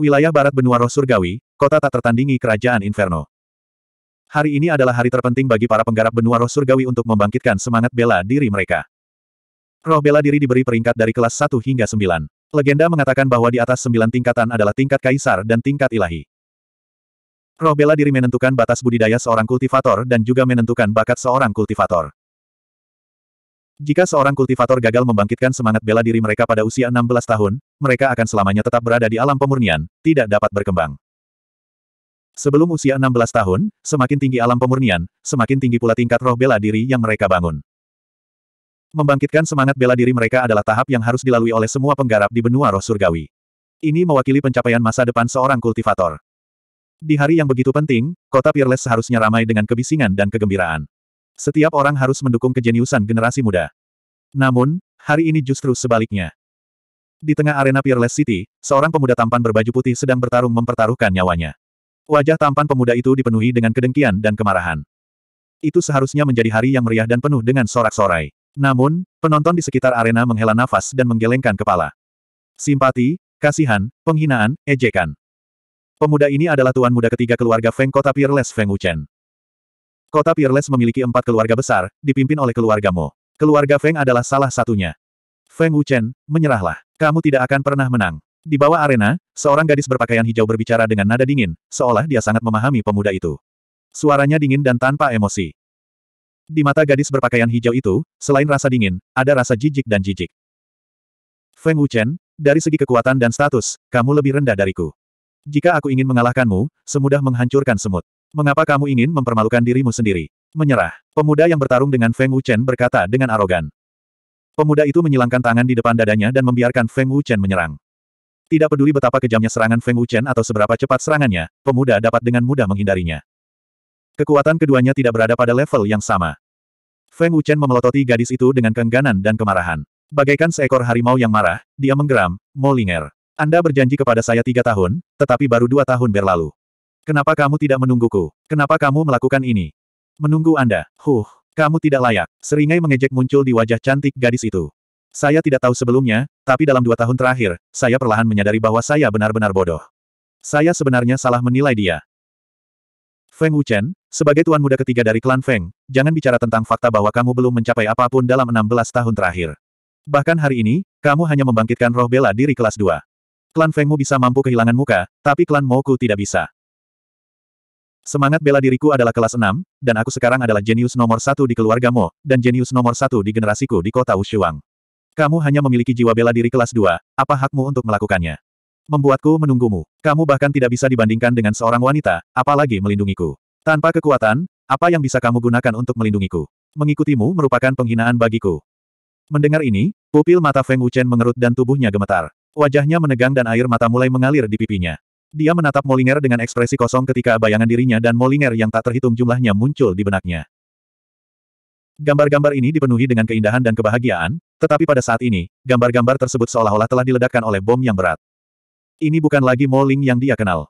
Wilayah barat benua roh surgawi, kota tak tertandingi kerajaan Inferno. Hari ini adalah hari terpenting bagi para penggarap benua roh surgawi untuk membangkitkan semangat bela diri mereka. Roh bela diri diberi peringkat dari kelas 1 hingga 9. Legenda mengatakan bahwa di atas 9 tingkatan adalah tingkat kaisar dan tingkat ilahi. Roh bela diri menentukan batas budidaya seorang kultivator dan juga menentukan bakat seorang kultivator. Jika seorang kultivator gagal membangkitkan semangat bela diri mereka pada usia 16 tahun, mereka akan selamanya tetap berada di alam pemurnian, tidak dapat berkembang. Sebelum usia 16 tahun, semakin tinggi alam pemurnian, semakin tinggi pula tingkat roh bela diri yang mereka bangun. Membangkitkan semangat bela diri mereka adalah tahap yang harus dilalui oleh semua penggarap di benua roh surgawi. Ini mewakili pencapaian masa depan seorang kultivator. Di hari yang begitu penting, kota Peerless seharusnya ramai dengan kebisingan dan kegembiraan. Setiap orang harus mendukung kejeniusan generasi muda. Namun, hari ini justru sebaliknya. Di tengah arena Peerless City, seorang pemuda tampan berbaju putih sedang bertarung mempertaruhkan nyawanya. Wajah tampan pemuda itu dipenuhi dengan kedengkian dan kemarahan. Itu seharusnya menjadi hari yang meriah dan penuh dengan sorak-sorai. Namun, penonton di sekitar arena menghela nafas dan menggelengkan kepala. Simpati, kasihan, penghinaan, ejekan. Pemuda ini adalah tuan muda ketiga keluarga Feng kota Peerless Feng Wuchen. Kota Peerless memiliki empat keluarga besar, dipimpin oleh keluarga Mo. Keluarga Feng adalah salah satunya. Feng Wuchen, menyerahlah. Kamu tidak akan pernah menang. Di bawah arena, seorang gadis berpakaian hijau berbicara dengan nada dingin, seolah dia sangat memahami pemuda itu. Suaranya dingin dan tanpa emosi. Di mata gadis berpakaian hijau itu, selain rasa dingin, ada rasa jijik dan jijik. Feng Wuchen, dari segi kekuatan dan status, kamu lebih rendah dariku. Jika aku ingin mengalahkanmu, semudah menghancurkan semut. Mengapa kamu ingin mempermalukan dirimu sendiri? Menyerah. Pemuda yang bertarung dengan Feng Wuchen berkata dengan arogan. Pemuda itu menyilangkan tangan di depan dadanya dan membiarkan Feng Wuchen menyerang. Tidak peduli betapa kejamnya serangan Feng Wuchen atau seberapa cepat serangannya, pemuda dapat dengan mudah menghindarinya. Kekuatan keduanya tidak berada pada level yang sama. Feng Wuchen memelototi gadis itu dengan keengganan dan kemarahan. Bagaikan seekor harimau yang marah, dia menggeram, Molinger. Anda berjanji kepada saya tiga tahun, tetapi baru dua tahun berlalu. Kenapa kamu tidak menungguku? Kenapa kamu melakukan ini? Menunggu Anda. Huh, kamu tidak layak. Seringai mengejek muncul di wajah cantik gadis itu. Saya tidak tahu sebelumnya, tapi dalam dua tahun terakhir, saya perlahan menyadari bahwa saya benar-benar bodoh. Saya sebenarnya salah menilai dia. Feng Wuchen, sebagai tuan muda ketiga dari klan Feng, jangan bicara tentang fakta bahwa kamu belum mencapai apapun dalam 16 tahun terakhir. Bahkan hari ini, kamu hanya membangkitkan roh bela diri kelas 2. Klan Fengmu bisa mampu kehilangan muka, tapi klan Moku tidak bisa. Semangat bela diriku adalah kelas 6, dan aku sekarang adalah jenius nomor satu di keluarga Mo, dan jenius nomor satu di generasiku di kota Wushuang. Kamu hanya memiliki jiwa bela diri kelas 2, apa hakmu untuk melakukannya? Membuatku menunggumu. Kamu bahkan tidak bisa dibandingkan dengan seorang wanita, apalagi melindungiku. Tanpa kekuatan, apa yang bisa kamu gunakan untuk melindungiku? Mengikutimu merupakan penghinaan bagiku. Mendengar ini, pupil mata Feng Wuchen mengerut dan tubuhnya gemetar. Wajahnya menegang dan air mata mulai mengalir di pipinya. Dia menatap Molinger dengan ekspresi kosong ketika bayangan dirinya dan Molinger yang tak terhitung jumlahnya muncul di benaknya. Gambar-gambar ini dipenuhi dengan keindahan dan kebahagiaan, tetapi pada saat ini, gambar-gambar tersebut seolah-olah telah diledakkan oleh bom yang berat. Ini bukan lagi Moling yang dia kenal.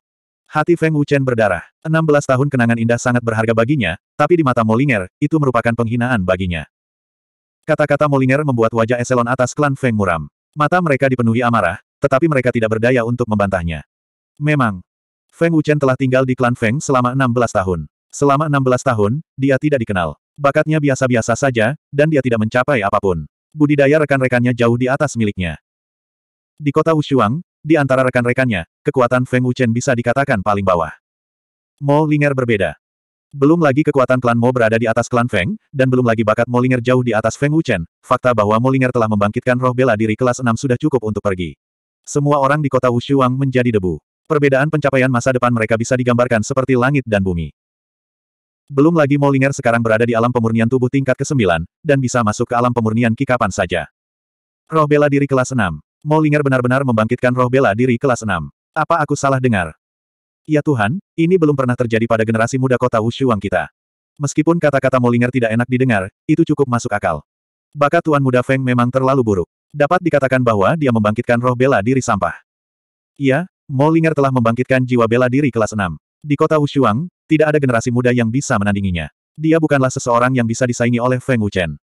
Hati Feng Wuchen berdarah. 16 tahun kenangan indah sangat berharga baginya, tapi di mata Molinger, itu merupakan penghinaan baginya. Kata-kata Molinger membuat wajah eselon atas klan Feng muram. Mata mereka dipenuhi amarah, tetapi mereka tidak berdaya untuk membantahnya. Memang. Feng Wuchen telah tinggal di klan Feng selama 16 tahun. Selama 16 tahun, dia tidak dikenal. Bakatnya biasa-biasa saja, dan dia tidak mencapai apapun. Budidaya rekan-rekannya jauh di atas miliknya. Di kota Wushuang, di antara rekan-rekannya, kekuatan Feng Wuchen bisa dikatakan paling bawah. Mo Linger berbeda. Belum lagi kekuatan klan Mo berada di atas klan Feng, dan belum lagi bakat Mo Linger jauh di atas Feng Wuchen, fakta bahwa Mo Linger telah membangkitkan roh bela diri kelas 6 sudah cukup untuk pergi. Semua orang di kota Wushuang menjadi debu. Perbedaan pencapaian masa depan mereka bisa digambarkan seperti langit dan bumi. Belum lagi Molinger sekarang berada di alam pemurnian tubuh tingkat ke-9, dan bisa masuk ke alam pemurnian kikapan saja. Roh bela diri kelas 6. Molinger benar-benar membangkitkan roh bela diri kelas 6. Apa aku salah dengar? Ya Tuhan, ini belum pernah terjadi pada generasi muda kota Wushuang kita. Meskipun kata-kata Molinger tidak enak didengar, itu cukup masuk akal. Bakat Tuan Muda Feng memang terlalu buruk. Dapat dikatakan bahwa dia membangkitkan roh bela diri sampah. Iya, Molinger telah membangkitkan jiwa bela diri kelas 6. Di kota Wushuang, tidak ada generasi muda yang bisa menandinginya. Dia bukanlah seseorang yang bisa disaingi oleh Feng Wuchen.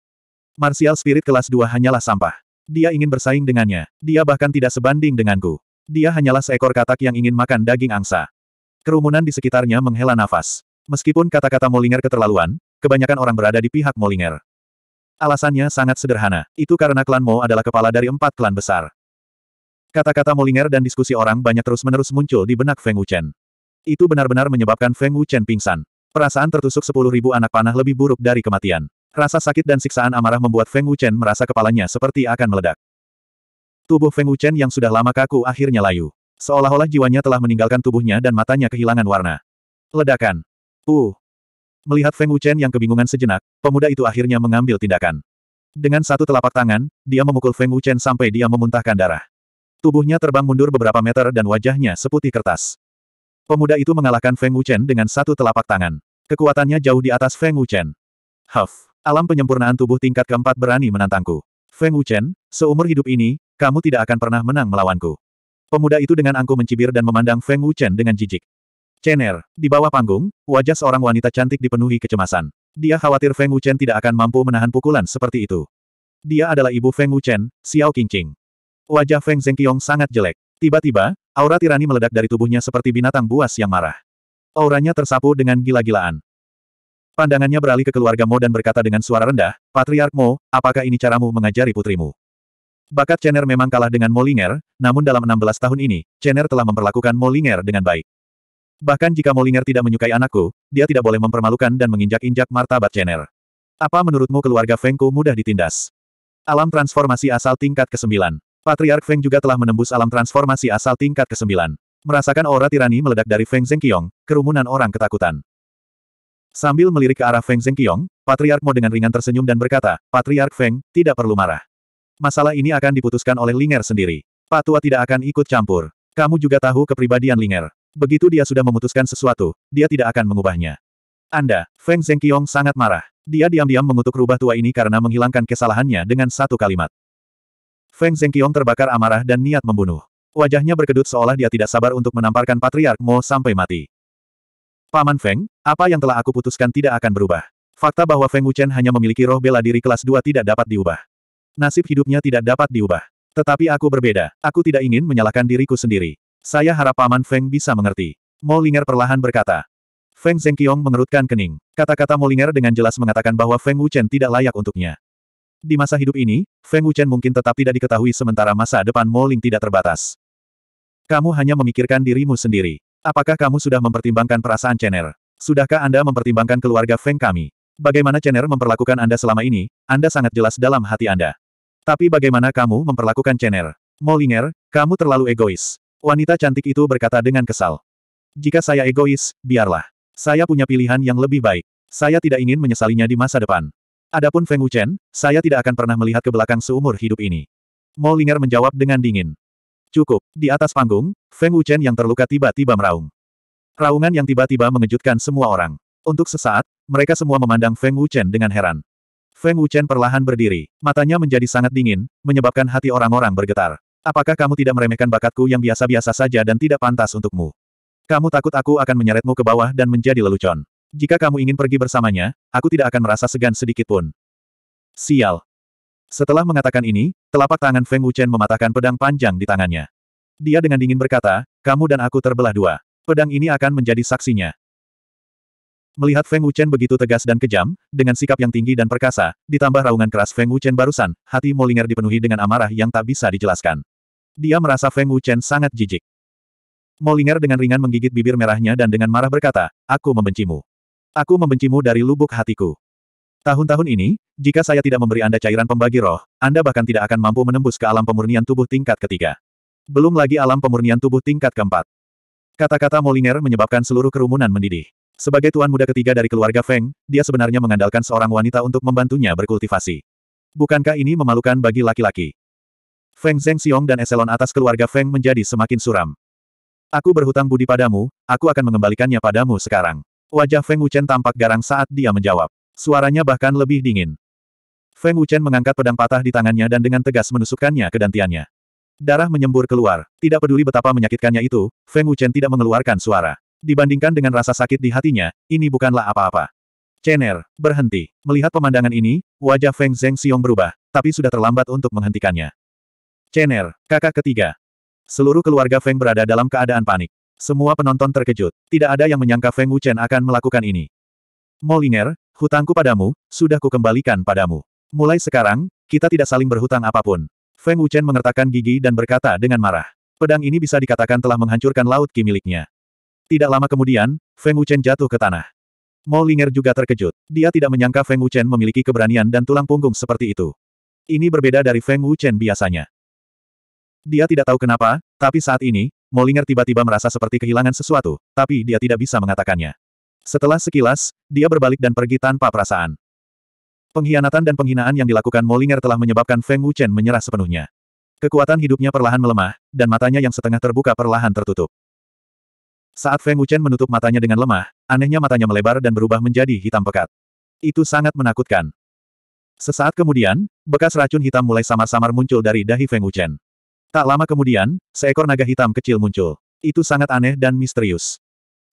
Martial spirit kelas 2 hanyalah sampah. Dia ingin bersaing dengannya. Dia bahkan tidak sebanding denganku. Dia hanyalah seekor katak yang ingin makan daging angsa. Kerumunan di sekitarnya menghela nafas. Meskipun kata-kata Molinger keterlaluan, kebanyakan orang berada di pihak Molinger. Alasannya sangat sederhana, itu karena klan Mo adalah kepala dari empat klan besar. Kata-kata Molinger dan diskusi orang banyak terus-menerus muncul di benak Feng Wuchen. Itu benar-benar menyebabkan Feng Wuchen pingsan. Perasaan tertusuk sepuluh ribu anak panah lebih buruk dari kematian. Rasa sakit dan siksaan amarah membuat Feng Wuchen merasa kepalanya seperti akan meledak. Tubuh Feng Wuchen yang sudah lama kaku akhirnya layu. Seolah-olah jiwanya telah meninggalkan tubuhnya dan matanya kehilangan warna. Ledakan. Uh. Melihat Feng Wuchen yang kebingungan sejenak, pemuda itu akhirnya mengambil tindakan. Dengan satu telapak tangan, dia memukul Feng Wuchen sampai dia memuntahkan darah. Tubuhnya terbang mundur beberapa meter dan wajahnya seputih kertas. Pemuda itu mengalahkan Feng Wuchen dengan satu telapak tangan. Kekuatannya jauh di atas Feng Wuchen. Huff, alam penyempurnaan tubuh tingkat keempat berani menantangku. Feng Wuchen, seumur hidup ini, kamu tidak akan pernah menang melawanku. Pemuda itu dengan angku mencibir dan memandang Feng Wuchen dengan jijik. Cener, di bawah panggung, wajah seorang wanita cantik dipenuhi kecemasan. Dia khawatir Feng Wuchen tidak akan mampu menahan pukulan seperti itu. Dia adalah ibu Feng Wuchen, Xiao Qingqing. Wajah Feng Zhengqiong sangat jelek. Tiba-tiba, aura tirani meledak dari tubuhnya seperti binatang buas yang marah. Auranya tersapu dengan gila-gilaan. Pandangannya beralih ke keluarga Mo dan berkata dengan suara rendah, Patriark Mo, apakah ini caramu mengajari putrimu? Bakat Chener memang kalah dengan Molinger, namun dalam 16 tahun ini, Chener telah memperlakukan Molinger dengan baik. Bahkan jika Molinger tidak menyukai anakku, dia tidak boleh mempermalukan dan menginjak-injak martabat Chener. Apa menurutmu keluarga Fengku mudah ditindas? Alam transformasi asal tingkat ke-9. Patriark Feng juga telah menembus alam transformasi asal tingkat ke-9. Merasakan aura tirani meledak dari Feng Zhengqiong, kerumunan orang ketakutan. Sambil melirik ke arah Feng Zhengqiong, Patriark Mo dengan ringan tersenyum dan berkata, Patriark Feng, tidak perlu marah. Masalah ini akan diputuskan oleh Linger sendiri. Pak tua tidak akan ikut campur. Kamu juga tahu kepribadian Linger. Begitu dia sudah memutuskan sesuatu, dia tidak akan mengubahnya. Anda, Feng Zhengqiong sangat marah. Dia diam-diam mengutuk rubah tua ini karena menghilangkan kesalahannya dengan satu kalimat. Feng Zhengqiong terbakar amarah dan niat membunuh. Wajahnya berkedut seolah dia tidak sabar untuk menamparkan Patriark Mo sampai mati. Paman Feng, apa yang telah aku putuskan tidak akan berubah. Fakta bahwa Feng Wuchen hanya memiliki roh bela diri kelas 2 tidak dapat diubah. Nasib hidupnya tidak dapat diubah. Tetapi aku berbeda, aku tidak ingin menyalahkan diriku sendiri. Saya harap Paman Feng bisa mengerti. Mo Linger perlahan berkata. Feng Zhengqiong mengerutkan kening. Kata-kata Mo Linger dengan jelas mengatakan bahwa Feng Wuchen tidak layak untuknya. Di masa hidup ini, Feng Wuchen mungkin tetap tidak diketahui sementara masa depan Moling tidak terbatas. Kamu hanya memikirkan dirimu sendiri. Apakah kamu sudah mempertimbangkan perasaan Chener? Sudahkah Anda mempertimbangkan keluarga Feng kami? Bagaimana Chener memperlakukan Anda selama ini, Anda sangat jelas dalam hati Anda. Tapi bagaimana kamu memperlakukan Chener? Molinger, kamu terlalu egois. Wanita cantik itu berkata dengan kesal. Jika saya egois, biarlah. Saya punya pilihan yang lebih baik. Saya tidak ingin menyesalinya di masa depan. Adapun Feng Wuchen, saya tidak akan pernah melihat ke belakang seumur hidup ini. Mo Linger menjawab dengan dingin. Cukup, di atas panggung, Feng Wuchen yang terluka tiba-tiba meraung. Raungan yang tiba-tiba mengejutkan semua orang. Untuk sesaat, mereka semua memandang Feng Wuchen dengan heran. Feng Wuchen perlahan berdiri, matanya menjadi sangat dingin, menyebabkan hati orang-orang bergetar. Apakah kamu tidak meremehkan bakatku yang biasa-biasa saja dan tidak pantas untukmu? Kamu takut aku akan menyeretmu ke bawah dan menjadi lelucon. Jika kamu ingin pergi bersamanya, aku tidak akan merasa segan sedikit pun. Sial. Setelah mengatakan ini, telapak tangan Feng Wuchen mematahkan pedang panjang di tangannya. Dia dengan dingin berkata, kamu dan aku terbelah dua. Pedang ini akan menjadi saksinya. Melihat Feng Wuchen begitu tegas dan kejam, dengan sikap yang tinggi dan perkasa, ditambah raungan keras Feng Wuchen barusan, hati Molinger dipenuhi dengan amarah yang tak bisa dijelaskan. Dia merasa Feng Wuchen sangat jijik. Molinger dengan ringan menggigit bibir merahnya dan dengan marah berkata, Aku membencimu. Aku membencimu dari lubuk hatiku. Tahun-tahun ini, jika saya tidak memberi Anda cairan pembagi roh, Anda bahkan tidak akan mampu menembus ke alam pemurnian tubuh tingkat ketiga. Belum lagi alam pemurnian tubuh tingkat keempat. Kata-kata Moliner menyebabkan seluruh kerumunan mendidih. Sebagai tuan muda ketiga dari keluarga Feng, dia sebenarnya mengandalkan seorang wanita untuk membantunya berkultivasi. Bukankah ini memalukan bagi laki-laki? Feng Zhengxiong dan eselon atas keluarga Feng menjadi semakin suram. Aku berhutang budi padamu, aku akan mengembalikannya padamu sekarang. Wajah Feng Wuchen tampak garang saat dia menjawab. Suaranya bahkan lebih dingin. Feng Wuchen mengangkat pedang patah di tangannya dan dengan tegas menusukkannya ke dantiannya. Darah menyembur keluar. Tidak peduli betapa menyakitkannya itu, Feng Wuchen tidak mengeluarkan suara. Dibandingkan dengan rasa sakit di hatinya, ini bukanlah apa-apa. Chen'er, berhenti. Melihat pemandangan ini, wajah Feng Zeng Xiong berubah, tapi sudah terlambat untuk menghentikannya. Chen'er, kakak ketiga. Seluruh keluarga Feng berada dalam keadaan panik. Semua penonton terkejut. Tidak ada yang menyangka Feng Wuchen akan melakukan ini. Moliner, hutangku padamu, sudah kukembalikan padamu. Mulai sekarang, kita tidak saling berhutang apapun. Feng Wuchen mengertakkan gigi dan berkata dengan marah. Pedang ini bisa dikatakan telah menghancurkan laut ki miliknya. Tidak lama kemudian, Feng Wuchen jatuh ke tanah. Molinger juga terkejut. Dia tidak menyangka Feng Wuchen memiliki keberanian dan tulang punggung seperti itu. Ini berbeda dari Feng Wuchen biasanya. Dia tidak tahu kenapa, tapi saat ini, Molinger tiba-tiba merasa seperti kehilangan sesuatu, tapi dia tidak bisa mengatakannya. Setelah sekilas, dia berbalik dan pergi tanpa perasaan. Pengkhianatan dan penghinaan yang dilakukan Molinger telah menyebabkan Feng Wuchen menyerah sepenuhnya. Kekuatan hidupnya perlahan melemah, dan matanya yang setengah terbuka perlahan tertutup. Saat Feng Wuchen menutup matanya dengan lemah, anehnya matanya melebar dan berubah menjadi hitam pekat. Itu sangat menakutkan. Sesaat kemudian, bekas racun hitam mulai samar-samar muncul dari dahi Feng Wuchen. Tak lama kemudian, seekor naga hitam kecil muncul. Itu sangat aneh dan misterius.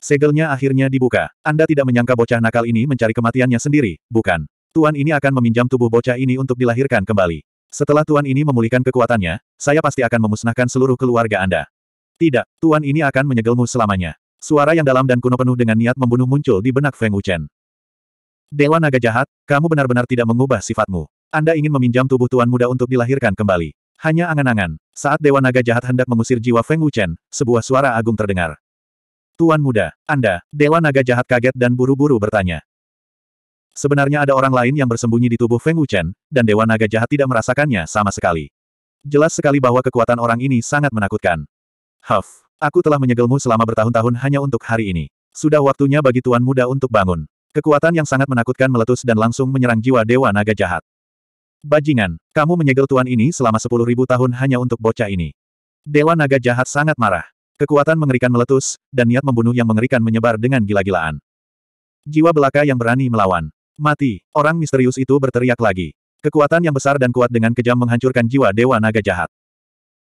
Segelnya akhirnya dibuka. Anda tidak menyangka bocah nakal ini mencari kematiannya sendiri, bukan? Tuan ini akan meminjam tubuh bocah ini untuk dilahirkan kembali. Setelah Tuan ini memulihkan kekuatannya, saya pasti akan memusnahkan seluruh keluarga Anda. Tidak, Tuan ini akan menyegelmu selamanya. Suara yang dalam dan kuno penuh dengan niat membunuh muncul di benak Feng Wuchen. Dewa naga jahat, kamu benar-benar tidak mengubah sifatmu. Anda ingin meminjam tubuh Tuan muda untuk dilahirkan kembali. Hanya angan-angan. Saat Dewa Naga Jahat hendak mengusir jiwa Feng Wuchen, sebuah suara agung terdengar. Tuan muda, Anda, Dewa Naga Jahat kaget dan buru-buru bertanya. Sebenarnya ada orang lain yang bersembunyi di tubuh Feng Wuchen, dan Dewa Naga Jahat tidak merasakannya sama sekali. Jelas sekali bahwa kekuatan orang ini sangat menakutkan. Huff, aku telah menyegelmu selama bertahun-tahun hanya untuk hari ini. Sudah waktunya bagi tuan muda untuk bangun. Kekuatan yang sangat menakutkan meletus dan langsung menyerang jiwa Dewa Naga Jahat. Bajingan, kamu menyegel tuan ini selama sepuluh ribu tahun hanya untuk bocah ini. Dewa naga jahat sangat marah. Kekuatan mengerikan meletus, dan niat membunuh yang mengerikan menyebar dengan gila-gilaan. Jiwa belaka yang berani melawan. Mati, orang misterius itu berteriak lagi. Kekuatan yang besar dan kuat dengan kejam menghancurkan jiwa Dewa Naga Jahat.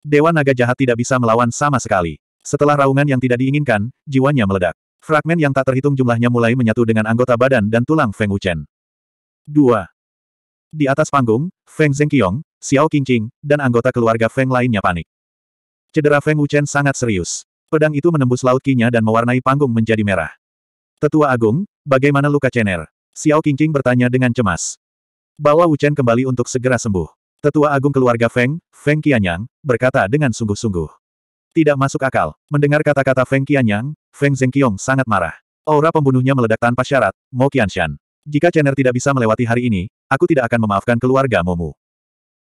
Dewa Naga Jahat tidak bisa melawan sama sekali. Setelah raungan yang tidak diinginkan, jiwanya meledak. Fragmen yang tak terhitung jumlahnya mulai menyatu dengan anggota badan dan tulang Feng Wuchen. 2. Di atas panggung, Feng Zhengqiong, Xiao Qingqing, dan anggota keluarga Feng lainnya panik. Cedera Feng Wuchen sangat serius. Pedang itu menembus laut kinya dan mewarnai panggung menjadi merah. Tetua Agung, bagaimana luka Chener? Xiao Qingqing bertanya dengan cemas. Bawa Wuchen kembali untuk segera sembuh. Tetua Agung keluarga Feng, Feng Qianyang, berkata dengan sungguh-sungguh. Tidak masuk akal. Mendengar kata-kata Feng Qianyang, Feng Zhengqiong sangat marah. Aura pembunuhnya meledak tanpa syarat, Mo Qianshan. Jika Chener tidak bisa melewati hari ini, aku tidak akan memaafkan keluarga Momu.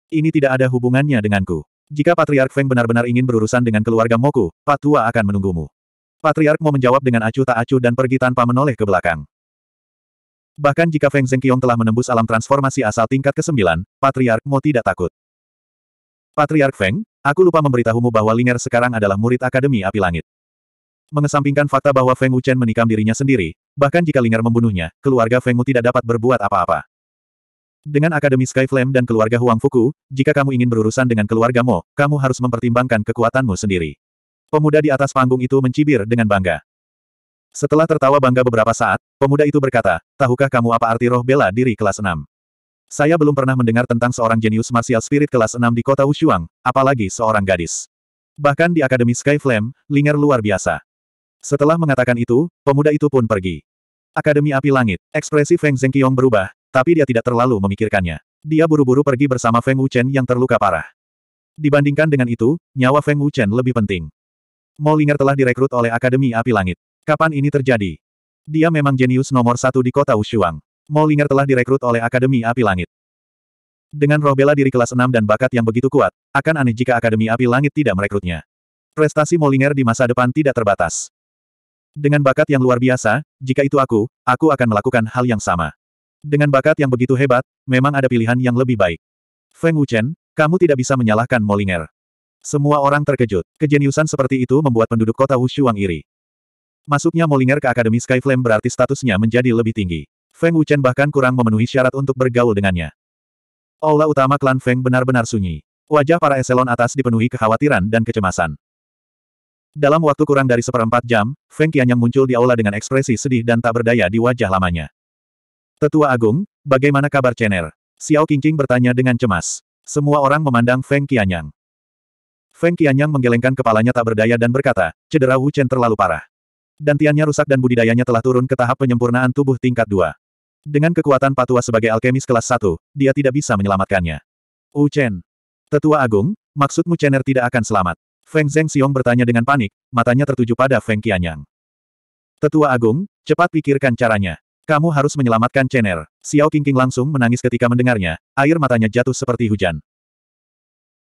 Ini tidak ada hubungannya denganku. Jika Patriark Feng benar-benar ingin berurusan dengan keluarga Moku, Patua akan menunggumu. Patriark Mo menjawab dengan acuh tak acuh dan pergi tanpa menoleh ke belakang. Bahkan jika Feng Zhengqiong telah menembus alam transformasi asal tingkat ke-9, Patriark Mo tidak takut. Patriark Feng, aku lupa memberitahumu bahwa Linger sekarang adalah murid Akademi Api Langit. Mengesampingkan fakta bahwa Feng Wuchen menikam dirinya sendiri, Bahkan jika Lingar membunuhnya, keluarga Fengmu tidak dapat berbuat apa-apa. Dengan Akademi Sky dan keluarga Huang Fuku, jika kamu ingin berurusan dengan keluarga Mo, kamu harus mempertimbangkan kekuatanmu sendiri. Pemuda di atas panggung itu mencibir dengan bangga. Setelah tertawa bangga beberapa saat, pemuda itu berkata, tahukah kamu apa arti roh bela diri kelas 6? Saya belum pernah mendengar tentang seorang jenius martial spirit kelas 6 di kota Wushuang, apalagi seorang gadis. Bahkan di Akademi Sky Flame, Linger luar biasa. Setelah mengatakan itu, pemuda itu pun pergi. Akademi Api Langit, ekspresi Feng Zhengqiong berubah, tapi dia tidak terlalu memikirkannya. Dia buru-buru pergi bersama Feng Wuchen yang terluka parah. Dibandingkan dengan itu, nyawa Feng Wuchen lebih penting. Mo Linger telah direkrut oleh Akademi Api Langit. Kapan ini terjadi? Dia memang jenius nomor satu di kota Wushuang. Mo Linger telah direkrut oleh Akademi Api Langit. Dengan roh bela diri kelas 6 dan bakat yang begitu kuat, akan aneh jika Akademi Api Langit tidak merekrutnya. Prestasi Molinger di masa depan tidak terbatas. Dengan bakat yang luar biasa, jika itu aku, aku akan melakukan hal yang sama. Dengan bakat yang begitu hebat, memang ada pilihan yang lebih baik. Feng Wuchen, kamu tidak bisa menyalahkan Molinger. Semua orang terkejut. Kejeniusan seperti itu membuat penduduk kota Wushuang iri. Masuknya Molinger ke Akademi Sky Flame berarti statusnya menjadi lebih tinggi. Feng Wuchen bahkan kurang memenuhi syarat untuk bergaul dengannya. Aula utama klan Feng benar-benar sunyi. Wajah para eselon atas dipenuhi kekhawatiran dan kecemasan. Dalam waktu kurang dari seperempat jam, Feng Qianyang muncul di aula dengan ekspresi sedih dan tak berdaya di wajah lamanya. Tetua Agung, bagaimana kabar Chener? Xiao Qingqing bertanya dengan cemas. Semua orang memandang Feng Qianyang. Feng Qianyang menggelengkan kepalanya tak berdaya dan berkata, cedera Wu Chen terlalu parah. Dantiannya rusak dan budidayanya telah turun ke tahap penyempurnaan tubuh tingkat dua. Dengan kekuatan patua sebagai alkemis kelas satu, dia tidak bisa menyelamatkannya. Wu Chen. Tetua Agung, maksudmu Chener tidak akan selamat. Feng Zheng Xiong bertanya dengan panik, matanya tertuju pada Feng Qianyang. Tetua Agung, cepat pikirkan caranya. Kamu harus menyelamatkan Chener. Xiao Qingqing langsung menangis ketika mendengarnya, air matanya jatuh seperti hujan.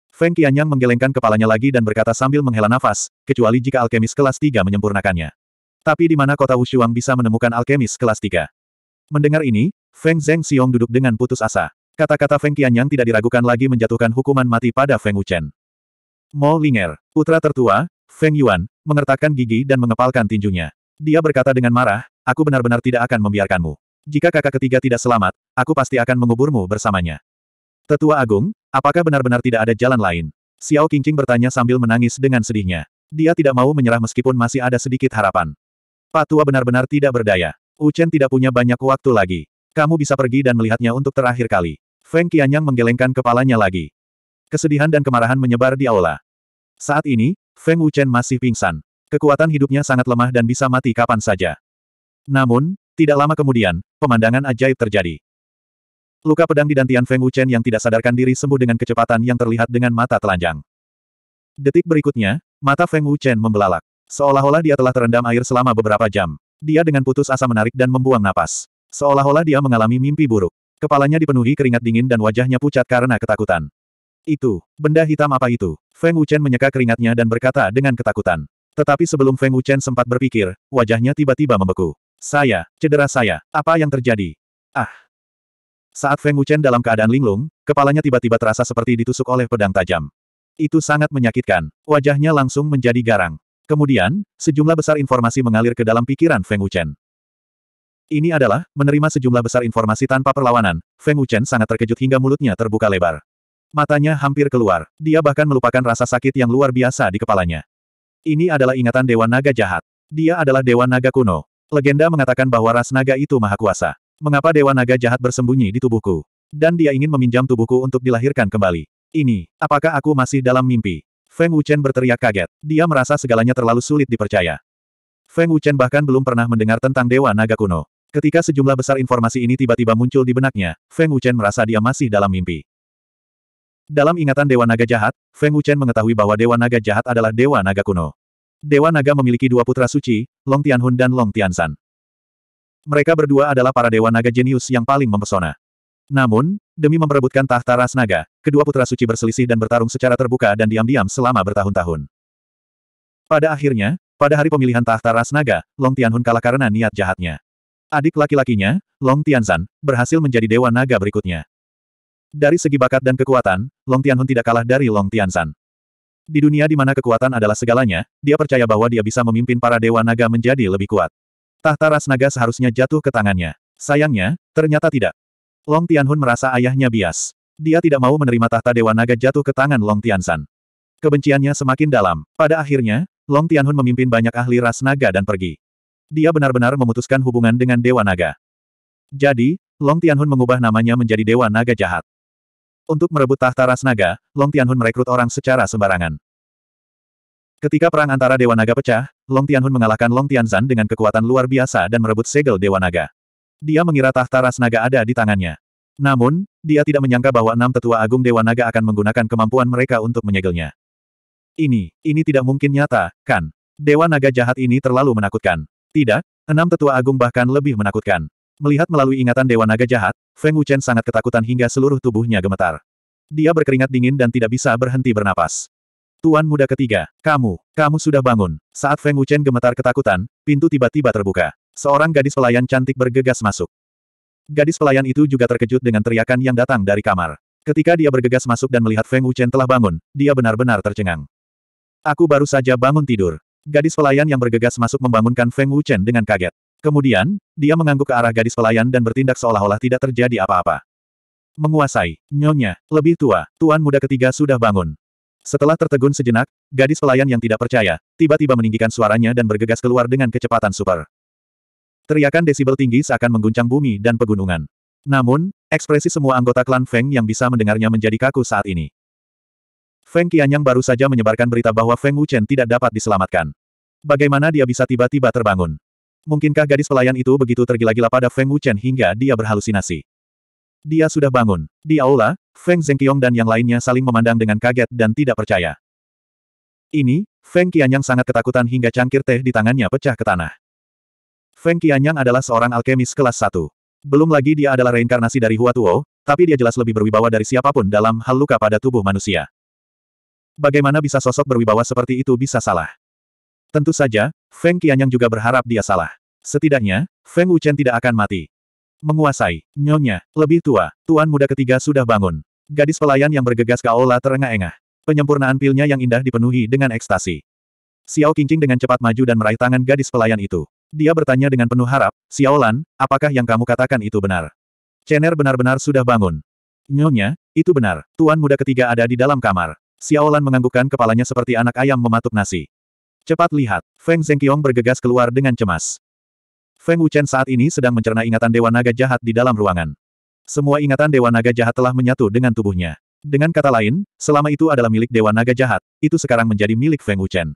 Feng Qianyang menggelengkan kepalanya lagi dan berkata sambil menghela nafas, kecuali jika alkemis kelas 3 menyempurnakannya. Tapi di mana kota Wushuang bisa menemukan alkemis kelas 3? Mendengar ini, Feng Zheng Xiong duduk dengan putus asa. Kata-kata Feng Qianyang tidak diragukan lagi menjatuhkan hukuman mati pada Feng Wuchen. Mo Linger, putra tertua, Feng Yuan, mengertakkan gigi dan mengepalkan tinjunya. Dia berkata dengan marah, aku benar-benar tidak akan membiarkanmu. Jika kakak ketiga tidak selamat, aku pasti akan menguburmu bersamanya. Tetua Agung, apakah benar-benar tidak ada jalan lain? Xiao Qingqing bertanya sambil menangis dengan sedihnya. Dia tidak mau menyerah meskipun masih ada sedikit harapan. Pak tua benar-benar tidak berdaya. Uchen tidak punya banyak waktu lagi. Kamu bisa pergi dan melihatnya untuk terakhir kali. Feng Qianyang menggelengkan kepalanya lagi. Kesedihan dan kemarahan menyebar di aula. Saat ini, Feng Wuchen masih pingsan. Kekuatan hidupnya sangat lemah dan bisa mati kapan saja. Namun, tidak lama kemudian, pemandangan ajaib terjadi. Luka pedang di dantian Feng Wuchen yang tidak sadarkan diri sembuh dengan kecepatan yang terlihat dengan mata telanjang. Detik berikutnya, mata Feng Wuchen membelalak. Seolah-olah dia telah terendam air selama beberapa jam. Dia dengan putus asa menarik dan membuang napas. Seolah-olah dia mengalami mimpi buruk. Kepalanya dipenuhi keringat dingin dan wajahnya pucat karena ketakutan. Itu, benda hitam apa itu? Feng Wuchen menyeka keringatnya dan berkata dengan ketakutan. Tetapi sebelum Feng Wuchen sempat berpikir, wajahnya tiba-tiba membeku. Saya, cedera saya, apa yang terjadi? Ah! Saat Feng Wuchen dalam keadaan linglung, kepalanya tiba-tiba terasa seperti ditusuk oleh pedang tajam. Itu sangat menyakitkan, wajahnya langsung menjadi garang. Kemudian, sejumlah besar informasi mengalir ke dalam pikiran Feng Wuchen. Ini adalah, menerima sejumlah besar informasi tanpa perlawanan, Feng Wuchen sangat terkejut hingga mulutnya terbuka lebar. Matanya hampir keluar. Dia bahkan melupakan rasa sakit yang luar biasa di kepalanya. Ini adalah ingatan Dewa Naga jahat. Dia adalah Dewa Naga kuno. Legenda mengatakan bahwa ras naga itu maha kuasa. Mengapa Dewa Naga jahat bersembunyi di tubuhku? Dan dia ingin meminjam tubuhku untuk dilahirkan kembali. Ini, apakah aku masih dalam mimpi? Feng Wuchen berteriak kaget. Dia merasa segalanya terlalu sulit dipercaya. Feng Wuchen bahkan belum pernah mendengar tentang Dewa Naga kuno. Ketika sejumlah besar informasi ini tiba-tiba muncul di benaknya, Feng Wuchen merasa dia masih dalam mimpi. Dalam ingatan Dewa Naga Jahat, Feng Wuchen mengetahui bahwa Dewa Naga Jahat adalah Dewa Naga kuno. Dewa Naga memiliki dua putra suci, Long Tianhun dan Long Tianshan. Mereka berdua adalah para Dewa Naga jenius yang paling mempesona. Namun, demi memperebutkan tahta ras naga, kedua putra suci berselisih dan bertarung secara terbuka dan diam-diam selama bertahun-tahun. Pada akhirnya, pada hari pemilihan tahta ras naga, Long Tianhun kalah karena niat jahatnya. Adik laki-lakinya, Long Tianzan, berhasil menjadi dewa naga berikutnya. Dari segi bakat dan kekuatan, Long Tianhun tidak kalah dari Long Tianzan. Di dunia di mana kekuatan adalah segalanya, dia percaya bahwa dia bisa memimpin para dewa naga menjadi lebih kuat. Tahta ras naga seharusnya jatuh ke tangannya. Sayangnya, ternyata tidak. Long Tianhun merasa ayahnya bias. Dia tidak mau menerima tahta dewa naga jatuh ke tangan Long Tianzan. Kebenciannya semakin dalam. Pada akhirnya, Long Tianhun memimpin banyak ahli ras naga dan pergi. Dia benar-benar memutuskan hubungan dengan dewa naga. Jadi, Long Tianhun mengubah namanya menjadi dewa naga jahat. Untuk merebut tahta ras naga, Long Tianhun merekrut orang secara sembarangan. Ketika perang antara Dewa Naga pecah, Long Tianhun mengalahkan Long Tianzan dengan kekuatan luar biasa dan merebut segel Dewa Naga. Dia mengira tahta ras naga ada di tangannya. Namun, dia tidak menyangka bahwa enam tetua agung Dewa Naga akan menggunakan kemampuan mereka untuk menyegelnya. Ini, ini tidak mungkin nyata, kan? Dewa Naga jahat ini terlalu menakutkan. Tidak, enam tetua agung bahkan lebih menakutkan. Melihat melalui ingatan Dewa Naga jahat, Feng Wuchen sangat ketakutan hingga seluruh tubuhnya gemetar. Dia berkeringat dingin dan tidak bisa berhenti bernapas. Tuan muda ketiga, kamu, kamu sudah bangun. Saat Feng Wuchen gemetar ketakutan, pintu tiba-tiba terbuka. Seorang gadis pelayan cantik bergegas masuk. Gadis pelayan itu juga terkejut dengan teriakan yang datang dari kamar. Ketika dia bergegas masuk dan melihat Feng Wuchen telah bangun, dia benar-benar tercengang. Aku baru saja bangun tidur. Gadis pelayan yang bergegas masuk membangunkan Feng Wuchen dengan kaget. Kemudian, dia mengangguk ke arah gadis pelayan dan bertindak seolah-olah tidak terjadi apa-apa. Menguasai, nyonya, lebih tua, tuan muda ketiga sudah bangun. Setelah tertegun sejenak, gadis pelayan yang tidak percaya, tiba-tiba meninggikan suaranya dan bergegas keluar dengan kecepatan super. Teriakan desibel tinggi seakan mengguncang bumi dan pegunungan. Namun, ekspresi semua anggota klan Feng yang bisa mendengarnya menjadi kaku saat ini. Feng Qianyang baru saja menyebarkan berita bahwa Feng Wuchen tidak dapat diselamatkan. Bagaimana dia bisa tiba-tiba terbangun? Mungkinkah gadis pelayan itu begitu tergila-gila pada Feng Wuchen hingga dia berhalusinasi? Dia sudah bangun. Di aula, Feng Zhengqiong dan yang lainnya saling memandang dengan kaget dan tidak percaya. Ini, Feng Qianyang sangat ketakutan hingga cangkir teh di tangannya pecah ke tanah. Feng Qianyang adalah seorang alkemis kelas 1. Belum lagi dia adalah reinkarnasi dari Huatuo, tapi dia jelas lebih berwibawa dari siapapun dalam hal luka pada tubuh manusia. Bagaimana bisa sosok berwibawa seperti itu bisa salah? Tentu saja, Feng Qianyang juga berharap dia salah. Setidaknya, Feng Wuchen tidak akan mati. Menguasai, nyonya, lebih tua, tuan muda ketiga sudah bangun. Gadis pelayan yang bergegas ke aula terengah-engah. Penyempurnaan pilnya yang indah dipenuhi dengan ekstasi. Xiao Qingqing dengan cepat maju dan meraih tangan gadis pelayan itu. Dia bertanya dengan penuh harap, Xiao Lan, apakah yang kamu katakan itu benar? Chener benar-benar sudah bangun. Nyonya, itu benar, tuan muda ketiga ada di dalam kamar. Xiao Lan menganggukkan kepalanya seperti anak ayam mematuk nasi. Cepat lihat, Feng Zhengqiong bergegas keluar dengan cemas. Feng Wuchen saat ini sedang mencerna ingatan Dewa Naga Jahat di dalam ruangan. Semua ingatan Dewa Naga Jahat telah menyatu dengan tubuhnya. Dengan kata lain, selama itu adalah milik Dewa Naga Jahat, itu sekarang menjadi milik Feng Wuchen.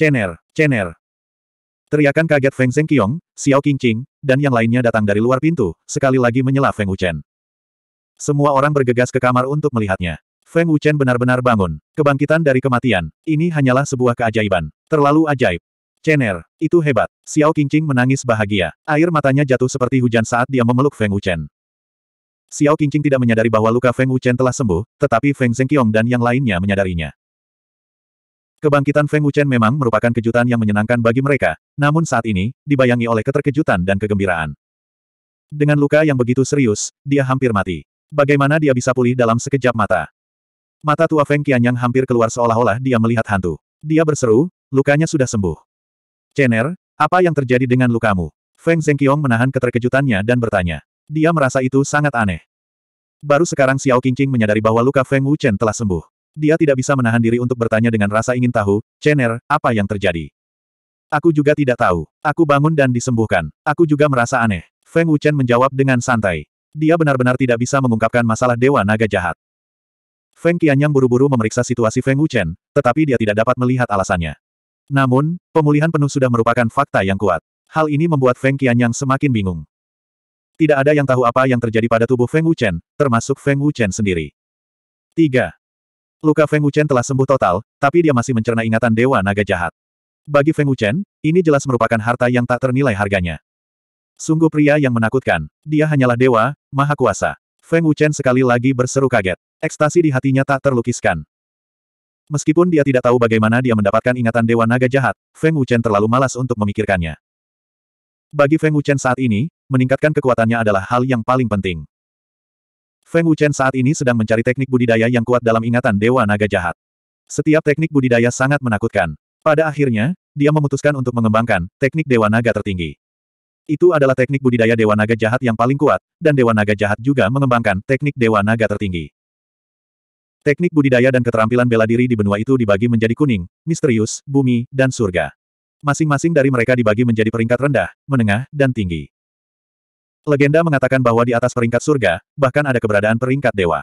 Cener, cener. Teriakan kaget Feng Zhengqiong, Xiao Qingqing, dan yang lainnya datang dari luar pintu, sekali lagi menyela Feng Wuchen. Semua orang bergegas ke kamar untuk melihatnya. Feng Wuchen benar-benar bangun. Kebangkitan dari kematian. Ini hanyalah sebuah keajaiban. Terlalu ajaib. Chen'er, itu hebat. Xiao Qingqing menangis bahagia. Air matanya jatuh seperti hujan saat dia memeluk Feng Wuchen. Xiao Qingqing tidak menyadari bahwa luka Feng Wuchen telah sembuh, tetapi Feng Zhengqiong dan yang lainnya menyadarinya. Kebangkitan Feng Wuchen memang merupakan kejutan yang menyenangkan bagi mereka, namun saat ini, dibayangi oleh keterkejutan dan kegembiraan. Dengan luka yang begitu serius, dia hampir mati. Bagaimana dia bisa pulih dalam sekejap mata? Mata tua Feng Qianyang hampir keluar seolah-olah dia melihat hantu. Dia berseru, lukanya sudah sembuh. Chen'er, apa yang terjadi dengan lukamu? Feng Zhengqiong menahan keterkejutannya dan bertanya. Dia merasa itu sangat aneh. Baru sekarang Xiao Qingqing menyadari bahwa luka Feng Wuchen telah sembuh. Dia tidak bisa menahan diri untuk bertanya dengan rasa ingin tahu, Chen'er, apa yang terjadi? Aku juga tidak tahu. Aku bangun dan disembuhkan. Aku juga merasa aneh. Feng Wuchen menjawab dengan santai. Dia benar-benar tidak bisa mengungkapkan masalah Dewa Naga Jahat. Feng Qianyang buru-buru memeriksa situasi Feng Wuchen, tetapi dia tidak dapat melihat alasannya. Namun, pemulihan penuh sudah merupakan fakta yang kuat. Hal ini membuat Feng Qianyang semakin bingung. Tidak ada yang tahu apa yang terjadi pada tubuh Feng Wuchen, termasuk Feng Wuchen sendiri. 3. Luka Feng Wuchen telah sembuh total, tapi dia masih mencerna ingatan Dewa Naga Jahat. Bagi Feng Wuchen, ini jelas merupakan harta yang tak ternilai harganya. Sungguh pria yang menakutkan, dia hanyalah dewa, maha kuasa. Feng Wuchen sekali lagi berseru kaget. Ekstasi di hatinya tak terlukiskan. Meskipun dia tidak tahu bagaimana dia mendapatkan ingatan Dewa Naga Jahat, Feng Wuchen terlalu malas untuk memikirkannya. Bagi Feng Wuchen saat ini, meningkatkan kekuatannya adalah hal yang paling penting. Feng Wuchen saat ini sedang mencari teknik budidaya yang kuat dalam ingatan Dewa Naga Jahat. Setiap teknik budidaya sangat menakutkan. Pada akhirnya, dia memutuskan untuk mengembangkan teknik Dewa Naga tertinggi. Itu adalah teknik budidaya Dewa Naga Jahat yang paling kuat, dan Dewa Naga Jahat juga mengembangkan teknik Dewa Naga tertinggi. Teknik budidaya dan keterampilan bela diri di benua itu dibagi menjadi kuning, misterius, bumi, dan surga. Masing-masing dari mereka dibagi menjadi peringkat rendah, menengah, dan tinggi. Legenda mengatakan bahwa di atas peringkat surga, bahkan ada keberadaan peringkat dewa.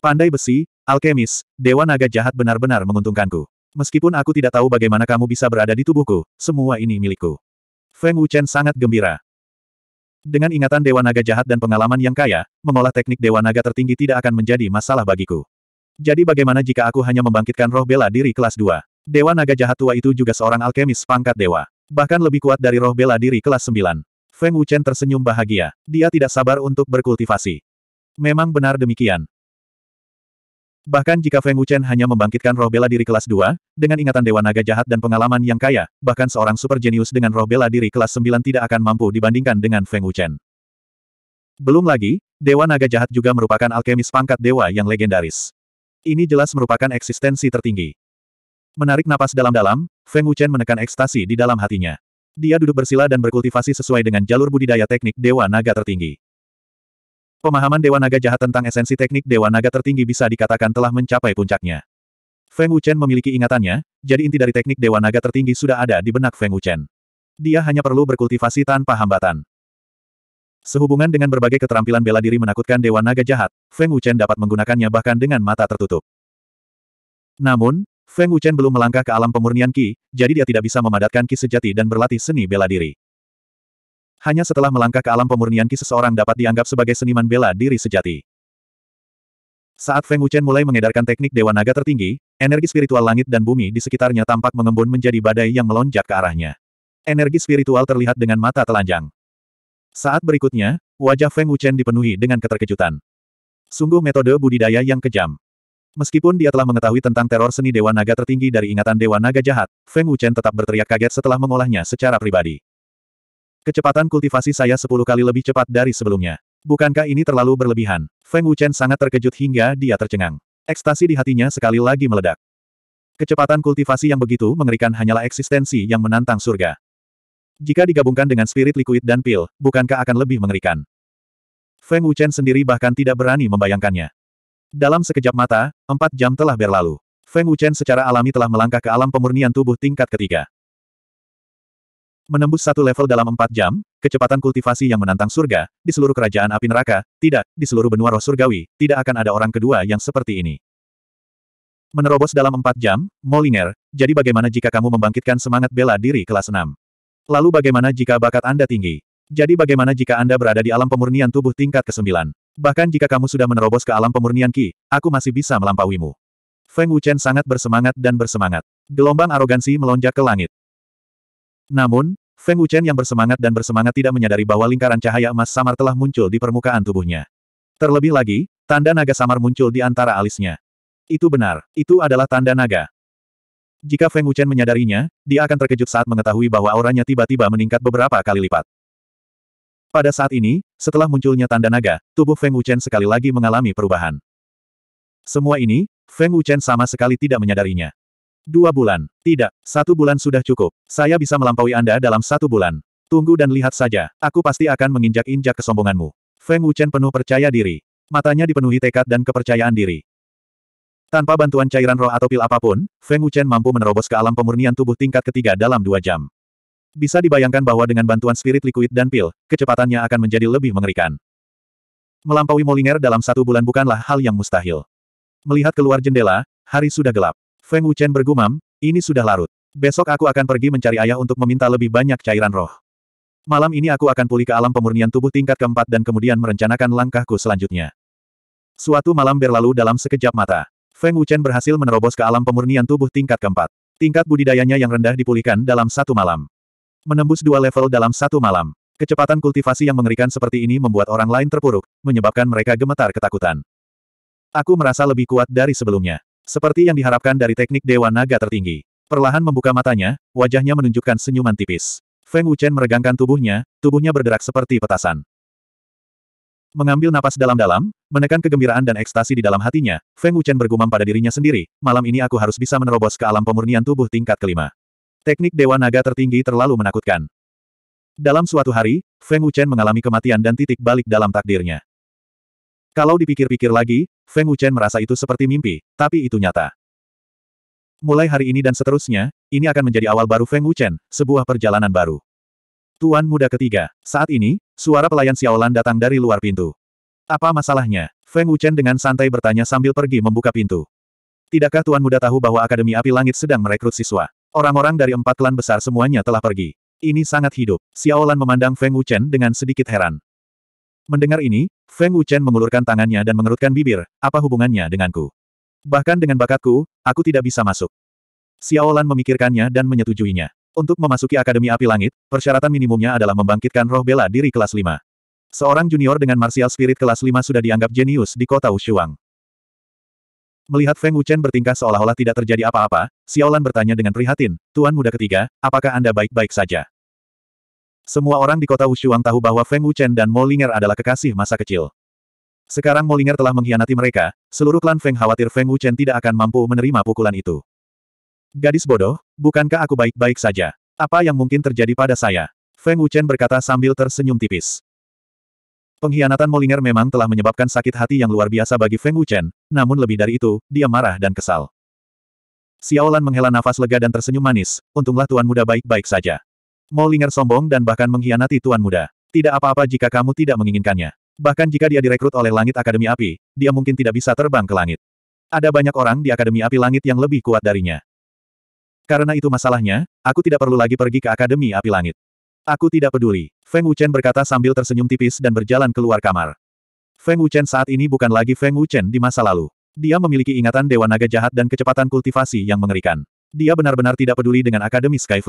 Pandai besi, alkemis, dewa naga jahat benar-benar menguntungkanku. Meskipun aku tidak tahu bagaimana kamu bisa berada di tubuhku, semua ini milikku. Feng Wuchen sangat gembira. Dengan ingatan Dewa Naga jahat dan pengalaman yang kaya, mengolah teknik Dewa Naga tertinggi tidak akan menjadi masalah bagiku. Jadi bagaimana jika aku hanya membangkitkan roh bela diri kelas 2? Dewa Naga jahat tua itu juga seorang alkemis pangkat dewa. Bahkan lebih kuat dari roh bela diri kelas 9. Feng Wuchen tersenyum bahagia. Dia tidak sabar untuk berkultivasi. Memang benar demikian. Bahkan jika Feng Wuchen hanya membangkitkan roh bela diri kelas 2, dengan ingatan Dewa Naga jahat dan pengalaman yang kaya, bahkan seorang super jenius dengan roh bela diri kelas 9 tidak akan mampu dibandingkan dengan Feng Wuchen. Belum lagi, Dewa Naga jahat juga merupakan alkemis pangkat dewa yang legendaris. Ini jelas merupakan eksistensi tertinggi. Menarik napas dalam-dalam, Feng Wuchen menekan ekstasi di dalam hatinya. Dia duduk bersila dan berkultivasi sesuai dengan jalur budidaya teknik Dewa Naga tertinggi. Pemahaman Dewa Naga jahat tentang esensi teknik Dewa Naga tertinggi bisa dikatakan telah mencapai puncaknya. Feng Wuchen memiliki ingatannya, jadi inti dari teknik Dewa Naga tertinggi sudah ada di benak Feng Wuchen. Dia hanya perlu berkultivasi tanpa hambatan. Sehubungan dengan berbagai keterampilan bela diri menakutkan Dewa Naga jahat, Feng Wuchen dapat menggunakannya bahkan dengan mata tertutup. Namun, Feng Wuchen belum melangkah ke alam pemurnian Qi, jadi dia tidak bisa memadatkan Qi sejati dan berlatih seni bela diri. Hanya setelah melangkah ke alam pemurnian Ki seseorang dapat dianggap sebagai seniman bela diri sejati. Saat Feng Wuchen mulai mengedarkan teknik Dewa Naga tertinggi, energi spiritual langit dan bumi di sekitarnya tampak mengembun menjadi badai yang melonjak ke arahnya. Energi spiritual terlihat dengan mata telanjang. Saat berikutnya, wajah Feng Wuchen dipenuhi dengan keterkejutan. Sungguh metode budidaya yang kejam. Meskipun dia telah mengetahui tentang teror seni Dewa Naga tertinggi dari ingatan Dewa Naga jahat, Feng Wuchen tetap berteriak kaget setelah mengolahnya secara pribadi. Kecepatan kultivasi saya sepuluh kali lebih cepat dari sebelumnya. Bukankah ini terlalu berlebihan? Feng Wuchen sangat terkejut hingga dia tercengang. Ekstasi di hatinya sekali lagi meledak. Kecepatan kultivasi yang begitu mengerikan hanyalah eksistensi yang menantang surga. Jika digabungkan dengan spirit liquid dan pil, bukankah akan lebih mengerikan? Feng Wuchen sendiri bahkan tidak berani membayangkannya. Dalam sekejap mata, empat jam telah berlalu. Feng Wuchen secara alami telah melangkah ke alam pemurnian tubuh tingkat ketiga. Menembus satu level dalam empat jam, kecepatan kultivasi yang menantang surga, di seluruh kerajaan api neraka, tidak, di seluruh benua roh surgawi, tidak akan ada orang kedua yang seperti ini. Menerobos dalam empat jam, Molinger, jadi bagaimana jika kamu membangkitkan semangat bela diri kelas 6? Lalu bagaimana jika bakat Anda tinggi? Jadi bagaimana jika Anda berada di alam pemurnian tubuh tingkat ke-9? Bahkan jika kamu sudah menerobos ke alam pemurnian Ki, aku masih bisa melampauimu. Feng Wuchen sangat bersemangat dan bersemangat. Gelombang arogansi melonjak ke langit. Namun, Feng Wuchen yang bersemangat dan bersemangat tidak menyadari bahwa lingkaran cahaya emas samar telah muncul di permukaan tubuhnya. Terlebih lagi, tanda naga samar muncul di antara alisnya. Itu benar, itu adalah tanda naga. Jika Feng Wuchen menyadarinya, dia akan terkejut saat mengetahui bahwa auranya tiba-tiba meningkat beberapa kali lipat. Pada saat ini, setelah munculnya tanda naga, tubuh Feng Wuchen sekali lagi mengalami perubahan. Semua ini, Feng Wuchen sama sekali tidak menyadarinya. Dua bulan. Tidak, satu bulan sudah cukup. Saya bisa melampaui Anda dalam satu bulan. Tunggu dan lihat saja, aku pasti akan menginjak-injak kesombonganmu. Feng Wuchen penuh percaya diri. Matanya dipenuhi tekad dan kepercayaan diri. Tanpa bantuan cairan roh atau pil apapun, Feng Wuchen mampu menerobos ke alam pemurnian tubuh tingkat ketiga dalam dua jam. Bisa dibayangkan bahwa dengan bantuan spirit liquid dan pil, kecepatannya akan menjadi lebih mengerikan. Melampaui Molinger dalam satu bulan bukanlah hal yang mustahil. Melihat keluar jendela, hari sudah gelap. Feng Wuchen bergumam, ini sudah larut. Besok aku akan pergi mencari ayah untuk meminta lebih banyak cairan roh. Malam ini aku akan pulih ke alam pemurnian tubuh tingkat keempat dan kemudian merencanakan langkahku selanjutnya. Suatu malam berlalu dalam sekejap mata. Feng Wuchen berhasil menerobos ke alam pemurnian tubuh tingkat keempat. Tingkat budidayanya yang rendah dipulihkan dalam satu malam. Menembus dua level dalam satu malam. Kecepatan kultivasi yang mengerikan seperti ini membuat orang lain terpuruk, menyebabkan mereka gemetar ketakutan. Aku merasa lebih kuat dari sebelumnya. Seperti yang diharapkan dari teknik Dewa Naga tertinggi. Perlahan membuka matanya, wajahnya menunjukkan senyuman tipis. Feng Wuchen meregangkan tubuhnya, tubuhnya bergerak seperti petasan. Mengambil napas dalam-dalam, menekan kegembiraan dan ekstasi di dalam hatinya, Feng Wuchen bergumam pada dirinya sendiri, malam ini aku harus bisa menerobos ke alam pemurnian tubuh tingkat kelima. Teknik Dewa Naga tertinggi terlalu menakutkan. Dalam suatu hari, Feng Wuchen mengalami kematian dan titik balik dalam takdirnya. Kalau dipikir-pikir lagi, Feng Wuchen merasa itu seperti mimpi, tapi itu nyata. Mulai hari ini dan seterusnya, ini akan menjadi awal baru Feng Wuchen, sebuah perjalanan baru. Tuan muda ketiga, saat ini, suara pelayan Xiaolan datang dari luar pintu. Apa masalahnya? Feng Wuchen dengan santai bertanya sambil pergi membuka pintu. Tidakkah Tuan Muda tahu bahwa Akademi Api Langit sedang merekrut siswa? Orang-orang dari empat klan besar semuanya telah pergi. Ini sangat hidup. Xiaolan memandang Feng Wuchen dengan sedikit heran. Mendengar ini, Feng Wuchen mengulurkan tangannya dan mengerutkan bibir, apa hubungannya denganku? Bahkan dengan bakatku, aku tidak bisa masuk. Xiaolan memikirkannya dan menyetujuinya. Untuk memasuki Akademi Api Langit, persyaratan minimumnya adalah membangkitkan roh bela diri kelas 5. Seorang junior dengan martial spirit kelas 5 sudah dianggap jenius di kota Wushuang. Melihat Feng Wuchen bertingkah seolah-olah tidak terjadi apa-apa, Xiaolan bertanya dengan prihatin, Tuan muda ketiga, apakah Anda baik-baik saja? Semua orang di kota Wushuang tahu bahwa Feng Wuchen dan Molinger adalah kekasih masa kecil. Sekarang Molinger telah mengkhianati mereka, seluruh klan Feng khawatir Feng Wuchen tidak akan mampu menerima pukulan itu. Gadis bodoh, bukankah aku baik-baik saja? Apa yang mungkin terjadi pada saya? Feng Wuchen berkata sambil tersenyum tipis. Pengkhianatan Molinger memang telah menyebabkan sakit hati yang luar biasa bagi Feng Wuchen, namun lebih dari itu, dia marah dan kesal. Xiaolan menghela nafas lega dan tersenyum manis, untunglah tuan muda baik-baik saja. Molinger sombong dan bahkan mengkhianati Tuan Muda. Tidak apa-apa jika kamu tidak menginginkannya. Bahkan jika dia direkrut oleh Langit Akademi Api, dia mungkin tidak bisa terbang ke langit. Ada banyak orang di Akademi Api Langit yang lebih kuat darinya. Karena itu masalahnya, aku tidak perlu lagi pergi ke Akademi Api Langit. Aku tidak peduli. Feng Wuchen berkata sambil tersenyum tipis dan berjalan keluar kamar. Feng Wuchen saat ini bukan lagi Feng Wuchen di masa lalu. Dia memiliki ingatan Dewa Naga Jahat dan kecepatan kultivasi yang mengerikan. Dia benar-benar tidak peduli dengan Akademi Sky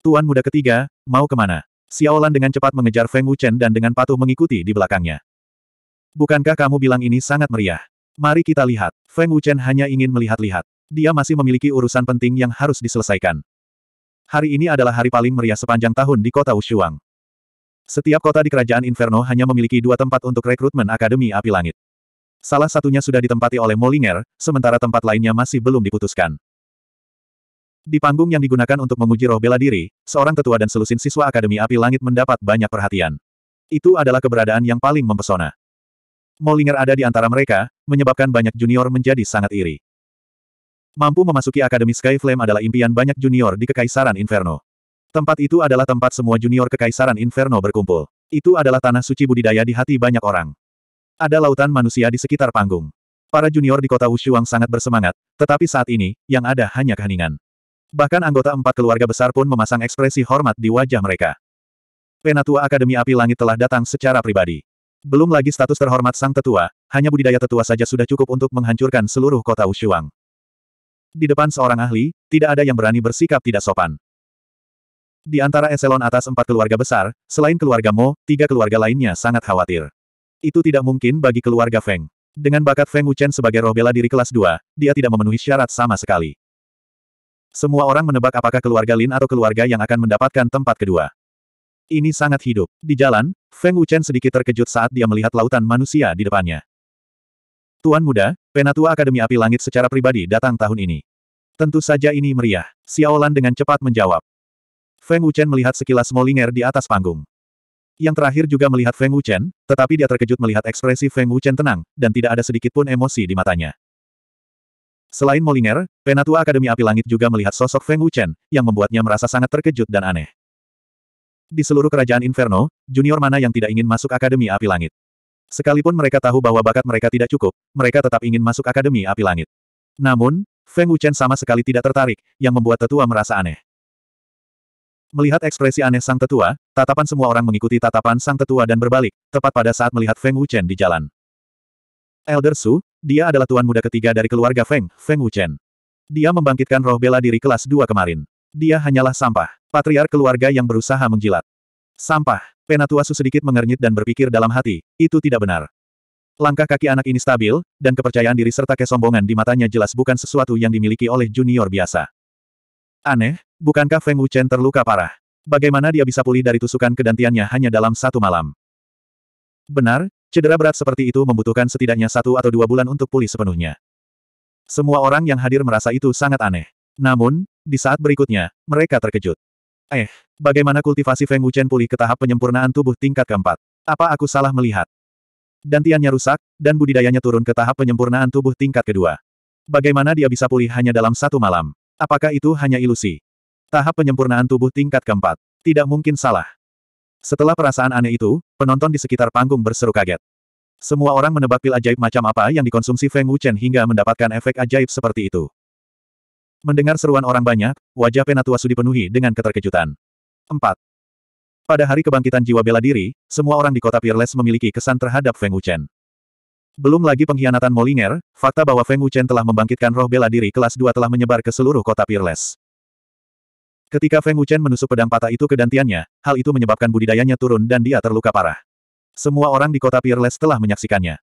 Tuan muda ketiga, mau kemana? Xiaolan dengan cepat mengejar Feng Wuchen dan dengan patuh mengikuti di belakangnya. Bukankah kamu bilang ini sangat meriah? Mari kita lihat. Feng Wuchen hanya ingin melihat-lihat. Dia masih memiliki urusan penting yang harus diselesaikan. Hari ini adalah hari paling meriah sepanjang tahun di kota Wushuang. Setiap kota di kerajaan Inferno hanya memiliki dua tempat untuk rekrutmen Akademi Api Langit. Salah satunya sudah ditempati oleh Molinger, sementara tempat lainnya masih belum diputuskan. Di panggung yang digunakan untuk memuji roh bela diri, seorang tetua dan selusin siswa Akademi Api Langit mendapat banyak perhatian. Itu adalah keberadaan yang paling mempesona. Mollinger ada di antara mereka, menyebabkan banyak junior menjadi sangat iri. Mampu memasuki Akademi Sky Flame adalah impian banyak junior di Kekaisaran Inferno. Tempat itu adalah tempat semua junior Kekaisaran Inferno berkumpul. Itu adalah tanah suci budidaya di hati banyak orang. Ada lautan manusia di sekitar panggung. Para junior di kota Wushuang sangat bersemangat, tetapi saat ini, yang ada hanya keheningan. Bahkan anggota empat keluarga besar pun memasang ekspresi hormat di wajah mereka. Penatua Akademi Api Langit telah datang secara pribadi. Belum lagi status terhormat sang tetua, hanya budidaya tetua saja sudah cukup untuk menghancurkan seluruh kota Ushuang. Di depan seorang ahli, tidak ada yang berani bersikap tidak sopan. Di antara eselon atas empat keluarga besar, selain keluarga Mo, tiga keluarga lainnya sangat khawatir. Itu tidak mungkin bagi keluarga Feng. Dengan bakat Feng Wuchen sebagai roh bela diri kelas 2, dia tidak memenuhi syarat sama sekali. Semua orang menebak apakah keluarga Lin atau keluarga yang akan mendapatkan tempat kedua. Ini sangat hidup. Di jalan, Feng Wuchen sedikit terkejut saat dia melihat lautan manusia di depannya. Tuan muda, Penatua Akademi Api Langit secara pribadi datang tahun ini. Tentu saja ini meriah. Xiaolan dengan cepat menjawab. Feng Wuchen melihat sekilas Molinger di atas panggung. Yang terakhir juga melihat Feng Wuchen, tetapi dia terkejut melihat ekspresi Feng Wuchen tenang, dan tidak ada sedikit pun emosi di matanya. Selain Moliner, Penatua Akademi Api Langit juga melihat sosok Feng Wuchen, yang membuatnya merasa sangat terkejut dan aneh. Di seluruh kerajaan Inferno, junior mana yang tidak ingin masuk Akademi Api Langit? Sekalipun mereka tahu bahwa bakat mereka tidak cukup, mereka tetap ingin masuk Akademi Api Langit. Namun, Feng Wuchen sama sekali tidak tertarik, yang membuat tetua merasa aneh. Melihat ekspresi aneh sang tetua, tatapan semua orang mengikuti tatapan sang tetua dan berbalik, tepat pada saat melihat Feng Wuchen di jalan. Elder Su, dia adalah tuan muda ketiga dari keluarga Feng, Feng Wuchen. Dia membangkitkan roh bela diri kelas 2 kemarin. Dia hanyalah sampah, Patriar keluarga yang berusaha menjilat. Sampah, Penatua su sedikit mengernyit dan berpikir dalam hati, itu tidak benar. Langkah kaki anak ini stabil, dan kepercayaan diri serta kesombongan di matanya jelas bukan sesuatu yang dimiliki oleh junior biasa. Aneh, bukankah Feng Wuchen terluka parah? Bagaimana dia bisa pulih dari tusukan kedantiannya hanya dalam satu malam? Benar, Cedera berat seperti itu membutuhkan setidaknya satu atau dua bulan untuk pulih sepenuhnya. Semua orang yang hadir merasa itu sangat aneh. Namun, di saat berikutnya, mereka terkejut. Eh, bagaimana kultivasi Feng Wuchen pulih ke tahap penyempurnaan tubuh tingkat keempat? Apa aku salah melihat? Dantiannya rusak, dan budidayanya turun ke tahap penyempurnaan tubuh tingkat kedua. Bagaimana dia bisa pulih hanya dalam satu malam? Apakah itu hanya ilusi? Tahap penyempurnaan tubuh tingkat keempat. Tidak mungkin salah. Setelah perasaan aneh itu, penonton di sekitar panggung berseru kaget. Semua orang menebak pil ajaib macam apa yang dikonsumsi Feng Wuchen hingga mendapatkan efek ajaib seperti itu. Mendengar seruan orang banyak, wajah Penatua Su dipenuhi dengan keterkejutan. 4. Pada hari kebangkitan jiwa bela diri, semua orang di kota Peerless memiliki kesan terhadap Feng Wuchen. Belum lagi pengkhianatan Molinger, fakta bahwa Feng Wuchen telah membangkitkan roh bela diri kelas 2 telah menyebar ke seluruh kota Peerless. Ketika Feng Wuchen menusuk pedang patah itu ke dantiannya, hal itu menyebabkan budidayanya turun dan dia terluka parah. Semua orang di kota Peerless telah menyaksikannya.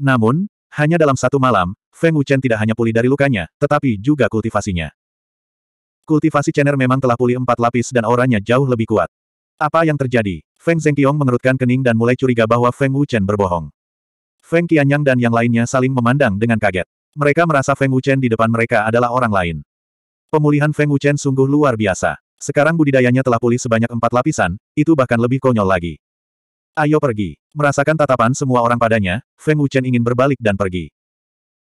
Namun, hanya dalam satu malam, Feng Wuchen tidak hanya pulih dari lukanya, tetapi juga kultivasinya. Kultivasi Chener memang telah pulih empat lapis dan auranya jauh lebih kuat. Apa yang terjadi? Feng Zhengqiong mengerutkan kening dan mulai curiga bahwa Feng Wuchen berbohong. Feng Qianyang dan yang lainnya saling memandang dengan kaget. Mereka merasa Feng Wuchen di depan mereka adalah orang lain. Pemulihan Feng Wuchen sungguh luar biasa. Sekarang budidayanya telah pulih sebanyak empat lapisan, itu bahkan lebih konyol lagi. Ayo pergi. Merasakan tatapan semua orang padanya, Feng Wuchen ingin berbalik dan pergi.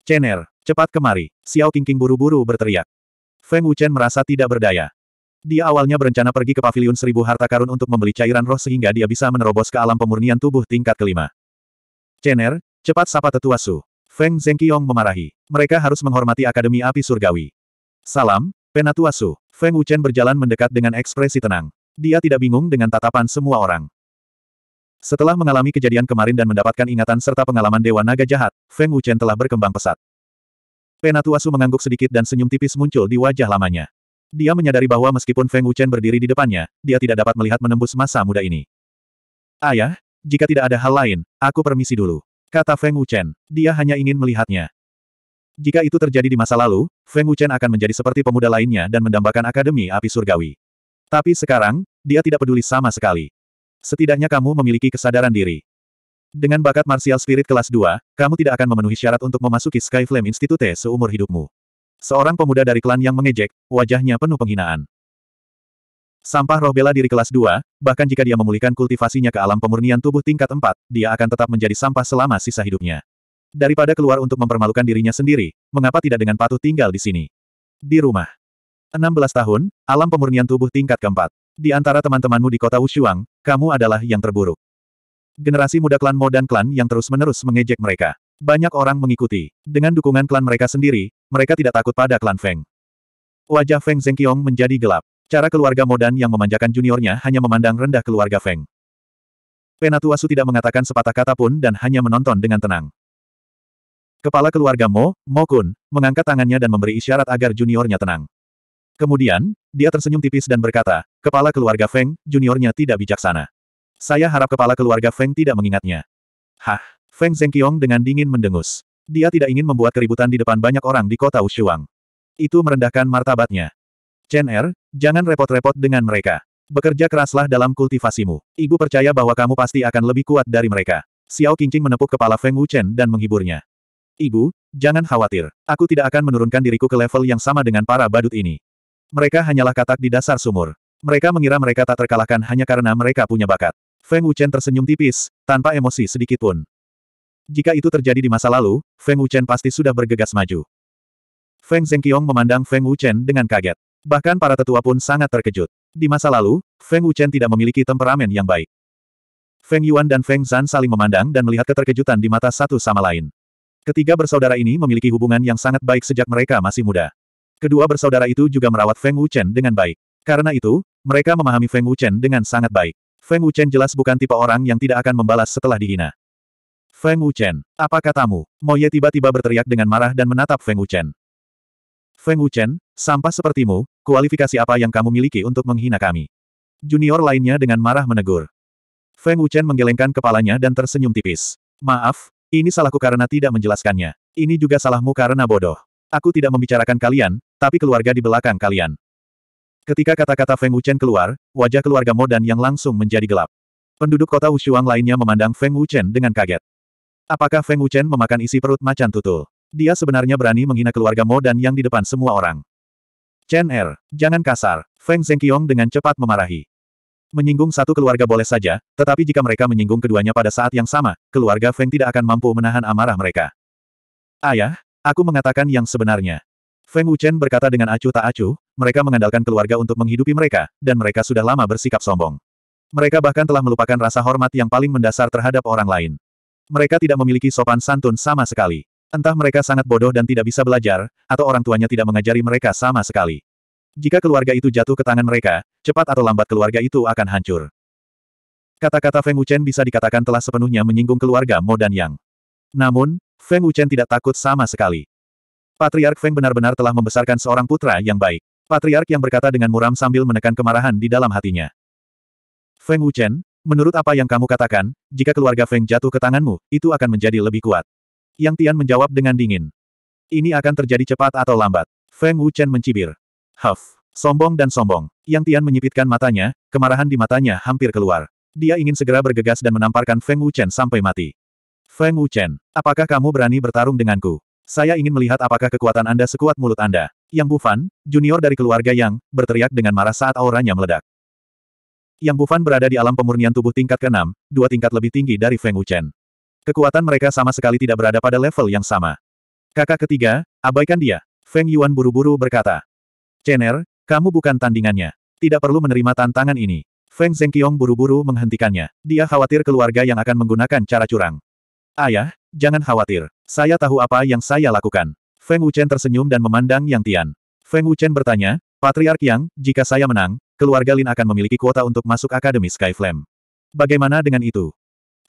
Chen'er, cepat kemari. Xiao Qingqing buru-buru berteriak. Feng Wuchen merasa tidak berdaya. Dia awalnya berencana pergi ke paviliun seribu harta karun untuk membeli cairan roh sehingga dia bisa menerobos ke alam pemurnian tubuh tingkat kelima. Chen'er, cepat sapa tetua Su. Feng Zengqiong memarahi. Mereka harus menghormati Akademi Api Surgawi. Salam, Penatuasu. Feng Wuchen berjalan mendekat dengan ekspresi tenang. Dia tidak bingung dengan tatapan semua orang. Setelah mengalami kejadian kemarin dan mendapatkan ingatan serta pengalaman Dewa Naga Jahat, Feng Wuchen telah berkembang pesat. Penatuasu mengangguk sedikit dan senyum tipis muncul di wajah lamanya. Dia menyadari bahwa meskipun Feng Wuchen berdiri di depannya, dia tidak dapat melihat menembus masa muda ini. Ayah, jika tidak ada hal lain, aku permisi dulu. Kata Feng Wuchen, dia hanya ingin melihatnya. Jika itu terjadi di masa lalu, Feng Wuchen akan menjadi seperti pemuda lainnya dan mendambakan Akademi Api Surgawi. Tapi sekarang, dia tidak peduli sama sekali. Setidaknya kamu memiliki kesadaran diri. Dengan bakat martial spirit kelas 2, kamu tidak akan memenuhi syarat untuk memasuki Sky Flame Institute seumur hidupmu. Seorang pemuda dari klan yang mengejek, wajahnya penuh penghinaan. Sampah roh bela diri kelas 2, bahkan jika dia memulihkan kultivasinya ke alam pemurnian tubuh tingkat 4, dia akan tetap menjadi sampah selama sisa hidupnya. Daripada keluar untuk mempermalukan dirinya sendiri, mengapa tidak dengan patuh tinggal di sini? Di rumah. 16 tahun, alam pemurnian tubuh tingkat keempat. Di antara teman-temanmu di kota Wushuang, kamu adalah yang terburuk. Generasi muda klan Mo dan klan yang terus-menerus mengejek mereka. Banyak orang mengikuti. Dengan dukungan klan mereka sendiri, mereka tidak takut pada klan Feng. Wajah Feng Zhengqiong menjadi gelap. Cara keluarga Modan yang memanjakan juniornya hanya memandang rendah keluarga Feng. Penatua Su tidak mengatakan sepatah kata pun dan hanya menonton dengan tenang. Kepala keluarga Mo, Mo Kun, mengangkat tangannya dan memberi isyarat agar juniornya tenang. Kemudian, dia tersenyum tipis dan berkata, Kepala keluarga Feng, juniornya tidak bijaksana. Saya harap kepala keluarga Feng tidak mengingatnya. Hah, Feng Zhengqiong dengan dingin mendengus. Dia tidak ingin membuat keributan di depan banyak orang di kota Ushuang. Itu merendahkan martabatnya. Chen Er, jangan repot-repot dengan mereka. Bekerja keraslah dalam kultivasimu. Ibu percaya bahwa kamu pasti akan lebih kuat dari mereka. Xiao Qingqing menepuk kepala Feng Wuchen dan menghiburnya. Ibu, jangan khawatir. Aku tidak akan menurunkan diriku ke level yang sama dengan para badut ini. Mereka hanyalah katak di dasar sumur. Mereka mengira mereka tak terkalahkan hanya karena mereka punya bakat. Feng Wuchen tersenyum tipis, tanpa emosi sedikitpun. Jika itu terjadi di masa lalu, Feng Wuchen pasti sudah bergegas maju. Feng Zhengqiong memandang Feng Wuchen dengan kaget. Bahkan para tetua pun sangat terkejut. Di masa lalu, Feng Wuchen tidak memiliki temperamen yang baik. Feng Yuan dan Feng Zan saling memandang dan melihat keterkejutan di mata satu sama lain. Ketiga bersaudara ini memiliki hubungan yang sangat baik sejak mereka masih muda. Kedua bersaudara itu juga merawat Feng Wuchen dengan baik. Karena itu, mereka memahami Feng Wuchen dengan sangat baik. Feng Wuchen jelas bukan tipe orang yang tidak akan membalas setelah dihina. Feng Wuchen, apa katamu? Moye tiba-tiba berteriak dengan marah dan menatap Feng Wuchen. Feng Wuchen, sampah sepertimu, kualifikasi apa yang kamu miliki untuk menghina kami? Junior lainnya dengan marah menegur. Feng Wuchen menggelengkan kepalanya dan tersenyum tipis. Maaf, ini salahku karena tidak menjelaskannya. Ini juga salahmu karena bodoh. Aku tidak membicarakan kalian, tapi keluarga di belakang kalian. Ketika kata-kata Feng Wuchen keluar, wajah keluarga Modan yang langsung menjadi gelap. Penduduk kota Wushuang lainnya memandang Feng Wuchen dengan kaget. Apakah Feng Wuchen memakan isi perut macan tutul? Dia sebenarnya berani menghina keluarga Modan yang di depan semua orang. Chen Er, jangan kasar. Feng Zhengqiong dengan cepat memarahi. Menyinggung satu keluarga boleh saja, tetapi jika mereka menyinggung keduanya pada saat yang sama, keluarga Feng tidak akan mampu menahan amarah mereka. Ayah, aku mengatakan yang sebenarnya. Feng Wuchen berkata dengan acuh tak acuh, mereka mengandalkan keluarga untuk menghidupi mereka, dan mereka sudah lama bersikap sombong. Mereka bahkan telah melupakan rasa hormat yang paling mendasar terhadap orang lain. Mereka tidak memiliki sopan santun sama sekali. Entah mereka sangat bodoh dan tidak bisa belajar, atau orang tuanya tidak mengajari mereka sama sekali. Jika keluarga itu jatuh ke tangan mereka, cepat atau lambat keluarga itu akan hancur. Kata-kata Feng Wuchen bisa dikatakan telah sepenuhnya menyinggung keluarga Mo dan Yang. Namun, Feng Wuchen tidak takut sama sekali. Patriark Feng benar-benar telah membesarkan seorang putra yang baik. Patriark yang berkata dengan muram sambil menekan kemarahan di dalam hatinya. Feng Wuchen, menurut apa yang kamu katakan, jika keluarga Feng jatuh ke tanganmu, itu akan menjadi lebih kuat. Yang Tian menjawab dengan dingin. Ini akan terjadi cepat atau lambat. Feng Wuchen mencibir. Huff. Sombong dan sombong. Yang Tian menyipitkan matanya, kemarahan di matanya hampir keluar. Dia ingin segera bergegas dan menamparkan Feng Wuchen sampai mati. Feng Wuchen, apakah kamu berani bertarung denganku? Saya ingin melihat apakah kekuatan Anda sekuat mulut Anda. Yang Bufan, junior dari keluarga Yang, berteriak dengan marah saat auranya meledak. Yang Bufan berada di alam pemurnian tubuh tingkat ke-6, dua tingkat lebih tinggi dari Feng Wuchen. Kekuatan mereka sama sekali tidak berada pada level yang sama. Kakak ketiga, abaikan dia. Feng Yuan buru-buru berkata. Chen'er, kamu bukan tandingannya. Tidak perlu menerima tantangan ini. Feng Zhengqiong buru-buru menghentikannya. Dia khawatir keluarga yang akan menggunakan cara curang. Ayah, jangan khawatir. Saya tahu apa yang saya lakukan. Feng Wuchen tersenyum dan memandang Yang Tian. Feng Wuchen bertanya, Patriark Yang, jika saya menang, keluarga Lin akan memiliki kuota untuk masuk Akademi Sky Flame. Bagaimana dengan itu?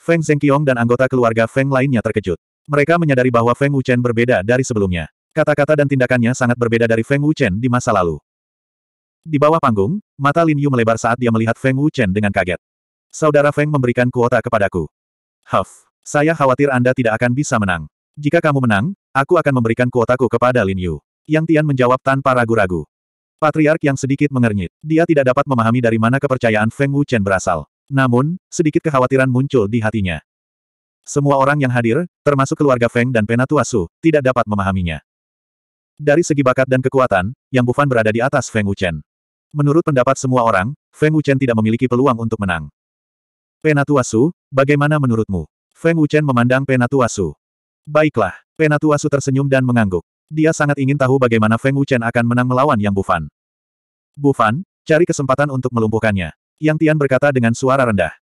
Feng Zhengqiong dan anggota keluarga Feng lainnya terkejut. Mereka menyadari bahwa Feng Wuchen berbeda dari sebelumnya. Kata-kata dan tindakannya sangat berbeda dari Feng Wuchen di masa lalu. Di bawah panggung, mata Lin Yu melebar saat dia melihat Feng Wuchen dengan kaget. Saudara Feng memberikan kuota kepadaku. Huff, saya khawatir Anda tidak akan bisa menang. Jika kamu menang, aku akan memberikan kuotaku kepada Lin Yu. Yang Tian menjawab tanpa ragu-ragu. Patriark yang sedikit mengernyit. Dia tidak dapat memahami dari mana kepercayaan Feng Wuchen berasal. Namun, sedikit kekhawatiran muncul di hatinya. Semua orang yang hadir, termasuk keluarga Feng dan Penatua Su, tidak dapat memahaminya. Dari segi bakat dan kekuatan, Yang Bufan berada di atas Feng Wuchen. Menurut pendapat semua orang, Feng Wuchen tidak memiliki peluang untuk menang. Penatuasu, bagaimana menurutmu? Feng Wuchen memandang Penatuasu. Baiklah, Penatuasu tersenyum dan mengangguk. Dia sangat ingin tahu bagaimana Feng Wuchen akan menang melawan Yang Bufan. Bufan, cari kesempatan untuk melumpuhkannya. Yang Tian berkata dengan suara rendah.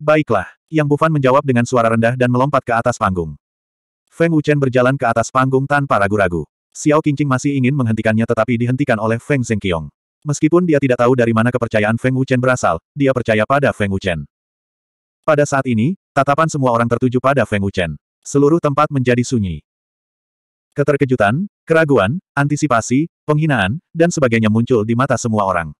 Baiklah, Yang Bufan menjawab dengan suara rendah dan melompat ke atas panggung. Feng Wuchen berjalan ke atas panggung tanpa ragu-ragu. Xiao Qingqing masih ingin menghentikannya tetapi dihentikan oleh Feng Zhengqiong. Meskipun dia tidak tahu dari mana kepercayaan Feng Wuchen berasal, dia percaya pada Feng Wuchen. Pada saat ini, tatapan semua orang tertuju pada Feng Wuchen. Seluruh tempat menjadi sunyi. Keterkejutan, keraguan, antisipasi, penghinaan, dan sebagainya muncul di mata semua orang.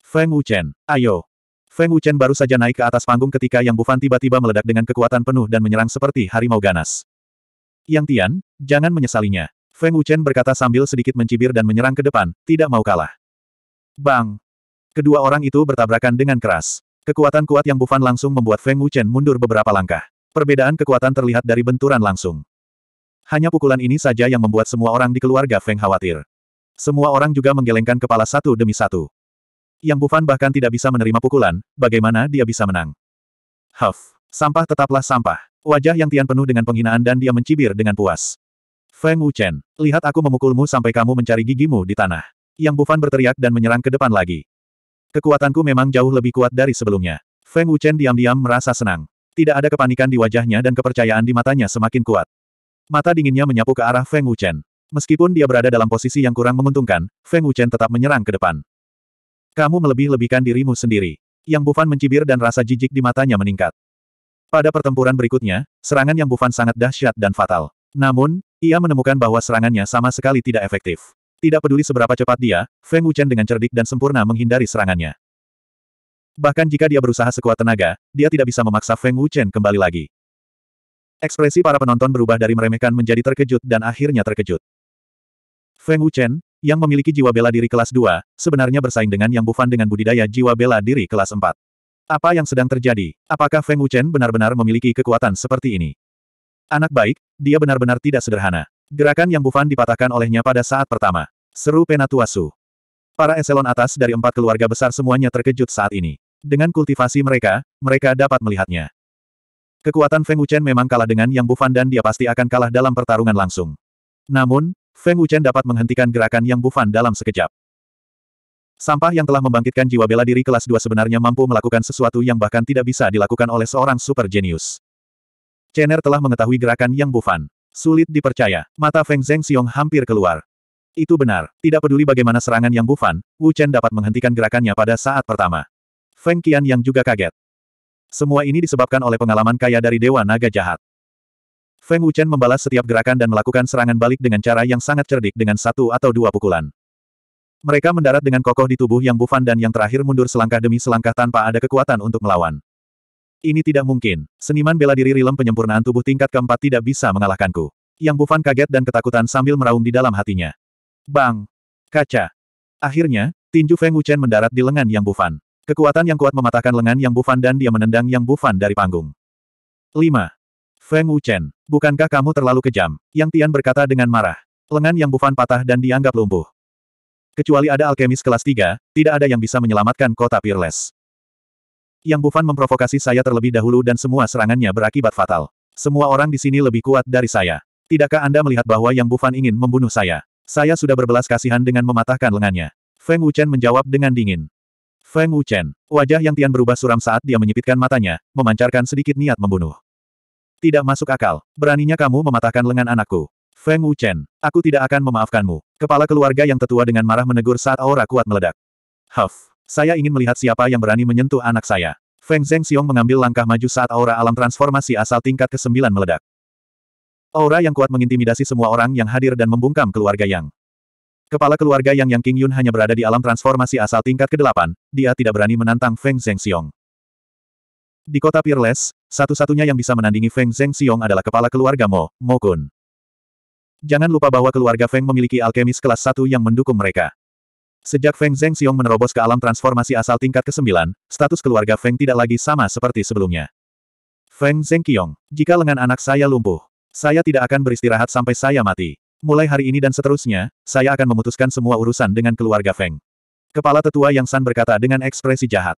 Feng Wuchen, ayo, Feng Wuchen baru saja naik ke atas panggung ketika Yang Bufan tiba-tiba meledak dengan kekuatan penuh dan menyerang seperti harimau ganas. Yang Tian, jangan menyesalinya. Feng Wuchen berkata sambil sedikit mencibir dan menyerang ke depan, tidak mau kalah. Bang! Kedua orang itu bertabrakan dengan keras. Kekuatan kuat yang Bufan langsung membuat Feng Wuchen mundur beberapa langkah. Perbedaan kekuatan terlihat dari benturan langsung. Hanya pukulan ini saja yang membuat semua orang di keluarga Feng khawatir. Semua orang juga menggelengkan kepala satu demi satu. Yang Bufan bahkan tidak bisa menerima pukulan, bagaimana dia bisa menang? Huff! Sampah tetaplah sampah. Wajah Yang Tian penuh dengan penghinaan dan dia mencibir dengan puas. Feng Wuchen, lihat aku memukulmu sampai kamu mencari gigimu di tanah. Yang Bufan berteriak dan menyerang ke depan lagi. Kekuatanku memang jauh lebih kuat dari sebelumnya. Feng Wuchen diam-diam merasa senang. Tidak ada kepanikan di wajahnya dan kepercayaan di matanya semakin kuat. Mata dinginnya menyapu ke arah Feng Wuchen. Meskipun dia berada dalam posisi yang kurang menguntungkan, Feng Wuchen tetap menyerang ke depan. Kamu melebih-lebihkan dirimu sendiri. Yang Bufan mencibir dan rasa jijik di matanya meningkat. Pada pertempuran berikutnya, serangan Yang Bufan sangat dahsyat dan fatal. Namun, ia menemukan bahwa serangannya sama sekali tidak efektif. Tidak peduli seberapa cepat dia, Feng Wuchen dengan cerdik dan sempurna menghindari serangannya. Bahkan jika dia berusaha sekuat tenaga, dia tidak bisa memaksa Feng Wuchen kembali lagi. Ekspresi para penonton berubah dari meremehkan menjadi terkejut dan akhirnya terkejut. Feng Wuchen, yang memiliki jiwa bela diri kelas 2, sebenarnya bersaing dengan Yang Bufan dengan budidaya jiwa bela diri kelas 4. Apa yang sedang terjadi? Apakah Feng Wuchen benar-benar memiliki kekuatan seperti ini? Anak baik, dia benar-benar tidak sederhana. Gerakan yang Bufan dipatahkan olehnya pada saat pertama. Seru Penatuasu. Para eselon atas dari empat keluarga besar semuanya terkejut saat ini. Dengan kultivasi mereka, mereka dapat melihatnya. Kekuatan Feng Wuchen memang kalah dengan Yang Bufan dan dia pasti akan kalah dalam pertarungan langsung. Namun, Feng Wuchen dapat menghentikan gerakan Yang Bufan dalam sekejap. Sampah yang telah membangkitkan jiwa bela diri kelas 2 sebenarnya mampu melakukan sesuatu yang bahkan tidak bisa dilakukan oleh seorang super genius. Chener telah mengetahui gerakan yang bufan. Sulit dipercaya. Mata Feng Zeng Xiong hampir keluar. Itu benar. Tidak peduli bagaimana serangan yang bufan, Wu Chen dapat menghentikan gerakannya pada saat pertama. Feng Qian yang juga kaget. Semua ini disebabkan oleh pengalaman kaya dari Dewa Naga Jahat. Feng Wu Chen membalas setiap gerakan dan melakukan serangan balik dengan cara yang sangat cerdik dengan satu atau dua pukulan. Mereka mendarat dengan kokoh di tubuh yang bufan dan yang terakhir mundur selangkah demi selangkah tanpa ada kekuatan untuk melawan. Ini tidak mungkin. Seniman bela diri Rilem penyempurnaan tubuh tingkat keempat tidak bisa mengalahkanku. Yang Bufan kaget dan ketakutan sambil meraung di dalam hatinya. Bang! Kaca! Akhirnya, tinju Feng Wuchen mendarat di lengan Yang Bufan. Kekuatan yang kuat mematahkan lengan Yang Bufan dan dia menendang Yang Bufan dari panggung. 5. Feng Wuchen, bukankah kamu terlalu kejam? Yang Tian berkata dengan marah. Lengan Yang Bufan patah dan dianggap lumpuh. Kecuali ada alkemis kelas 3, tidak ada yang bisa menyelamatkan kota Peerless. Yang Bufan memprovokasi saya terlebih dahulu dan semua serangannya berakibat fatal. Semua orang di sini lebih kuat dari saya. Tidakkah Anda melihat bahwa Yang Bufan ingin membunuh saya? Saya sudah berbelas kasihan dengan mematahkan lengannya. Feng Wuchen menjawab dengan dingin. Feng Wuchen, wajah Yang Tian berubah suram saat dia menyipitkan matanya, memancarkan sedikit niat membunuh. Tidak masuk akal. Beraninya kamu mematahkan lengan anakku. Feng Wuchen, aku tidak akan memaafkanmu. Kepala keluarga yang tetua dengan marah menegur saat aura kuat meledak. Huff. Saya ingin melihat siapa yang berani menyentuh anak saya. Feng Zeng Xiong mengambil langkah maju saat aura alam transformasi asal tingkat ke-9 meledak. Aura yang kuat mengintimidasi semua orang yang hadir dan membungkam keluarga Yang. Kepala keluarga Yang Yang King Yun hanya berada di alam transformasi asal tingkat ke-8, dia tidak berani menantang Feng Zeng Xiong. Di kota Peerless, satu-satunya yang bisa menandingi Feng Zeng Xiong adalah kepala keluarga Mo, Mo Kun. Jangan lupa bahwa keluarga Feng memiliki alkemis kelas 1 yang mendukung mereka. Sejak Feng Zheng Xiong menerobos ke alam transformasi asal tingkat ke-9, status keluarga Feng tidak lagi sama seperti sebelumnya. Feng Zheng Qiong, jika lengan anak saya lumpuh, saya tidak akan beristirahat sampai saya mati. Mulai hari ini dan seterusnya, saya akan memutuskan semua urusan dengan keluarga Feng. Kepala tetua Yang San berkata dengan ekspresi jahat.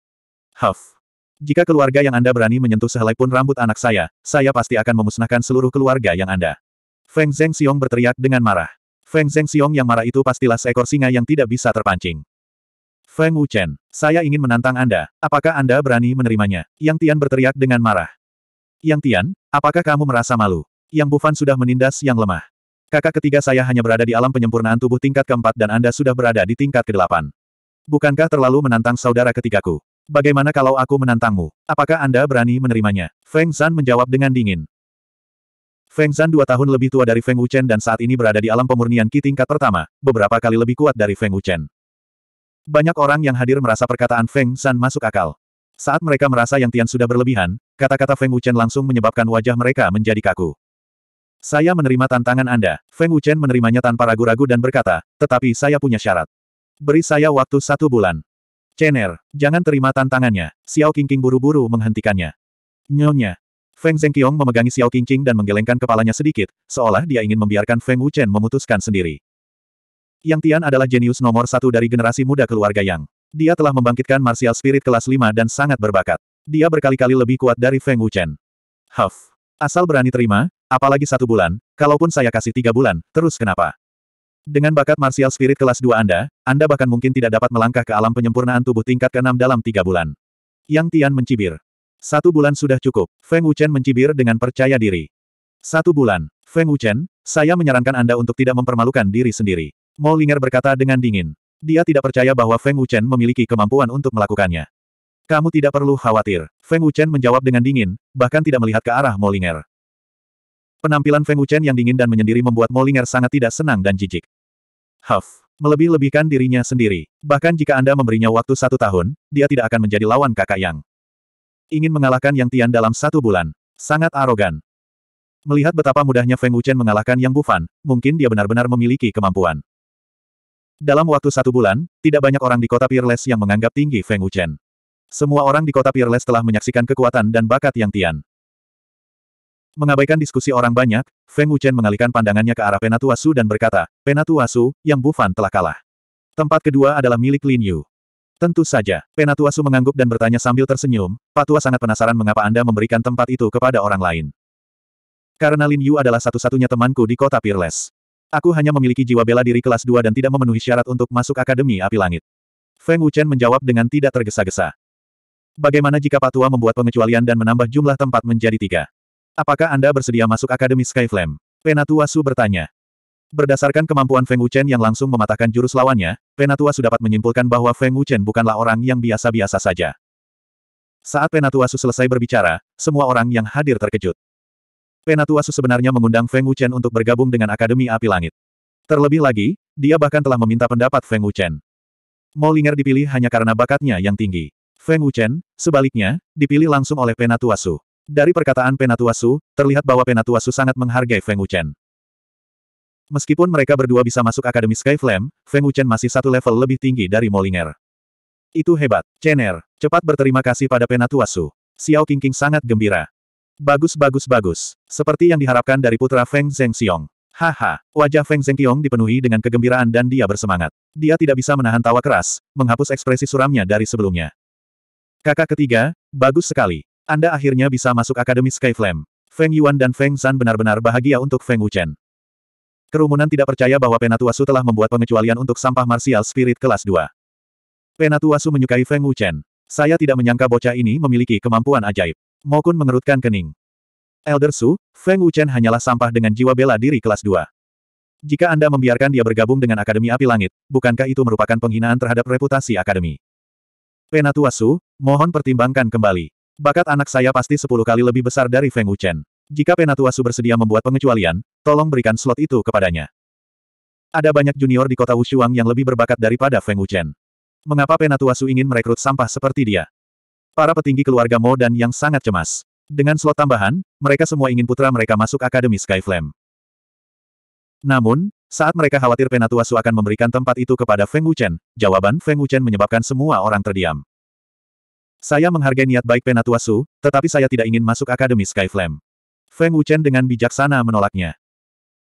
Huff. Jika keluarga yang Anda berani menyentuh sehelai pun rambut anak saya, saya pasti akan memusnahkan seluruh keluarga yang Anda. Feng Zheng Xiong berteriak dengan marah. Feng Zhengxiong yang marah itu pastilah seekor singa yang tidak bisa terpancing. Feng Wuchen, saya ingin menantang Anda. Apakah Anda berani menerimanya? Yang Tian berteriak dengan marah. Yang Tian, apakah kamu merasa malu? Yang Bufan sudah menindas yang lemah. Kakak ketiga saya hanya berada di alam penyempurnaan tubuh tingkat keempat dan Anda sudah berada di tingkat kedelapan. Bukankah terlalu menantang saudara ketigaku? Bagaimana kalau aku menantangmu? Apakah Anda berani menerimanya? Feng Zhan menjawab dengan dingin. Feng Zhan dua tahun lebih tua dari Feng Wuchen dan saat ini berada di alam pemurnian Qi tingkat pertama, beberapa kali lebih kuat dari Feng Wuchen. Banyak orang yang hadir merasa perkataan Feng Zhan masuk akal. Saat mereka merasa yang Tian sudah berlebihan, kata-kata Feng Wuchen langsung menyebabkan wajah mereka menjadi kaku. Saya menerima tantangan Anda. Feng Wuchen menerimanya tanpa ragu-ragu dan berkata, tetapi saya punya syarat. Beri saya waktu satu bulan. Chen'er, jangan terima tantangannya. Xiao Qingqing buru-buru menghentikannya. Nyonya, Feng Zhengqiong memegangi Xiao Qingqing dan menggelengkan kepalanya sedikit, seolah dia ingin membiarkan Feng Wuchen memutuskan sendiri. Yang Tian adalah jenius nomor satu dari generasi muda keluarga Yang. Dia telah membangkitkan martial spirit kelas 5 dan sangat berbakat. Dia berkali-kali lebih kuat dari Feng Wuchen. Huff. Asal berani terima, apalagi satu bulan, kalaupun saya kasih tiga bulan, terus kenapa? Dengan bakat martial spirit kelas 2 Anda, Anda bahkan mungkin tidak dapat melangkah ke alam penyempurnaan tubuh tingkat ke-6 dalam tiga bulan. Yang Tian mencibir. Satu bulan sudah cukup, Feng Wuchen mencibir dengan percaya diri. Satu bulan, Feng Wuchen, saya menyarankan Anda untuk tidak mempermalukan diri sendiri. Mo Linger berkata dengan dingin. Dia tidak percaya bahwa Feng Wuchen memiliki kemampuan untuk melakukannya. Kamu tidak perlu khawatir. Feng Wuchen menjawab dengan dingin, bahkan tidak melihat ke arah Mo Penampilan Feng Wuchen yang dingin dan menyendiri membuat Mo sangat tidak senang dan jijik. Huff melebih-lebihkan dirinya sendiri. Bahkan jika Anda memberinya waktu satu tahun, dia tidak akan menjadi lawan kakak yang. Ingin mengalahkan Yang Tian dalam satu bulan. Sangat arogan. Melihat betapa mudahnya Feng Wuchen mengalahkan Yang Bufan, mungkin dia benar-benar memiliki kemampuan. Dalam waktu satu bulan, tidak banyak orang di kota Peerless yang menganggap tinggi Feng Wuchen. Semua orang di kota Peerless telah menyaksikan kekuatan dan bakat Yang Tian. Mengabaikan diskusi orang banyak, Feng Wuchen mengalihkan pandangannya ke arah Penatuasu dan berkata, Penatuasu, Yang Bufan telah kalah. Tempat kedua adalah milik Lin Yu. Tentu saja, Penatuasu mengangguk dan bertanya sambil tersenyum, Patua sangat penasaran mengapa Anda memberikan tempat itu kepada orang lain. Karena Lin Yu adalah satu-satunya temanku di kota Peerless. Aku hanya memiliki jiwa bela diri kelas 2 dan tidak memenuhi syarat untuk masuk Akademi Api Langit. Feng Wuchen menjawab dengan tidak tergesa-gesa. Bagaimana jika Patua membuat pengecualian dan menambah jumlah tempat menjadi tiga? Apakah Anda bersedia masuk Akademi Skyflame? Penatuasu bertanya. Berdasarkan kemampuan Feng Wuchen yang langsung mematahkan jurus lawannya, Penatua sudah dapat menyimpulkan bahwa Feng Wuchen bukanlah orang yang biasa-biasa saja. Saat Penatua selesai berbicara, semua orang yang hadir terkejut. Penatua sebenarnya mengundang Feng Wuchen untuk bergabung dengan Akademi Api Langit. Terlebih lagi, dia bahkan telah meminta pendapat Feng Wuchen. Maulinger dipilih hanya karena bakatnya yang tinggi. Feng Wuchen, sebaliknya, dipilih langsung oleh Penatua Su. Dari perkataan Penatua Su, terlihat bahwa Penatua Su sangat menghargai Feng Wuchen. Meskipun mereka berdua bisa masuk Akademi Sky Flame, Feng Wuchen masih satu level lebih tinggi dari Molinger. Itu hebat, Chener. Cepat berterima kasih pada Penatua Su. Xiao Qingqing sangat gembira. Bagus bagus bagus. Seperti yang diharapkan dari putra Feng Zhengxiong. Haha, wajah Feng Zhengqiong dipenuhi dengan kegembiraan dan dia bersemangat. Dia tidak bisa menahan tawa keras, menghapus ekspresi suramnya dari sebelumnya. Kakak ketiga, bagus sekali. Anda akhirnya bisa masuk Akademi Sky Flame. Feng Yuan dan Feng San benar-benar bahagia untuk Feng Wuchen. Kerumunan tidak percaya bahwa Penatuasu telah membuat pengecualian untuk sampah martial spirit kelas 2. Penatuasu menyukai Feng Wuchen. Saya tidak menyangka bocah ini memiliki kemampuan ajaib. Mokun mengerutkan kening. Elder Su, Feng Wuchen hanyalah sampah dengan jiwa bela diri kelas 2. Jika Anda membiarkan dia bergabung dengan Akademi Api Langit, bukankah itu merupakan penghinaan terhadap reputasi Akademi? Penatuasu, mohon pertimbangkan kembali. Bakat anak saya pasti sepuluh kali lebih besar dari Feng Wuchen. Jika Penatuasu bersedia membuat pengecualian, tolong berikan slot itu kepadanya. Ada banyak junior di kota Wushuang yang lebih berbakat daripada Feng Wuchen. Mengapa Penatuasu ingin merekrut sampah seperti dia? Para petinggi keluarga Mo dan yang sangat cemas. Dengan slot tambahan, mereka semua ingin putra mereka masuk Akademi Skyflame. Namun, saat mereka khawatir Penatuasu akan memberikan tempat itu kepada Feng Wuchen, jawaban Feng Wuchen menyebabkan semua orang terdiam. Saya menghargai niat baik Penatuasu, tetapi saya tidak ingin masuk Akademi Skyflame. Feng Wuchen dengan bijaksana menolaknya.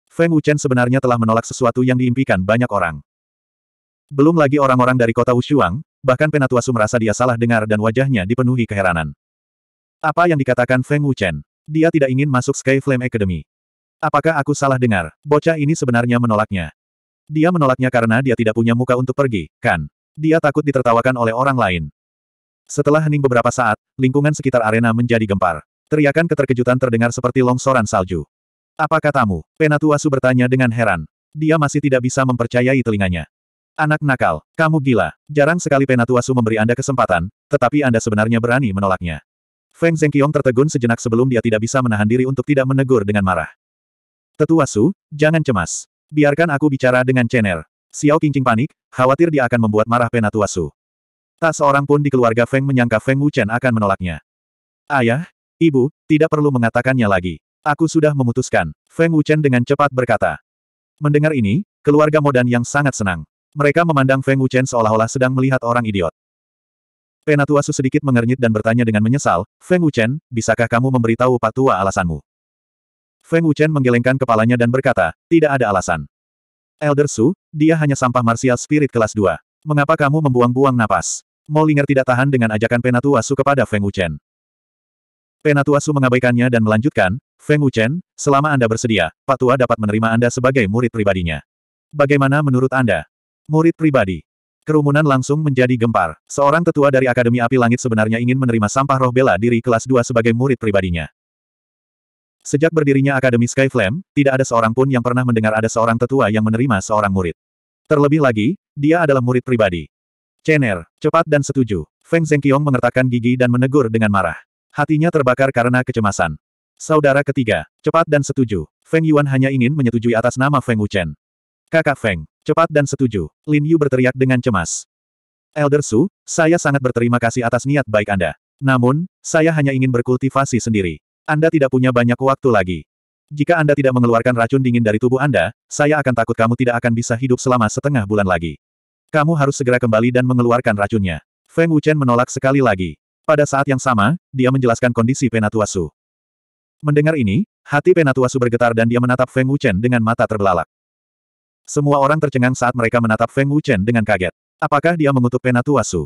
Feng Wuchen sebenarnya telah menolak sesuatu yang diimpikan banyak orang. Belum lagi orang-orang dari kota Wushuang, bahkan Penatua Su merasa dia salah dengar dan wajahnya dipenuhi keheranan. Apa yang dikatakan Feng Wuchen? Dia tidak ingin masuk Sky Flame Academy. Apakah aku salah dengar? Bocah ini sebenarnya menolaknya. Dia menolaknya karena dia tidak punya muka untuk pergi, kan? Dia takut ditertawakan oleh orang lain. Setelah hening beberapa saat, lingkungan sekitar arena menjadi gempar. Teriakan keterkejutan terdengar seperti longsoran salju. Apa katamu? Penatuasu bertanya dengan heran. Dia masih tidak bisa mempercayai telinganya. Anak nakal, kamu gila. Jarang sekali Penatuasu memberi Anda kesempatan, tetapi Anda sebenarnya berani menolaknya. Feng Zhengqiong tertegun sejenak sebelum dia tidak bisa menahan diri untuk tidak menegur dengan marah. Tetuasu, jangan cemas. Biarkan aku bicara dengan Chener. Xiao Qingqing panik, khawatir dia akan membuat marah Penatuasu. Tak seorang pun di keluarga Feng menyangka Feng Wuchen akan menolaknya. Ayah, Ibu, tidak perlu mengatakannya lagi. Aku sudah memutuskan. Feng Wuchen dengan cepat berkata. Mendengar ini, keluarga Modan yang sangat senang. Mereka memandang Feng Wuchen seolah-olah sedang melihat orang idiot. Penatua Su sedikit mengernyit dan bertanya dengan menyesal, Feng Wuchen, bisakah kamu memberitahu Patua alasanmu? Feng Wuchen menggelengkan kepalanya dan berkata, tidak ada alasan. Elder Su, dia hanya sampah martial spirit kelas 2. Mengapa kamu membuang-buang napas? Molinger tidak tahan dengan ajakan Penatua Su kepada Feng Wuchen. Penatuasu mengabaikannya dan melanjutkan, Feng Wuchen, selama Anda bersedia, Pak Tua dapat menerima Anda sebagai murid pribadinya. Bagaimana menurut Anda? Murid pribadi. Kerumunan langsung menjadi gempar. Seorang tetua dari Akademi Api Langit sebenarnya ingin menerima sampah roh bela diri kelas 2 sebagai murid pribadinya. Sejak berdirinya Akademi Sky Flame, tidak ada seorang pun yang pernah mendengar ada seorang tetua yang menerima seorang murid. Terlebih lagi, dia adalah murid pribadi. Chen'er, cepat dan setuju. Feng Zhengqiong mengertakkan gigi dan menegur dengan marah. Hatinya terbakar karena kecemasan. Saudara ketiga, cepat dan setuju. Feng Yuan hanya ingin menyetujui atas nama Feng Wuchen. Kakak Feng, cepat dan setuju. Lin Yu berteriak dengan cemas. Elder Su, saya sangat berterima kasih atas niat baik Anda. Namun, saya hanya ingin berkultivasi sendiri. Anda tidak punya banyak waktu lagi. Jika Anda tidak mengeluarkan racun dingin dari tubuh Anda, saya akan takut kamu tidak akan bisa hidup selama setengah bulan lagi. Kamu harus segera kembali dan mengeluarkan racunnya. Feng Wuchen menolak sekali lagi. Pada saat yang sama, dia menjelaskan kondisi Penatuasu. Mendengar ini, hati Penatuasu bergetar dan dia menatap Feng Wuchen dengan mata terbelalak. Semua orang tercengang saat mereka menatap Feng Wuchen dengan kaget. Apakah dia mengutuk Penatuasu?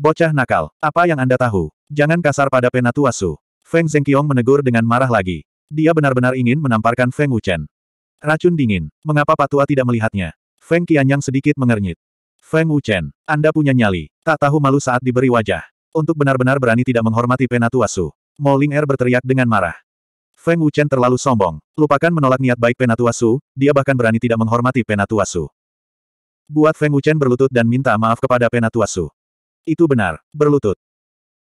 Bocah nakal, apa yang Anda tahu? Jangan kasar pada Penatuasu. Feng Zengqiong menegur dengan marah lagi. Dia benar-benar ingin menamparkan Feng Wuchen. Racun dingin, mengapa Patua tidak melihatnya? Feng Qianyang sedikit mengernyit. Feng Wuchen, Anda punya nyali, tak tahu malu saat diberi wajah. Untuk benar-benar berani tidak menghormati Penatuasu. Moling Er berteriak dengan marah. Feng Wuchen terlalu sombong. Lupakan menolak niat baik Penatuasu, dia bahkan berani tidak menghormati Penatuasu. Buat Feng Wuchen berlutut dan minta maaf kepada Penatuasu. Itu benar, berlutut.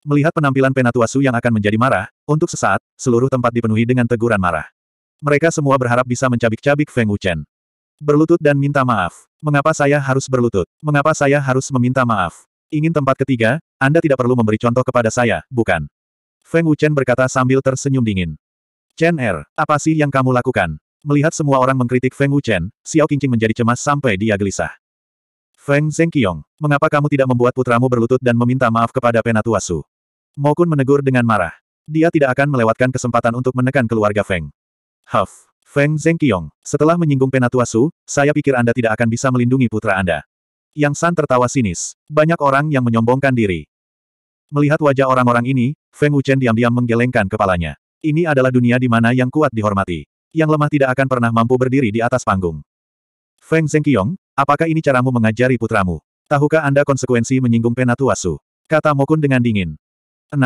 Melihat penampilan Penatuasu yang akan menjadi marah, untuk sesaat, seluruh tempat dipenuhi dengan teguran marah. Mereka semua berharap bisa mencabik-cabik Feng Wuchen. Berlutut dan minta maaf. Mengapa saya harus berlutut? Mengapa saya harus meminta maaf? Ingin tempat ketiga, Anda tidak perlu memberi contoh kepada saya, bukan? Feng Wuchen berkata sambil tersenyum dingin. Chen Er, apa sih yang kamu lakukan? Melihat semua orang mengkritik Feng Wuchen, Xiao Qingqing menjadi cemas sampai dia gelisah. Feng Zhengqiong, mengapa kamu tidak membuat putramu berlutut dan meminta maaf kepada Penatua Su? Mokun menegur dengan marah. Dia tidak akan melewatkan kesempatan untuk menekan keluarga Feng. Huff. Feng Zhengqiong, setelah menyinggung Penatua Su, saya pikir Anda tidak akan bisa melindungi putra Anda. Yang San tertawa sinis. Banyak orang yang menyombongkan diri. Melihat wajah orang-orang ini, Feng Wuchen diam-diam menggelengkan kepalanya. Ini adalah dunia di mana yang kuat dihormati. Yang lemah tidak akan pernah mampu berdiri di atas panggung. Feng Zhengqiong, apakah ini caramu mengajari putramu? Tahukah Anda konsekuensi menyinggung Penatua Su? Kata Mokun dengan dingin. 6.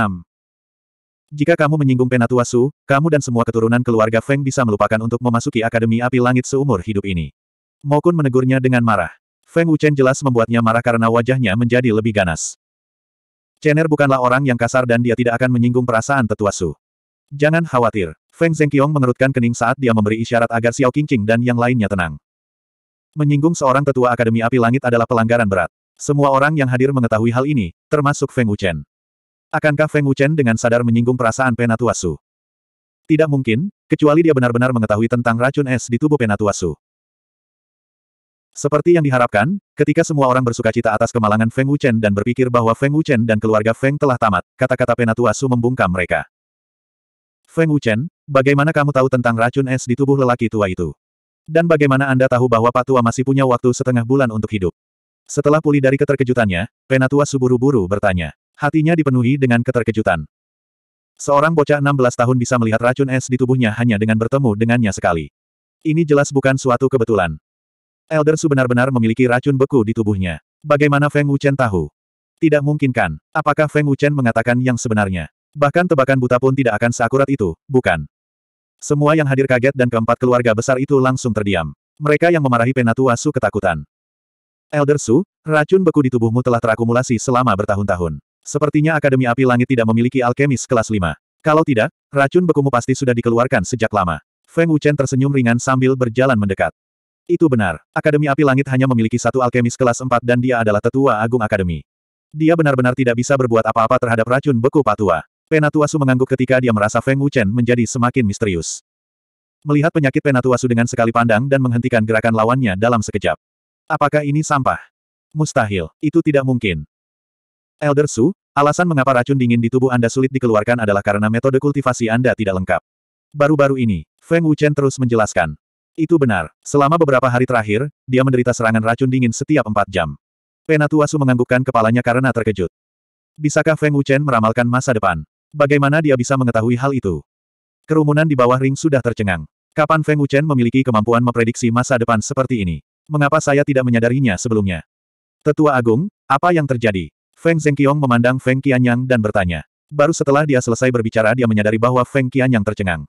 Jika kamu menyinggung Penatua Su, kamu dan semua keturunan keluarga Feng bisa melupakan untuk memasuki Akademi Api Langit seumur hidup ini. Mokun menegurnya dengan marah. Feng Wuchen jelas membuatnya marah karena wajahnya menjadi lebih ganas. Chener bukanlah orang yang kasar dan dia tidak akan menyinggung perasaan tetua Su. Jangan khawatir. Feng Zhengqiong mengerutkan kening saat dia memberi isyarat agar Xiao Qingqing dan yang lainnya tenang. Menyinggung seorang tetua Akademi Api Langit adalah pelanggaran berat. Semua orang yang hadir mengetahui hal ini, termasuk Feng Wuchen. Akankah Feng Wuchen dengan sadar menyinggung perasaan Penatua Su? Tidak mungkin, kecuali dia benar-benar mengetahui tentang racun es di tubuh Penatua Su. Seperti yang diharapkan, ketika semua orang bersuka cita atas kemalangan Feng Wuchen dan berpikir bahwa Feng Wuchen dan keluarga Feng telah tamat, kata-kata Penatua Su membungkam mereka. Feng Wuchen, bagaimana kamu tahu tentang racun es di tubuh lelaki tua itu? Dan bagaimana Anda tahu bahwa Pak Tua masih punya waktu setengah bulan untuk hidup? Setelah pulih dari keterkejutannya, Penatua Su buru-buru bertanya. Hatinya dipenuhi dengan keterkejutan. Seorang bocah 16 tahun bisa melihat racun es di tubuhnya hanya dengan bertemu dengannya sekali. Ini jelas bukan suatu kebetulan. Elder Su benar-benar memiliki racun beku di tubuhnya. Bagaimana Feng Wuchen tahu? Tidak mungkin kan? Apakah Feng Wuchen mengatakan yang sebenarnya? Bahkan tebakan buta pun tidak akan seakurat itu, bukan? Semua yang hadir kaget dan keempat keluarga besar itu langsung terdiam. Mereka yang memarahi Penatua Su ketakutan. Elder Su, racun beku di tubuhmu telah terakumulasi selama bertahun-tahun. Sepertinya Akademi Api Langit tidak memiliki alkemis kelas 5. Kalau tidak, racun bekumu pasti sudah dikeluarkan sejak lama. Feng Wuchen tersenyum ringan sambil berjalan mendekat. Itu benar. Akademi Api Langit hanya memiliki satu alkemis kelas 4 dan dia adalah tetua agung akademi. Dia benar-benar tidak bisa berbuat apa-apa terhadap racun beku patua. Penatuasu mengangguk ketika dia merasa Feng Wuchen menjadi semakin misterius. Melihat penyakit Penatuasu dengan sekali pandang dan menghentikan gerakan lawannya dalam sekejap. Apakah ini sampah? Mustahil, itu tidak mungkin. Elder Su, alasan mengapa racun dingin di tubuh Anda sulit dikeluarkan adalah karena metode kultivasi Anda tidak lengkap. Baru-baru ini, Feng Wuchen terus menjelaskan. Itu benar. Selama beberapa hari terakhir, dia menderita serangan racun dingin setiap empat jam. Penatuasu menganggukkan kepalanya karena terkejut. Bisakah Feng Wuchen meramalkan masa depan? Bagaimana dia bisa mengetahui hal itu? Kerumunan di bawah ring sudah tercengang. Kapan Feng Wuchen memiliki kemampuan memprediksi masa depan seperti ini? Mengapa saya tidak menyadarinya sebelumnya? Tetua Agung, apa yang terjadi? Feng Zhengqiong memandang Feng Qianyang dan bertanya. Baru setelah dia selesai berbicara dia menyadari bahwa Feng Qianyang tercengang.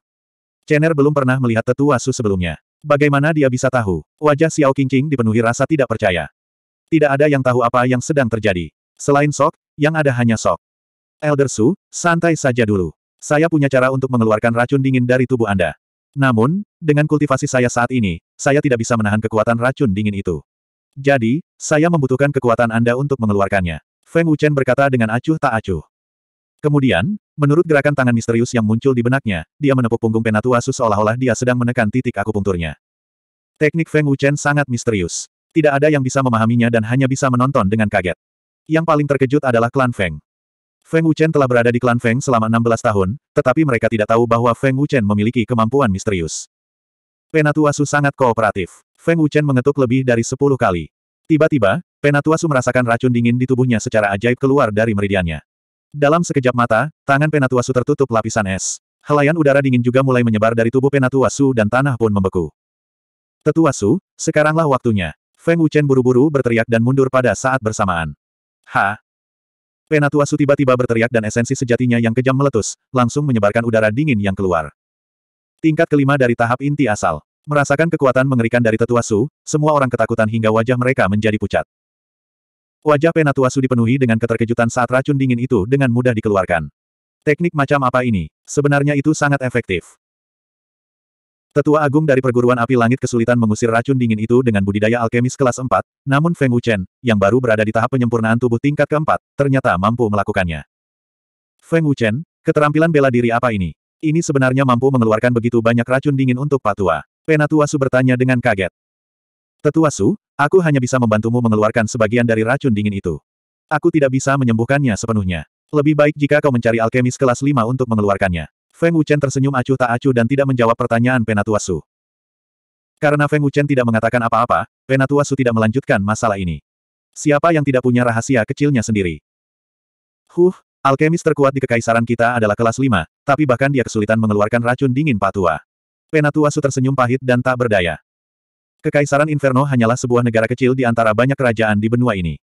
Chener belum pernah melihat tetua Su sebelumnya. Bagaimana dia bisa tahu? Wajah Xiao Qingqing dipenuhi rasa tidak percaya. Tidak ada yang tahu apa yang sedang terjadi. Selain Sok, yang ada hanya Sok. Elder Su, santai saja dulu. Saya punya cara untuk mengeluarkan racun dingin dari tubuh Anda. Namun, dengan kultivasi saya saat ini, saya tidak bisa menahan kekuatan racun dingin itu. Jadi, saya membutuhkan kekuatan Anda untuk mengeluarkannya. Feng Wuchen berkata dengan acuh tak acuh. Kemudian, menurut gerakan tangan misterius yang muncul di benaknya, dia menepuk punggung Penatuasu seolah-olah dia sedang menekan titik akupunkturnya. Teknik Feng Wuchen sangat misterius. Tidak ada yang bisa memahaminya dan hanya bisa menonton dengan kaget. Yang paling terkejut adalah klan Feng. Feng Wuchen telah berada di klan Feng selama 16 tahun, tetapi mereka tidak tahu bahwa Feng Wuchen memiliki kemampuan misterius. Penatuasu sangat kooperatif. Feng Wuchen mengetuk lebih dari 10 kali. Tiba-tiba, Penatuasu merasakan racun dingin di tubuhnya secara ajaib keluar dari meridiannya. Dalam sekejap mata, tangan Penatua Su tertutup lapisan es. Helaian udara dingin juga mulai menyebar dari tubuh Penatua Su dan tanah pun membeku. Tetua Su, sekaranglah waktunya. Feng Wuchen buru-buru berteriak dan mundur pada saat bersamaan. Ha! Penatua Su tiba-tiba berteriak dan esensi sejatinya yang kejam meletus, langsung menyebarkan udara dingin yang keluar. Tingkat kelima dari tahap inti asal. Merasakan kekuatan mengerikan dari Tetua Su, semua orang ketakutan hingga wajah mereka menjadi pucat. Wajah Penatua Su dipenuhi dengan keterkejutan saat racun dingin itu dengan mudah dikeluarkan. Teknik macam apa ini? Sebenarnya itu sangat efektif. Tetua Agung dari perguruan api langit kesulitan mengusir racun dingin itu dengan budidaya alkemis kelas 4, namun Feng Wuchen, yang baru berada di tahap penyempurnaan tubuh tingkat keempat, ternyata mampu melakukannya. Feng Wuchen, keterampilan bela diri apa ini? Ini sebenarnya mampu mengeluarkan begitu banyak racun dingin untuk Patua. Penatua Su bertanya dengan kaget. Tetua Su, Aku hanya bisa membantumu mengeluarkan sebagian dari racun dingin itu. Aku tidak bisa menyembuhkannya sepenuhnya. Lebih baik jika kau mencari alkemis kelas 5 untuk mengeluarkannya. Feng Wuchen tersenyum acuh tak acuh dan tidak menjawab pertanyaan Penatua Su. Karena Feng Wuchen tidak mengatakan apa-apa, Penatua Su tidak melanjutkan masalah ini. Siapa yang tidak punya rahasia kecilnya sendiri? Huh, alkemis terkuat di kekaisaran kita adalah kelas 5, tapi bahkan dia kesulitan mengeluarkan racun dingin patua. Penatua Su tersenyum pahit dan tak berdaya. Kekaisaran Inferno hanyalah sebuah negara kecil di antara banyak kerajaan di benua ini.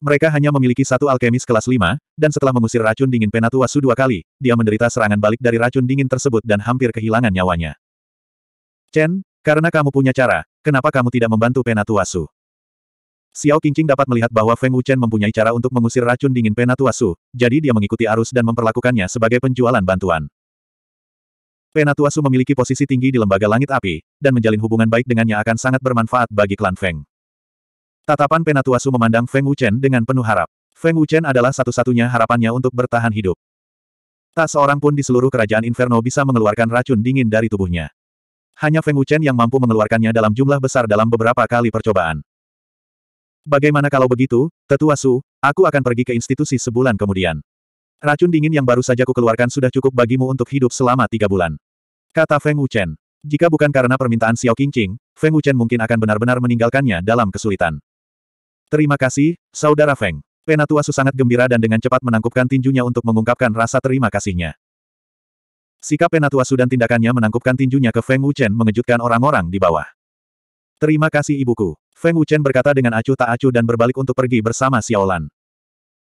Mereka hanya memiliki satu alkemis kelas 5, dan setelah mengusir racun dingin Penatuasu dua kali, dia menderita serangan balik dari racun dingin tersebut dan hampir kehilangan nyawanya. Chen, karena kamu punya cara, kenapa kamu tidak membantu Penatuasu? Xiao Qingqing dapat melihat bahwa Feng Wuchen mempunyai cara untuk mengusir racun dingin Penatuasu, jadi dia mengikuti arus dan memperlakukannya sebagai penjualan bantuan. Penatuasu memiliki posisi tinggi di lembaga langit api, dan menjalin hubungan baik dengannya akan sangat bermanfaat bagi klan Feng. Tatapan Penatuasu memandang Feng Wuchen dengan penuh harap. Feng Wuchen adalah satu-satunya harapannya untuk bertahan hidup. Tak seorang pun di seluruh kerajaan Inferno bisa mengeluarkan racun dingin dari tubuhnya. Hanya Feng Wuchen yang mampu mengeluarkannya dalam jumlah besar dalam beberapa kali percobaan. Bagaimana kalau begitu, Tetua Su, aku akan pergi ke institusi sebulan kemudian. Racun dingin yang baru saja kukeluarkan sudah cukup bagimu untuk hidup selama tiga bulan. Kata Feng Wuchen. Jika bukan karena permintaan Xiao Qingqing, Feng Wuchen mungkin akan benar-benar meninggalkannya dalam kesulitan. Terima kasih, Saudara Feng. Penatua Su sangat gembira dan dengan cepat menangkupkan tinjunya untuk mengungkapkan rasa terima kasihnya. Sikap Penatua Su dan tindakannya menangkupkan tinjunya ke Feng Wuchen mengejutkan orang-orang di bawah. Terima kasih ibuku. Feng Wuchen berkata dengan acuh tak acuh dan berbalik untuk pergi bersama Xiao Lan.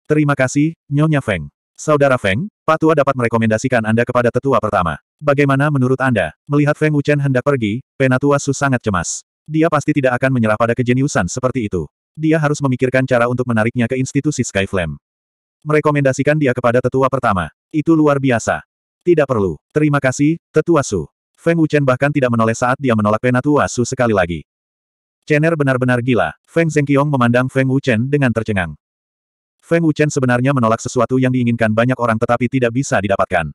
Terima kasih, Nyonya Feng. Saudara Feng, Patua dapat merekomendasikan Anda kepada tetua pertama. Bagaimana menurut Anda? Melihat Feng Wuchen hendak pergi, Penatua Su sangat cemas. Dia pasti tidak akan menyerah pada kejeniusan seperti itu. Dia harus memikirkan cara untuk menariknya ke institusi Sky Flame. Merekomendasikan dia kepada tetua pertama. Itu luar biasa. Tidak perlu. Terima kasih, tetua Su. Feng Wuchen bahkan tidak menoleh saat dia menolak Penatua Su sekali lagi. Chener benar-benar gila. Feng Zhengqiong memandang Feng Wuchen dengan tercengang. Feng Wuchen sebenarnya menolak sesuatu yang diinginkan banyak orang tetapi tidak bisa didapatkan.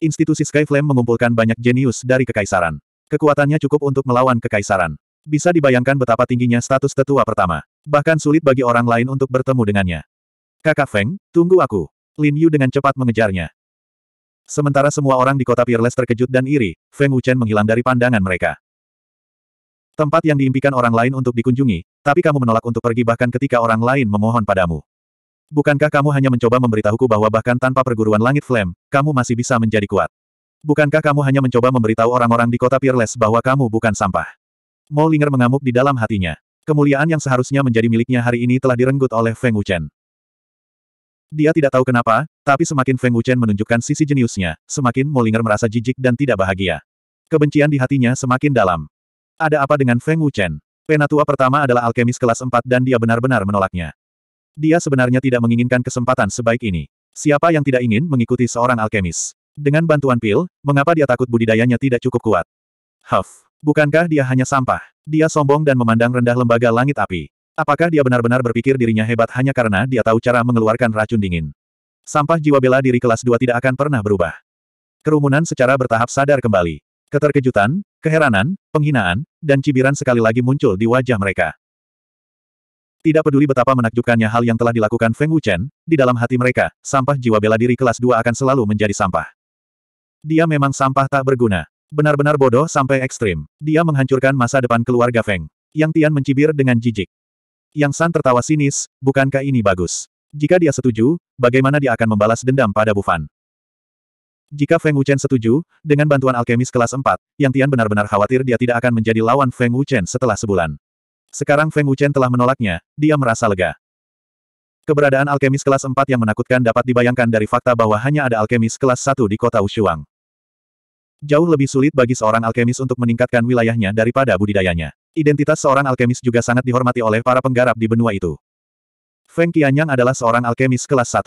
Institusi Skyflame mengumpulkan banyak jenius dari kekaisaran. Kekuatannya cukup untuk melawan kekaisaran. Bisa dibayangkan betapa tingginya status tetua pertama. Bahkan sulit bagi orang lain untuk bertemu dengannya. Kakak Feng, tunggu aku. Lin Yu dengan cepat mengejarnya. Sementara semua orang di kota Peerless terkejut dan iri, Feng Wuchen menghilang dari pandangan mereka. Tempat yang diimpikan orang lain untuk dikunjungi, tapi kamu menolak untuk pergi bahkan ketika orang lain memohon padamu. Bukankah kamu hanya mencoba memberitahuku bahwa bahkan tanpa perguruan langit Flame, kamu masih bisa menjadi kuat? Bukankah kamu hanya mencoba memberitahu orang-orang di kota Peerless bahwa kamu bukan sampah? Molinger mengamuk di dalam hatinya. Kemuliaan yang seharusnya menjadi miliknya hari ini telah direnggut oleh Feng Wuchen. Dia tidak tahu kenapa, tapi semakin Feng Wuchen menunjukkan sisi jeniusnya, semakin Molinger merasa jijik dan tidak bahagia. Kebencian di hatinya semakin dalam. Ada apa dengan Feng Wuchen? Penatua pertama adalah alkemis kelas 4 dan dia benar-benar menolaknya. Dia sebenarnya tidak menginginkan kesempatan sebaik ini. Siapa yang tidak ingin mengikuti seorang alkemis? Dengan bantuan pil, mengapa dia takut budidayanya tidak cukup kuat? Huff, bukankah dia hanya sampah? Dia sombong dan memandang rendah lembaga langit api. Apakah dia benar-benar berpikir dirinya hebat hanya karena dia tahu cara mengeluarkan racun dingin? Sampah jiwa bela diri kelas 2 tidak akan pernah berubah. Kerumunan secara bertahap sadar kembali. Keterkejutan, keheranan, penghinaan, dan cibiran sekali lagi muncul di wajah mereka. Tidak peduli betapa menakjubkannya hal yang telah dilakukan Feng Wuchen, di dalam hati mereka, sampah jiwa bela diri kelas 2 akan selalu menjadi sampah. Dia memang sampah tak berguna. Benar-benar bodoh sampai ekstrim. Dia menghancurkan masa depan keluarga Feng. Yang Tian mencibir dengan jijik. Yang San tertawa sinis, bukankah ini bagus? Jika dia setuju, bagaimana dia akan membalas dendam pada Bufan? Jika Feng Wuchen setuju, dengan bantuan alkemis kelas 4, Yang Tian benar-benar khawatir dia tidak akan menjadi lawan Feng Wuchen setelah sebulan. Sekarang Feng Wuchen telah menolaknya, dia merasa lega. Keberadaan alkemis kelas 4 yang menakutkan dapat dibayangkan dari fakta bahwa hanya ada alkemis kelas 1 di kota Ushuang. Jauh lebih sulit bagi seorang alkemis untuk meningkatkan wilayahnya daripada budidayanya. Identitas seorang alkemis juga sangat dihormati oleh para penggarap di benua itu. Feng Qianyang adalah seorang alkemis kelas 1.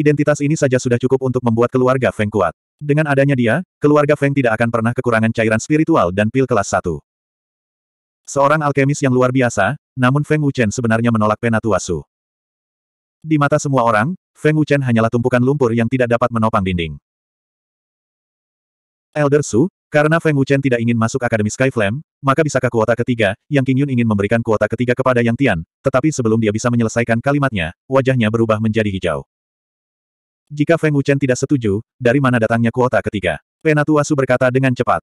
Identitas ini saja sudah cukup untuk membuat keluarga Feng kuat. Dengan adanya dia, keluarga Feng tidak akan pernah kekurangan cairan spiritual dan pil kelas 1. Seorang alkemis yang luar biasa, namun Feng Wuchen sebenarnya menolak Penatuasu. Di mata semua orang, Feng Wuchen hanyalah tumpukan lumpur yang tidak dapat menopang dinding. Elder Su, karena Feng Wuchen tidak ingin masuk Akademi Sky maka bisakah kuota ketiga, yang King Yun ingin memberikan kuota ketiga kepada Yang Tian, tetapi sebelum dia bisa menyelesaikan kalimatnya, wajahnya berubah menjadi hijau. Jika Feng Wuchen tidak setuju, dari mana datangnya kuota ketiga? Penatuasu berkata dengan cepat.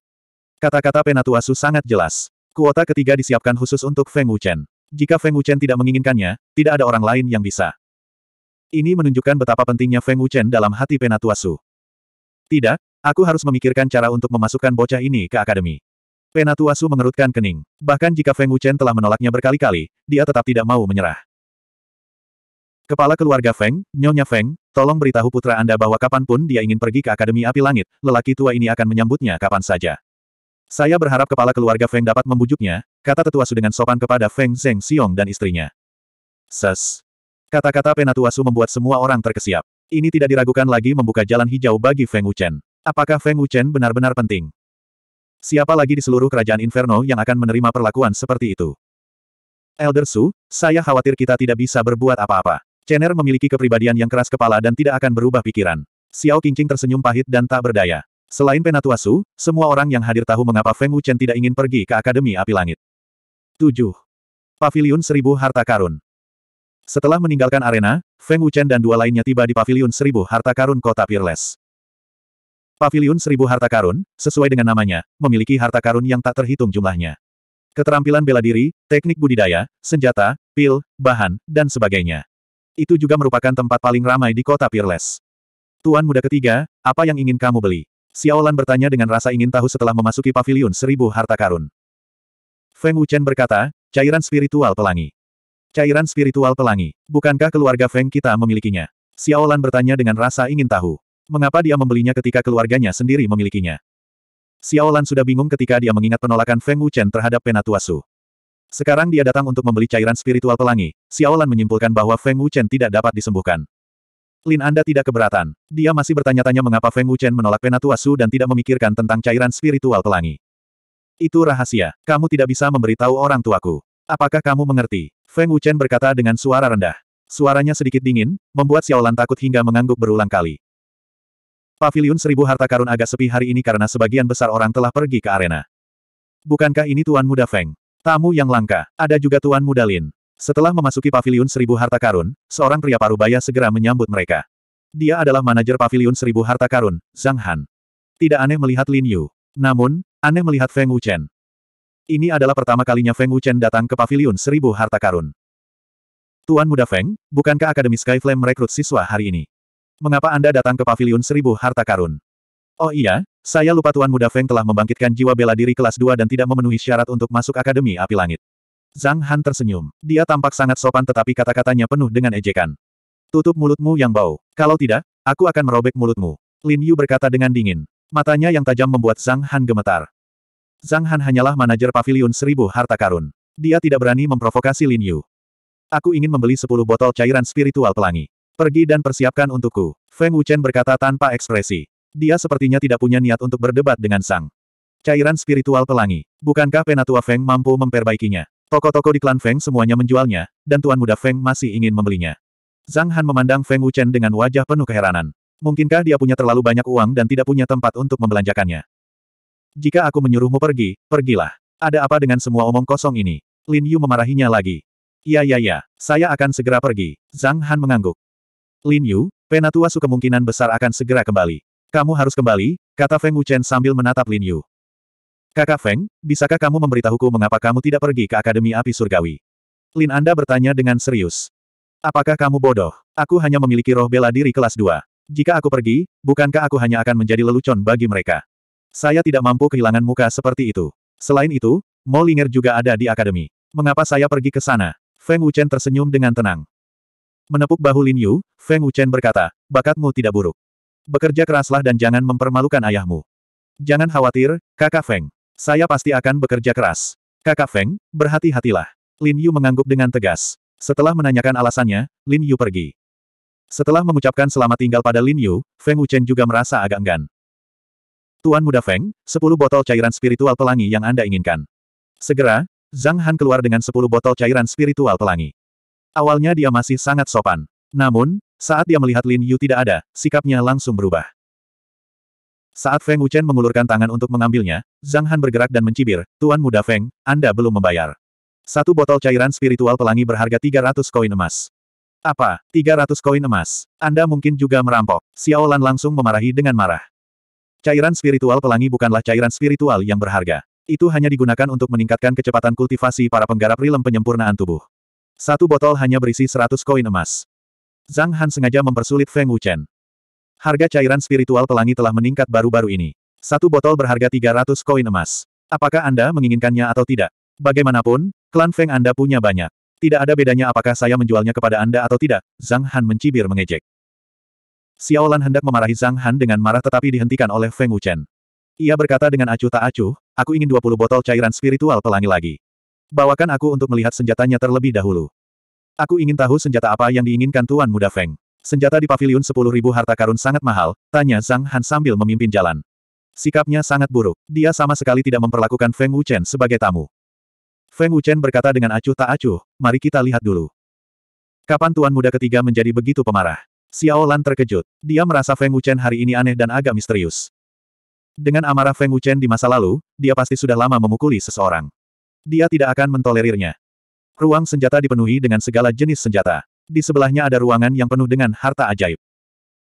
Kata-kata Penatuasu sangat jelas. Kuota ketiga disiapkan khusus untuk Feng Wuchen. Jika Feng Wuchen tidak menginginkannya, tidak ada orang lain yang bisa. Ini menunjukkan betapa pentingnya Feng Wuchen dalam hati Penatua Su. Tidak, aku harus memikirkan cara untuk memasukkan bocah ini ke akademi. Penatua Su mengerutkan kening. Bahkan jika Feng Wuchen telah menolaknya berkali-kali, dia tetap tidak mau menyerah. Kepala keluarga Feng, Nyonya Feng, tolong beritahu putra Anda bahwa kapanpun dia ingin pergi ke Akademi Api Langit, lelaki tua ini akan menyambutnya kapan saja. Saya berharap kepala keluarga Feng dapat membujuknya, kata tetua Su dengan sopan kepada Feng Zeng Xiong dan istrinya. Ses. Kata-kata penatua Su membuat semua orang terkesiap. Ini tidak diragukan lagi membuka jalan hijau bagi Feng Wuchen. Apakah Feng Wuchen benar-benar penting? Siapa lagi di seluruh kerajaan Inferno yang akan menerima perlakuan seperti itu? Elder Su, saya khawatir kita tidak bisa berbuat apa-apa. Chener memiliki kepribadian yang keras kepala dan tidak akan berubah pikiran. Xiao Qingqing tersenyum pahit dan tak berdaya. Selain Penatuasu, semua orang yang hadir tahu mengapa Feng Wuchen tidak ingin pergi ke Akademi Api Langit. 7. Paviliun Seribu Harta Karun Setelah meninggalkan arena, Feng Wuchen dan dua lainnya tiba di Paviliun Seribu Harta Karun Kota Peerless. Paviliun Seribu Harta Karun, sesuai dengan namanya, memiliki harta karun yang tak terhitung jumlahnya. Keterampilan bela diri, teknik budidaya, senjata, pil, bahan, dan sebagainya. Itu juga merupakan tempat paling ramai di kota Peerless. Tuan muda ketiga, apa yang ingin kamu beli? Xiaolan bertanya dengan rasa ingin tahu setelah memasuki pavilion seribu harta karun. Feng Wuchen berkata, cairan spiritual pelangi. Cairan spiritual pelangi, bukankah keluarga Feng kita memilikinya? Xiaolan bertanya dengan rasa ingin tahu. Mengapa dia membelinya ketika keluarganya sendiri memilikinya? Xiaolan sudah bingung ketika dia mengingat penolakan Feng Wuchen terhadap Penatua Su. Sekarang dia datang untuk membeli cairan spiritual pelangi, Xiaolan menyimpulkan bahwa Feng Wuchen tidak dapat disembuhkan. Lin Anda tidak keberatan. Dia masih bertanya-tanya mengapa Feng Wuchen menolak Penatua Su dan tidak memikirkan tentang cairan spiritual pelangi. Itu rahasia. Kamu tidak bisa memberitahu orang tuaku. Apakah kamu mengerti? Feng Wuchen berkata dengan suara rendah. Suaranya sedikit dingin, membuat Xiaolan takut hingga mengangguk berulang kali. Paviliun seribu harta karun agak sepi hari ini karena sebagian besar orang telah pergi ke arena. Bukankah ini Tuan Muda Feng? Tamu yang langka, ada juga Tuan Muda Lin. Setelah memasuki paviliun seribu harta karun, seorang pria parubaya segera menyambut mereka. Dia adalah manajer paviliun seribu harta karun, Zhang Han. Tidak aneh melihat Lin Yu. Namun, aneh melihat Feng Wuchen. Ini adalah pertama kalinya Feng Wuchen datang ke paviliun seribu harta karun. Tuan Muda Feng, bukankah Akademi Skyflame merekrut siswa hari ini? Mengapa Anda datang ke paviliun seribu harta karun? Oh iya, saya lupa Tuan Muda Feng telah membangkitkan jiwa bela diri kelas 2 dan tidak memenuhi syarat untuk masuk Akademi Api Langit. Zhang Han tersenyum. Dia tampak sangat sopan tetapi kata-katanya penuh dengan ejekan. Tutup mulutmu yang bau. Kalau tidak, aku akan merobek mulutmu. Lin Yu berkata dengan dingin. Matanya yang tajam membuat Zhang Han gemetar. Zhang Han hanyalah manajer pavilion seribu harta karun. Dia tidak berani memprovokasi Lin Yu. Aku ingin membeli sepuluh botol cairan spiritual pelangi. Pergi dan persiapkan untukku. Feng Wuchen berkata tanpa ekspresi. Dia sepertinya tidak punya niat untuk berdebat dengan Sang. Cairan spiritual pelangi. Bukankah penatua Feng mampu memperbaikinya? Toko-toko di klan Feng semuanya menjualnya, dan Tuan Muda Feng masih ingin membelinya. Zhang Han memandang Feng Wuchen dengan wajah penuh keheranan. Mungkinkah dia punya terlalu banyak uang dan tidak punya tempat untuk membelanjakannya? Jika aku menyuruhmu pergi, pergilah. Ada apa dengan semua omong kosong ini? Lin Yu memarahinya lagi. Ya ya ya, saya akan segera pergi. Zhang Han mengangguk. Lin Yu, penatua su kemungkinan besar akan segera kembali. Kamu harus kembali, kata Feng Wuchen sambil menatap Lin Yu. Kakak Feng, bisakah kamu memberitahuku mengapa kamu tidak pergi ke Akademi Api Surgawi? Lin Anda bertanya dengan serius. Apakah kamu bodoh? Aku hanya memiliki roh bela diri kelas 2. Jika aku pergi, bukankah aku hanya akan menjadi lelucon bagi mereka? Saya tidak mampu kehilangan muka seperti itu. Selain itu, Mo juga ada di Akademi. Mengapa saya pergi ke sana? Feng Wuchen tersenyum dengan tenang. Menepuk bahu Lin Yu, Feng Wuchen berkata, bakatmu tidak buruk. Bekerja keraslah dan jangan mempermalukan ayahmu. Jangan khawatir, kakak Feng. Saya pasti akan bekerja keras. Kakak Feng, berhati-hatilah. Lin Yu mengangguk dengan tegas. Setelah menanyakan alasannya, Lin Yu pergi. Setelah mengucapkan selamat tinggal pada Lin Yu, Feng Wuchen juga merasa agak enggan. Tuan Muda Feng, sepuluh botol cairan spiritual pelangi yang Anda inginkan. Segera, Zhang Han keluar dengan sepuluh botol cairan spiritual pelangi. Awalnya dia masih sangat sopan. Namun, saat dia melihat Lin Yu tidak ada, sikapnya langsung berubah. Saat Feng Wuchen mengulurkan tangan untuk mengambilnya, Zhang Han bergerak dan mencibir, Tuan Muda Feng, Anda belum membayar. Satu botol cairan spiritual pelangi berharga 300 koin emas. Apa, 300 koin emas? Anda mungkin juga merampok. Xiao Lan langsung memarahi dengan marah. Cairan spiritual pelangi bukanlah cairan spiritual yang berharga. Itu hanya digunakan untuk meningkatkan kecepatan kultivasi para penggarap rilem penyempurnaan tubuh. Satu botol hanya berisi 100 koin emas. Zhang Han sengaja mempersulit Feng Wuchen. Harga cairan spiritual pelangi telah meningkat baru-baru ini. Satu botol berharga 300 koin emas. Apakah Anda menginginkannya atau tidak? Bagaimanapun, klan Feng Anda punya banyak. Tidak ada bedanya apakah saya menjualnya kepada Anda atau tidak, Zhang Han mencibir mengejek. Xiaolan hendak memarahi Zhang Han dengan marah tetapi dihentikan oleh Feng Wuchen. Ia berkata dengan acuh tak acuh, aku ingin 20 botol cairan spiritual pelangi lagi. Bawakan aku untuk melihat senjatanya terlebih dahulu. Aku ingin tahu senjata apa yang diinginkan Tuan Muda Feng. Senjata di pavilion sepuluh harta karun sangat mahal, tanya Zhang Han sambil memimpin jalan. Sikapnya sangat buruk, dia sama sekali tidak memperlakukan Feng Wuchen sebagai tamu. Feng Wuchen berkata dengan acuh tak acuh, mari kita lihat dulu. Kapan tuan muda ketiga menjadi begitu pemarah? Xiao Lan terkejut. Dia merasa Feng Wuchen hari ini aneh dan agak misterius. Dengan amarah Feng Wuchen di masa lalu, dia pasti sudah lama memukuli seseorang. Dia tidak akan mentolerirnya. Ruang senjata dipenuhi dengan segala jenis senjata. Di sebelahnya ada ruangan yang penuh dengan harta ajaib.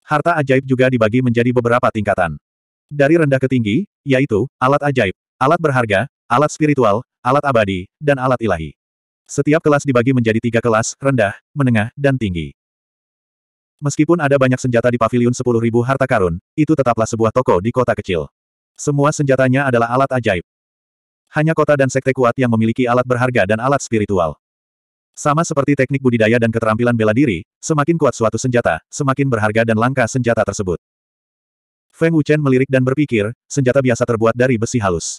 Harta ajaib juga dibagi menjadi beberapa tingkatan. Dari rendah ke tinggi, yaitu, alat ajaib, alat berharga, alat spiritual, alat abadi, dan alat ilahi. Setiap kelas dibagi menjadi tiga kelas, rendah, menengah, dan tinggi. Meskipun ada banyak senjata di pavilion 10.000 harta karun, itu tetaplah sebuah toko di kota kecil. Semua senjatanya adalah alat ajaib. Hanya kota dan sekte kuat yang memiliki alat berharga dan alat spiritual. Sama seperti teknik budidaya dan keterampilan bela diri, semakin kuat suatu senjata, semakin berharga dan langka senjata tersebut. Feng Wuchen melirik dan berpikir, senjata biasa terbuat dari besi halus.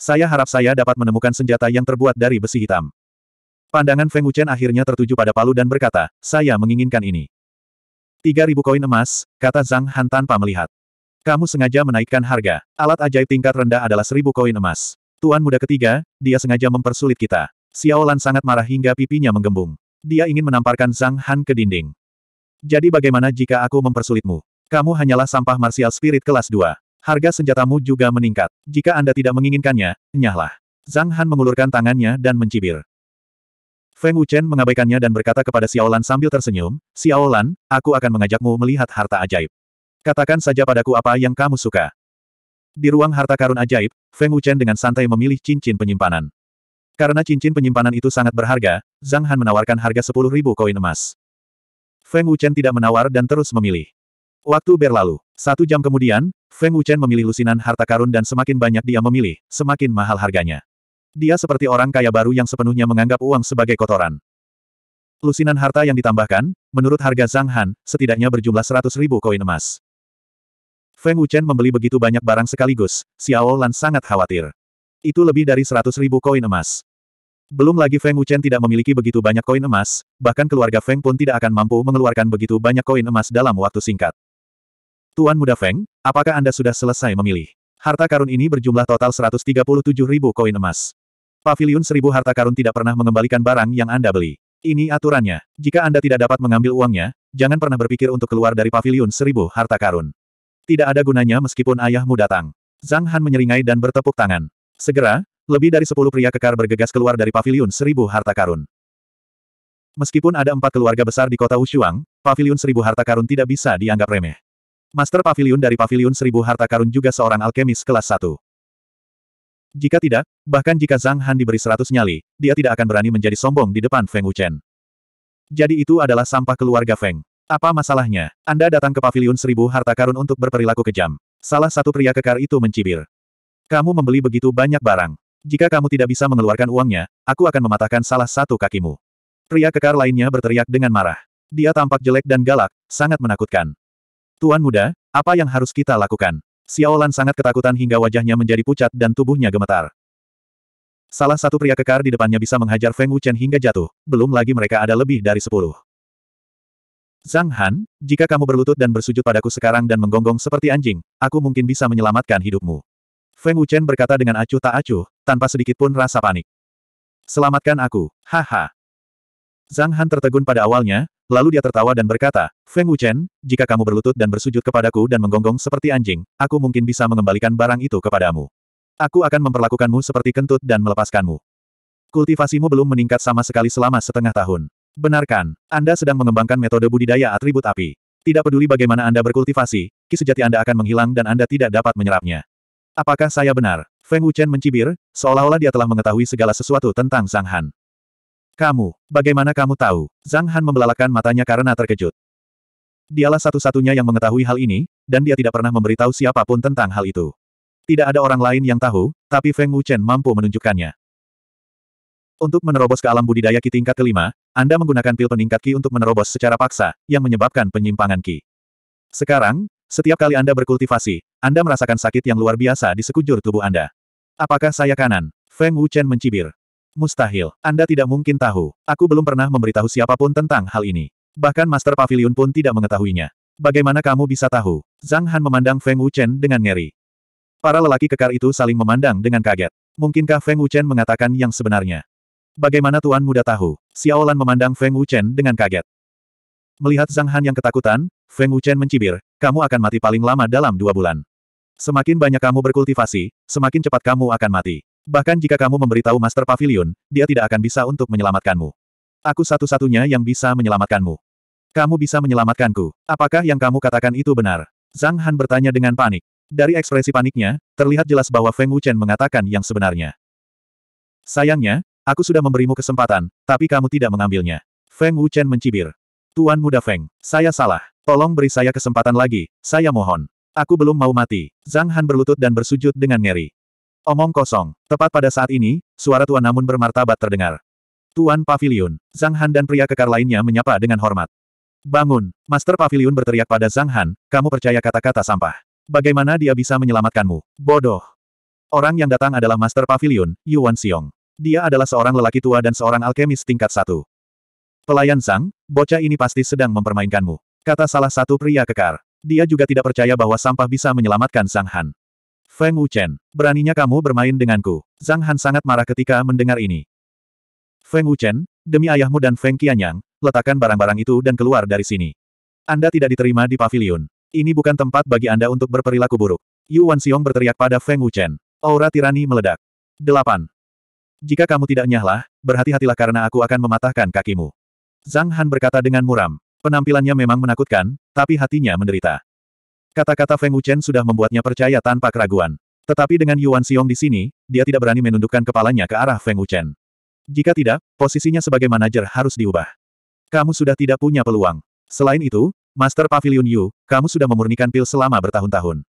Saya harap saya dapat menemukan senjata yang terbuat dari besi hitam. Pandangan Feng Wuchen akhirnya tertuju pada Palu dan berkata, saya menginginkan ini. 3000 koin emas, kata Zhang Han tanpa melihat. Kamu sengaja menaikkan harga. Alat ajaib tingkat rendah adalah 1000 koin emas. Tuan muda ketiga, dia sengaja mempersulit kita. Xiao Lan sangat marah hingga pipinya menggembung. Dia ingin menamparkan Zhang Han ke dinding. Jadi bagaimana jika aku mempersulitmu? Kamu hanyalah sampah martial spirit kelas 2. Harga senjatamu juga meningkat. Jika Anda tidak menginginkannya, nyahlah. Zhang Han mengulurkan tangannya dan mencibir. Feng Wuchen mengabaikannya dan berkata kepada Xiao Lan sambil tersenyum, Xiao Lan, aku akan mengajakmu melihat harta ajaib. Katakan saja padaku apa yang kamu suka. Di ruang harta karun ajaib, Feng Wuchen dengan santai memilih cincin penyimpanan. Karena cincin penyimpanan itu sangat berharga, Zhang Han menawarkan harga 10.000 koin emas. Feng Wuchen tidak menawar dan terus memilih. Waktu berlalu. Satu jam kemudian, Feng Wuchen memilih lusinan harta karun dan semakin banyak dia memilih, semakin mahal harganya. Dia seperti orang kaya baru yang sepenuhnya menganggap uang sebagai kotoran. Lusinan harta yang ditambahkan, menurut harga Zhang Han, setidaknya berjumlah 100.000 koin emas. Feng Wuchen membeli begitu banyak barang sekaligus, Xiao Lan sangat khawatir. Itu lebih dari seratus ribu koin emas. Belum lagi Feng Wuchen tidak memiliki begitu banyak koin emas, bahkan keluarga Feng pun tidak akan mampu mengeluarkan begitu banyak koin emas dalam waktu singkat. Tuan Muda Feng, apakah Anda sudah selesai memilih? Harta karun ini berjumlah total 137 ribu koin emas. Pavilion seribu harta karun tidak pernah mengembalikan barang yang Anda beli. Ini aturannya. Jika Anda tidak dapat mengambil uangnya, jangan pernah berpikir untuk keluar dari pavilion seribu harta karun. Tidak ada gunanya meskipun ayahmu datang. Zhang Han menyeringai dan bertepuk tangan. Segera, lebih dari sepuluh pria kekar bergegas keluar dari Pavilion seribu harta karun. Meskipun ada empat keluarga besar di kota Wushuang, Pavilion seribu harta karun tidak bisa dianggap remeh. Master Pavilion dari Pavilion seribu harta karun juga seorang alkemis kelas satu. Jika tidak, bahkan jika Zhang Han diberi seratus nyali, dia tidak akan berani menjadi sombong di depan Feng Wuchen. Jadi itu adalah sampah keluarga Feng. Apa masalahnya? Anda datang ke Pavilion seribu harta karun untuk berperilaku kejam. Salah satu pria kekar itu mencibir. Kamu membeli begitu banyak barang. Jika kamu tidak bisa mengeluarkan uangnya, aku akan mematahkan salah satu kakimu. Pria kekar lainnya berteriak dengan marah. Dia tampak jelek dan galak, sangat menakutkan. Tuan muda, apa yang harus kita lakukan? Xiaolan sangat ketakutan hingga wajahnya menjadi pucat dan tubuhnya gemetar. Salah satu pria kekar di depannya bisa menghajar Feng Wuchen hingga jatuh, belum lagi mereka ada lebih dari sepuluh. Zhang Han, jika kamu berlutut dan bersujud padaku sekarang dan menggonggong seperti anjing, aku mungkin bisa menyelamatkan hidupmu. Feng Wuchen berkata dengan acuh tak acuh, tanpa sedikit pun rasa panik. Selamatkan aku, haha. Zhang Han tertegun pada awalnya, lalu dia tertawa dan berkata, Feng Wuchen, jika kamu berlutut dan bersujud kepadaku dan menggonggong seperti anjing, aku mungkin bisa mengembalikan barang itu kepadamu. Aku akan memperlakukanmu seperti kentut dan melepaskanmu. Kultivasimu belum meningkat sama sekali selama setengah tahun. Benarkan, Anda sedang mengembangkan metode budidaya atribut api. Tidak peduli bagaimana Anda berkultivasi, ki sejati Anda akan menghilang dan Anda tidak dapat menyerapnya. Apakah saya benar? Feng Wuchen mencibir, seolah-olah dia telah mengetahui segala sesuatu tentang Zhang Han. Kamu, bagaimana kamu tahu? Zhang Han membelalakan matanya karena terkejut. Dialah satu-satunya yang mengetahui hal ini, dan dia tidak pernah memberitahu siapapun tentang hal itu. Tidak ada orang lain yang tahu, tapi Feng Wuchen mampu menunjukkannya. Untuk menerobos ke alam budidaya Ki tingkat kelima, Anda menggunakan pil peningkat Ki untuk menerobos secara paksa, yang menyebabkan penyimpangan Ki. Sekarang, setiap kali Anda berkultivasi, Anda merasakan sakit yang luar biasa di sekujur tubuh Anda. Apakah saya kanan? Feng Wuchen mencibir. Mustahil, Anda tidak mungkin tahu. Aku belum pernah memberitahu siapapun tentang hal ini. Bahkan Master Pavilion pun tidak mengetahuinya. Bagaimana kamu bisa tahu? Zhang Han memandang Feng Wuchen dengan ngeri. Para lelaki kekar itu saling memandang dengan kaget. Mungkinkah Feng Wuchen mengatakan yang sebenarnya? Bagaimana Tuan Muda tahu? Xiaolan memandang Feng Wuchen dengan kaget. Melihat Zhang Han yang ketakutan, Feng Wuchen mencibir, kamu akan mati paling lama dalam dua bulan. Semakin banyak kamu berkultivasi, semakin cepat kamu akan mati. Bahkan jika kamu memberitahu Master Pavilion, dia tidak akan bisa untuk menyelamatkanmu. Aku satu-satunya yang bisa menyelamatkanmu. Kamu bisa menyelamatkanku. Apakah yang kamu katakan itu benar? Zhang Han bertanya dengan panik. Dari ekspresi paniknya, terlihat jelas bahwa Feng Wuchen mengatakan yang sebenarnya. Sayangnya, aku sudah memberimu kesempatan, tapi kamu tidak mengambilnya. Feng Wuchen mencibir. Tuan Muda Feng, saya salah. Tolong beri saya kesempatan lagi, saya mohon. Aku belum mau mati. Zhang Han berlutut dan bersujud dengan ngeri. Omong kosong. Tepat pada saat ini, suara Tuan Namun bermartabat terdengar. Tuan Pavilion, Zhang Han dan pria kekar lainnya menyapa dengan hormat. Bangun, Master Pavilion berteriak pada Zhang Han, kamu percaya kata-kata sampah. Bagaimana dia bisa menyelamatkanmu? Bodoh. Orang yang datang adalah Master Pavilion, Yuan Xiong. Dia adalah seorang lelaki tua dan seorang alkemis tingkat satu. Pelayan Sang, bocah ini pasti sedang mempermainkanmu. Kata salah satu pria kekar. Dia juga tidak percaya bahwa sampah bisa menyelamatkan Sang Han. Feng Wuchen, beraninya kamu bermain denganku. Zhang Han sangat marah ketika mendengar ini. Feng Wuchen, demi ayahmu dan Feng Qianyang, letakkan barang-barang itu dan keluar dari sini. Anda tidak diterima di pavilion. Ini bukan tempat bagi Anda untuk berperilaku buruk. Yu Xiong berteriak pada Feng Wuchen. Aura tirani meledak. 8. Jika kamu tidak nyahlah, berhati-hatilah karena aku akan mematahkan kakimu. Zhang Han berkata dengan muram. Penampilannya memang menakutkan, tapi hatinya menderita. Kata-kata Feng Wuchen sudah membuatnya percaya tanpa keraguan. Tetapi dengan Yuan Xiong di sini, dia tidak berani menundukkan kepalanya ke arah Feng Wuchen. Jika tidak, posisinya sebagai manajer harus diubah. Kamu sudah tidak punya peluang. Selain itu, Master Pavilion Yu, kamu sudah memurnikan pil selama bertahun-tahun.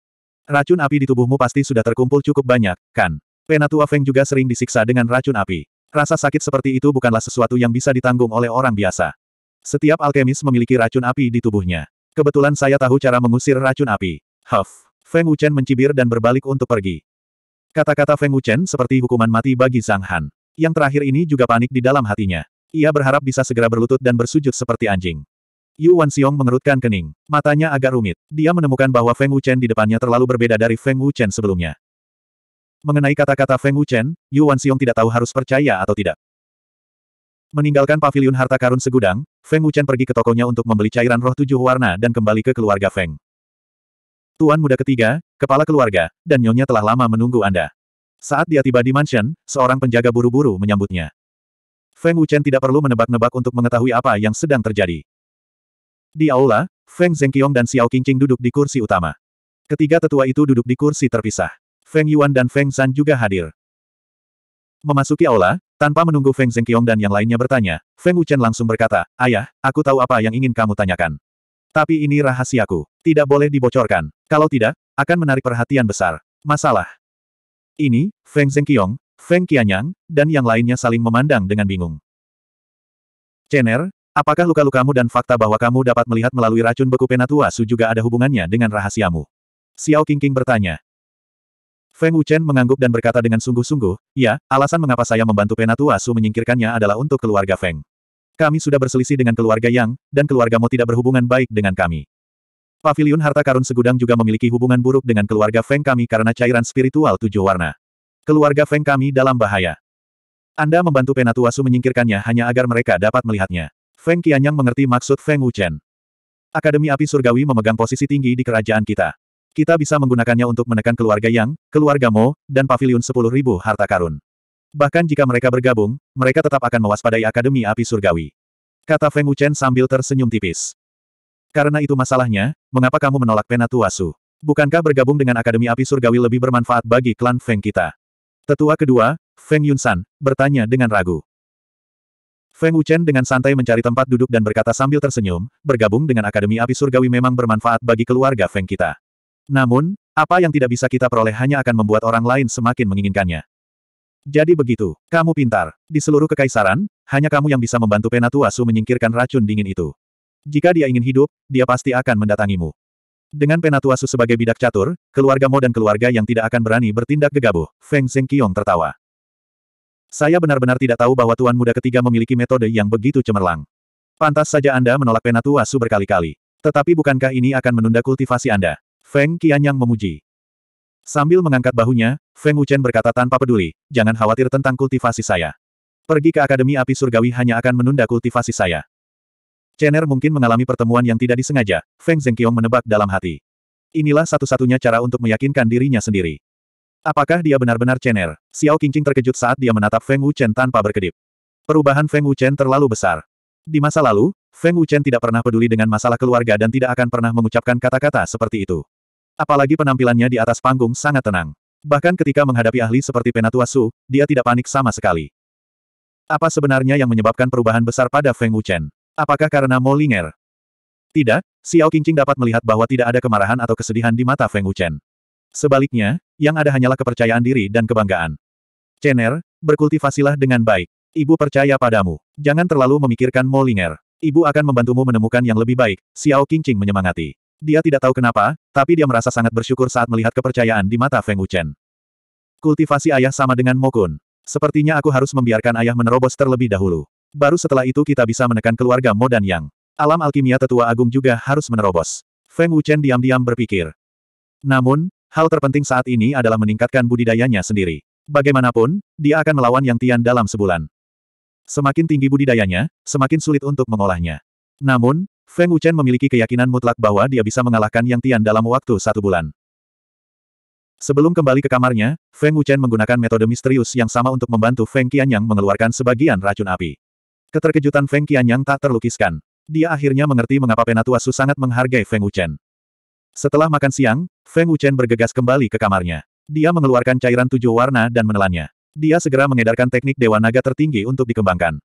Racun api di tubuhmu pasti sudah terkumpul cukup banyak, kan? Penatua Feng juga sering disiksa dengan racun api. Rasa sakit seperti itu bukanlah sesuatu yang bisa ditanggung oleh orang biasa. Setiap alkemis memiliki racun api di tubuhnya. Kebetulan saya tahu cara mengusir racun api. Huff. Feng Wuchen mencibir dan berbalik untuk pergi. Kata-kata Feng Wuchen seperti hukuman mati bagi Zhang Han. Yang terakhir ini juga panik di dalam hatinya. Ia berharap bisa segera berlutut dan bersujud seperti anjing. Yu Xiong mengerutkan kening. Matanya agak rumit. Dia menemukan bahwa Feng Wuchen di depannya terlalu berbeda dari Feng Wuchen sebelumnya. Mengenai kata-kata Feng Wuchen, Yu Xiong tidak tahu harus percaya atau tidak. Meninggalkan pavilion harta karun segudang, Feng Wuchen pergi ke tokonya untuk membeli cairan roh tujuh warna dan kembali ke keluarga Feng. Tuan muda ketiga, kepala keluarga, dan nyonya telah lama menunggu Anda. Saat dia tiba di mansion, seorang penjaga buru-buru menyambutnya. Feng Wuchen tidak perlu menebak-nebak untuk mengetahui apa yang sedang terjadi. Di aula, Feng Zhengqiong dan Xiao Qingqing duduk di kursi utama. Ketiga tetua itu duduk di kursi terpisah. Feng Yuan dan Feng San juga hadir. Memasuki aula, tanpa menunggu Feng Zhengqiong dan yang lainnya bertanya, Feng Wuchen langsung berkata, Ayah, aku tahu apa yang ingin kamu tanyakan. Tapi ini rahasiaku. Tidak boleh dibocorkan. Kalau tidak, akan menarik perhatian besar. Masalah. Ini, Feng Zhengqiong, Feng Qianyang, dan yang lainnya saling memandang dengan bingung. Chen'er, apakah luka-lukamu dan fakta bahwa kamu dapat melihat melalui racun beku penatua su juga ada hubungannya dengan rahasiamu? Xiao Qingqing bertanya. Feng Wuchen mengangguk dan berkata dengan sungguh-sungguh, ya, alasan mengapa saya membantu Penatua Su menyingkirkannya adalah untuk keluarga Feng. Kami sudah berselisih dengan keluarga Yang, dan keluarga Mo tidak berhubungan baik dengan kami. Pavilion harta karun segudang juga memiliki hubungan buruk dengan keluarga Feng kami karena cairan spiritual tujuh warna. Keluarga Feng kami dalam bahaya. Anda membantu Penatua Su menyingkirkannya hanya agar mereka dapat melihatnya. Feng Qianyang mengerti maksud Feng Wuchen. Akademi Api Surgawi memegang posisi tinggi di kerajaan kita. Kita bisa menggunakannya untuk menekan keluarga Yang, keluarga Mo, dan pavilion 10.000 harta karun. Bahkan jika mereka bergabung, mereka tetap akan mewaspadai Akademi Api Surgawi. Kata Feng Wuchen sambil tersenyum tipis. Karena itu masalahnya, mengapa kamu menolak Penatuasu? Bukankah bergabung dengan Akademi Api Surgawi lebih bermanfaat bagi klan Feng kita? Tetua kedua, Feng Yunsan, bertanya dengan ragu. Feng Wuchen dengan santai mencari tempat duduk dan berkata sambil tersenyum, bergabung dengan Akademi Api Surgawi memang bermanfaat bagi keluarga Feng kita. Namun, apa yang tidak bisa kita peroleh hanya akan membuat orang lain semakin menginginkannya. Jadi begitu, kamu pintar. Di seluruh kekaisaran, hanya kamu yang bisa membantu Penatuasu menyingkirkan racun dingin itu. Jika dia ingin hidup, dia pasti akan mendatangimu. Dengan Penatuasu sebagai bidak catur, keluarga Mo dan keluarga yang tidak akan berani bertindak gegabah, Feng Zhengqiong tertawa. Saya benar-benar tidak tahu bahwa Tuan Muda ketiga memiliki metode yang begitu cemerlang. Pantas saja Anda menolak Penatuasu berkali-kali. Tetapi bukankah ini akan menunda kultivasi Anda? Feng Qianyang memuji. Sambil mengangkat bahunya, Feng Wuchen berkata tanpa peduli, jangan khawatir tentang kultivasi saya. Pergi ke Akademi Api Surgawi hanya akan menunda kultivasi saya. Chener mungkin mengalami pertemuan yang tidak disengaja, Feng Zhengqiong menebak dalam hati. Inilah satu-satunya cara untuk meyakinkan dirinya sendiri. Apakah dia benar-benar Chener? Xiao Qingqing terkejut saat dia menatap Feng Wuchen tanpa berkedip. Perubahan Feng Wuchen terlalu besar. Di masa lalu, Feng Wuchen tidak pernah peduli dengan masalah keluarga dan tidak akan pernah mengucapkan kata-kata seperti itu. Apalagi penampilannya di atas panggung sangat tenang. Bahkan ketika menghadapi ahli seperti Penatua Su, dia tidak panik sama sekali. Apa sebenarnya yang menyebabkan perubahan besar pada Feng Wuchen? Apakah karena Mo Linger? Tidak, Xiao Qingqing dapat melihat bahwa tidak ada kemarahan atau kesedihan di mata Feng Wuchen. Sebaliknya, yang ada hanyalah kepercayaan diri dan kebanggaan. Chen'er, berkultivasilah dengan baik. Ibu percaya padamu. Jangan terlalu memikirkan Mo Linger. Ibu akan membantumu menemukan yang lebih baik, Xiao Qingqing menyemangati. Dia tidak tahu kenapa, tapi dia merasa sangat bersyukur saat melihat kepercayaan di mata Feng Wuchen. Kultivasi ayah sama dengan Mokun. Sepertinya aku harus membiarkan ayah menerobos terlebih dahulu. Baru setelah itu kita bisa menekan keluarga Mo dan Yang. Alam alkimia tetua agung juga harus menerobos. Feng Wuchen diam-diam berpikir. Namun, hal terpenting saat ini adalah meningkatkan budidayanya sendiri. Bagaimanapun, dia akan melawan Yang Tian dalam sebulan. Semakin tinggi budidayanya, semakin sulit untuk mengolahnya. Namun, Feng Wuchen memiliki keyakinan mutlak bahwa dia bisa mengalahkan Yang Tian dalam waktu satu bulan. Sebelum kembali ke kamarnya, Feng Wuchen menggunakan metode misterius yang sama untuk membantu Feng Qianyang mengeluarkan sebagian racun api. Keterkejutan Feng Qianyang tak terlukiskan. Dia akhirnya mengerti mengapa Penatua Su sangat menghargai Feng Wuchen. Setelah makan siang, Feng Wuchen bergegas kembali ke kamarnya. Dia mengeluarkan cairan tujuh warna dan menelannya. Dia segera mengedarkan teknik Dewa Naga tertinggi untuk dikembangkan.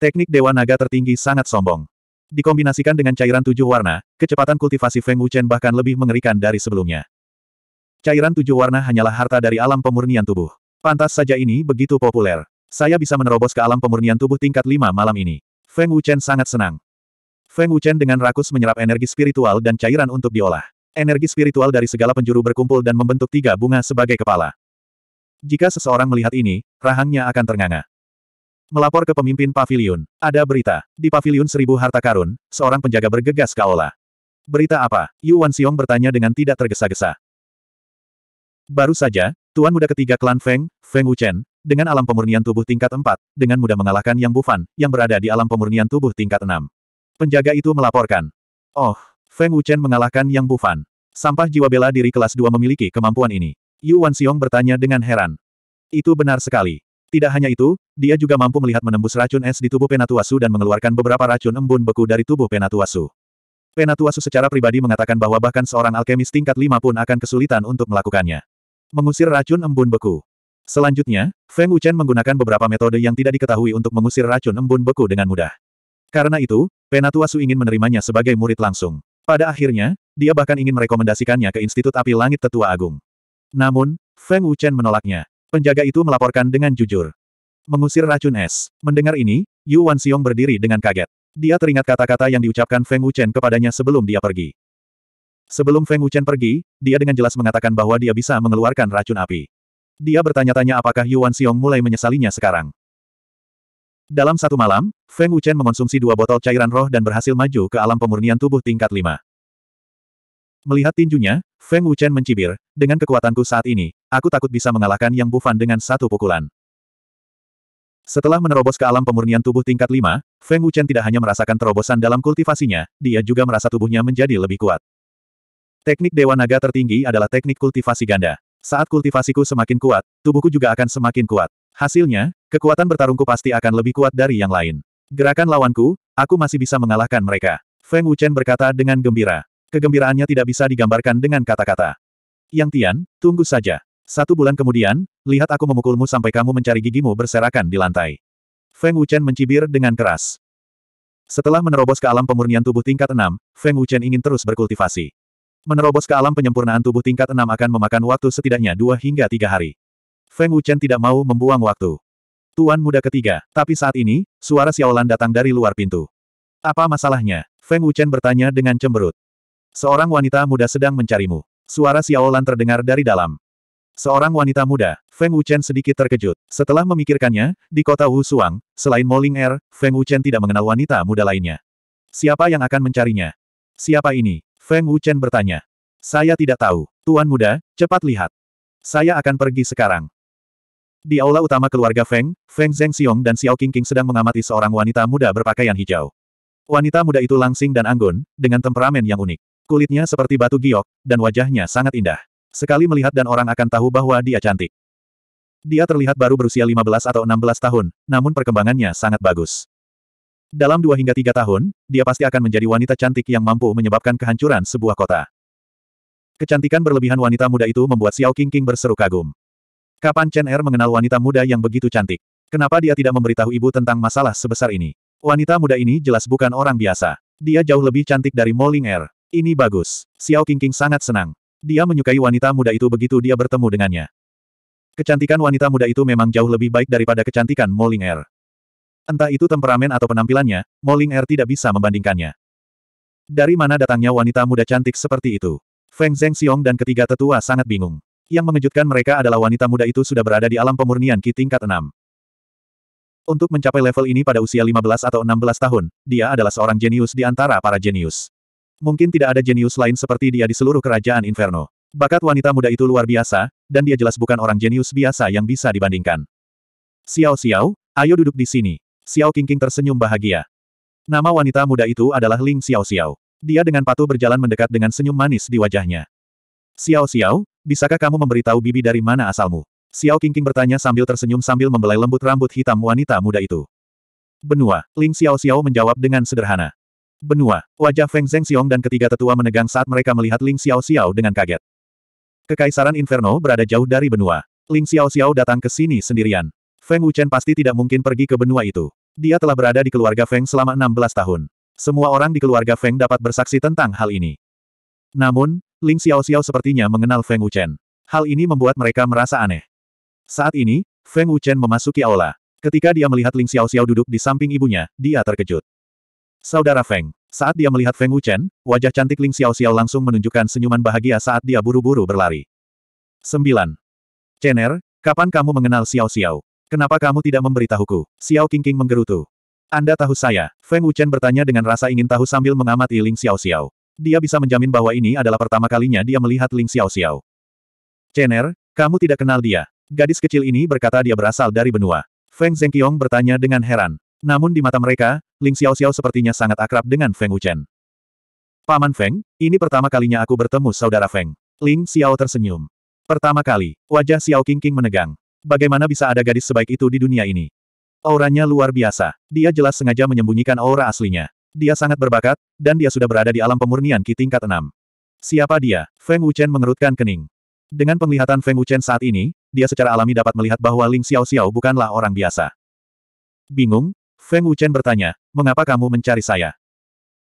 Teknik Dewa Naga tertinggi sangat sombong. Dikombinasikan dengan cairan tujuh warna, kecepatan kultivasi Feng Wuchen bahkan lebih mengerikan dari sebelumnya. Cairan tujuh warna hanyalah harta dari alam pemurnian tubuh. Pantas saja ini begitu populer. Saya bisa menerobos ke alam pemurnian tubuh tingkat lima malam ini. Feng Wuchen sangat senang. Feng Wuchen dengan rakus menyerap energi spiritual dan cairan untuk diolah. Energi spiritual dari segala penjuru berkumpul dan membentuk tiga bunga sebagai kepala. Jika seseorang melihat ini, rahangnya akan ternganga. Melapor ke pemimpin pavilion. Ada berita. Di pavilion seribu harta karun, seorang penjaga bergegas ke aula. Berita apa? Yuan Xiong bertanya dengan tidak tergesa-gesa. Baru saja, Tuan Muda ketiga klan Feng, Feng Wuchen, dengan alam pemurnian tubuh tingkat 4, dengan mudah mengalahkan Yang Bufan, yang berada di alam pemurnian tubuh tingkat 6. Penjaga itu melaporkan. Oh, Feng Wuchen mengalahkan Yang Bufan. Sampah jiwa bela diri kelas 2 memiliki kemampuan ini. Yuan Xiong bertanya dengan heran. Itu benar sekali. Tidak hanya itu, dia juga mampu melihat menembus racun es di tubuh Penatuasu dan mengeluarkan beberapa racun embun beku dari tubuh Penatuasu. Penatuasu secara pribadi mengatakan bahwa bahkan seorang alkemis tingkat lima pun akan kesulitan untuk melakukannya. Mengusir racun embun beku. Selanjutnya, Feng Wuchen menggunakan beberapa metode yang tidak diketahui untuk mengusir racun embun beku dengan mudah. Karena itu, Penatuasu ingin menerimanya sebagai murid langsung. Pada akhirnya, dia bahkan ingin merekomendasikannya ke Institut Api Langit Tetua Agung. Namun, Feng Wuchen menolaknya. Penjaga itu melaporkan dengan jujur. Mengusir racun es. Mendengar ini, Yu Xiong berdiri dengan kaget. Dia teringat kata-kata yang diucapkan Feng Wuchen kepadanya sebelum dia pergi. Sebelum Feng Wuchen pergi, dia dengan jelas mengatakan bahwa dia bisa mengeluarkan racun api. Dia bertanya-tanya apakah Yuan Xiong mulai menyesalinya sekarang. Dalam satu malam, Feng Wuchen mengonsumsi dua botol cairan roh dan berhasil maju ke alam pemurnian tubuh tingkat 5. Melihat tinjunya, Feng Wuchen mencibir, dengan kekuatanku saat ini, aku takut bisa mengalahkan Yang Bufan dengan satu pukulan. Setelah menerobos ke alam pemurnian tubuh tingkat 5, Feng Wuchen tidak hanya merasakan terobosan dalam kultivasinya, dia juga merasa tubuhnya menjadi lebih kuat. Teknik Dewa Naga tertinggi adalah teknik kultivasi ganda. Saat kultivasiku semakin kuat, tubuhku juga akan semakin kuat. Hasilnya, kekuatan bertarungku pasti akan lebih kuat dari yang lain. Gerakan lawanku, aku masih bisa mengalahkan mereka. Feng Wuchen berkata dengan gembira. Kegembiraannya tidak bisa digambarkan dengan kata-kata. Yang Tian, tunggu saja. Satu bulan kemudian, lihat aku memukulmu sampai kamu mencari gigimu berserakan di lantai. Feng Wuchen mencibir dengan keras. Setelah menerobos ke alam pemurnian tubuh tingkat 6, Feng Wuchen ingin terus berkultivasi. Menerobos ke alam penyempurnaan tubuh tingkat 6 akan memakan waktu setidaknya dua hingga tiga hari. Feng Wuchen tidak mau membuang waktu. Tuan muda ketiga, tapi saat ini, suara Xiaolan datang dari luar pintu. Apa masalahnya? Feng Wuchen bertanya dengan cemberut. Seorang wanita muda sedang mencarimu. Suara Xiaolan terdengar dari dalam. Seorang wanita muda, Feng Wuchen sedikit terkejut. Setelah memikirkannya, di kota Wu Suang, selain Moling Er, Feng Wuchen tidak mengenal wanita muda lainnya. Siapa yang akan mencarinya? Siapa ini? Feng Wuchen bertanya. Saya tidak tahu. Tuan muda, cepat lihat. Saya akan pergi sekarang. Di aula utama keluarga Feng, Feng Zheng Xiong dan Xiao Qingqing sedang mengamati seorang wanita muda berpakaian hijau. Wanita muda itu langsing dan anggun, dengan temperamen yang unik. Kulitnya seperti batu giok, dan wajahnya sangat indah. Sekali melihat dan orang akan tahu bahwa dia cantik. Dia terlihat baru berusia 15 atau 16 tahun, namun perkembangannya sangat bagus. Dalam dua hingga tiga tahun, dia pasti akan menjadi wanita cantik yang mampu menyebabkan kehancuran sebuah kota. Kecantikan berlebihan wanita muda itu membuat Xiao Qingqing -Qing berseru kagum. Kapan Chen Er mengenal wanita muda yang begitu cantik? Kenapa dia tidak memberitahu ibu tentang masalah sebesar ini? Wanita muda ini jelas bukan orang biasa. Dia jauh lebih cantik dari Mo Ling Er. Ini bagus. Xiao Qingqing sangat senang. Dia menyukai wanita muda itu begitu dia bertemu dengannya. Kecantikan wanita muda itu memang jauh lebih baik daripada kecantikan Moling Air. Er. Entah itu temperamen atau penampilannya, Moling Air er tidak bisa membandingkannya. Dari mana datangnya wanita muda cantik seperti itu? Feng Zheng Xiong dan ketiga tetua sangat bingung. Yang mengejutkan mereka adalah wanita muda itu sudah berada di alam pemurnian Ki tingkat 6. Untuk mencapai level ini pada usia 15 atau 16 tahun, dia adalah seorang jenius di antara para jenius. Mungkin tidak ada jenius lain seperti dia di seluruh kerajaan Inferno. Bakat wanita muda itu luar biasa, dan dia jelas bukan orang jenius biasa yang bisa dibandingkan. Xiao Xiao, ayo duduk di sini. Xiao King King tersenyum bahagia. Nama wanita muda itu adalah Ling Xiao Xiao. Dia dengan patuh berjalan mendekat dengan senyum manis di wajahnya. Xiao Xiao, bisakah kamu memberitahu bibi dari mana asalmu? Xiao King King bertanya sambil tersenyum sambil membelai lembut rambut hitam wanita muda itu. Benua, Ling Xiao Xiao menjawab dengan sederhana. Benua. Wajah Feng Xiong dan ketiga tetua menegang saat mereka melihat Ling Xiao Xiao dengan kaget. Kekaisaran Inferno berada jauh dari benua. Ling Xiao Xiao datang ke sini sendirian. Feng Wuchen pasti tidak mungkin pergi ke benua itu. Dia telah berada di keluarga Feng selama 16 tahun. Semua orang di keluarga Feng dapat bersaksi tentang hal ini. Namun, Ling Xiao Xiao sepertinya mengenal Feng Wuchen. Hal ini membuat mereka merasa aneh. Saat ini, Feng Wuchen memasuki aula. Ketika dia melihat Ling Xiao Xiao duduk di samping ibunya, dia terkejut. Saudara Feng. Saat dia melihat Feng Wuchen, wajah cantik Ling Xiao Xiao langsung menunjukkan senyuman bahagia saat dia buru-buru berlari. 9. Chen'er, kapan kamu mengenal Xiao Xiao? Kenapa kamu tidak memberitahuku? Xiao King King menggerutu. Anda tahu saya? Feng Wuchen bertanya dengan rasa ingin tahu sambil mengamati Ling Xiao Xiao. Dia bisa menjamin bahwa ini adalah pertama kalinya dia melihat Ling Xiao Xiao. Chen'er, kamu tidak kenal dia. Gadis kecil ini berkata dia berasal dari benua. Feng Zhengqiong bertanya dengan heran. Namun di mata mereka, Ling Xiao Xiao sepertinya sangat akrab dengan Feng Wuchen. Paman Feng, ini pertama kalinya aku bertemu saudara Feng. Ling Xiao tersenyum. Pertama kali, wajah Xiao King King menegang. Bagaimana bisa ada gadis sebaik itu di dunia ini? Auranya luar biasa. Dia jelas sengaja menyembunyikan aura aslinya. Dia sangat berbakat, dan dia sudah berada di alam pemurnian Ki tingkat 6. Siapa dia? Feng Wuchen mengerutkan kening. Dengan penglihatan Feng Wuchen saat ini, dia secara alami dapat melihat bahwa Ling Xiao Xiao bukanlah orang biasa. Bingung, Feng Wuchen bertanya, mengapa kamu mencari saya?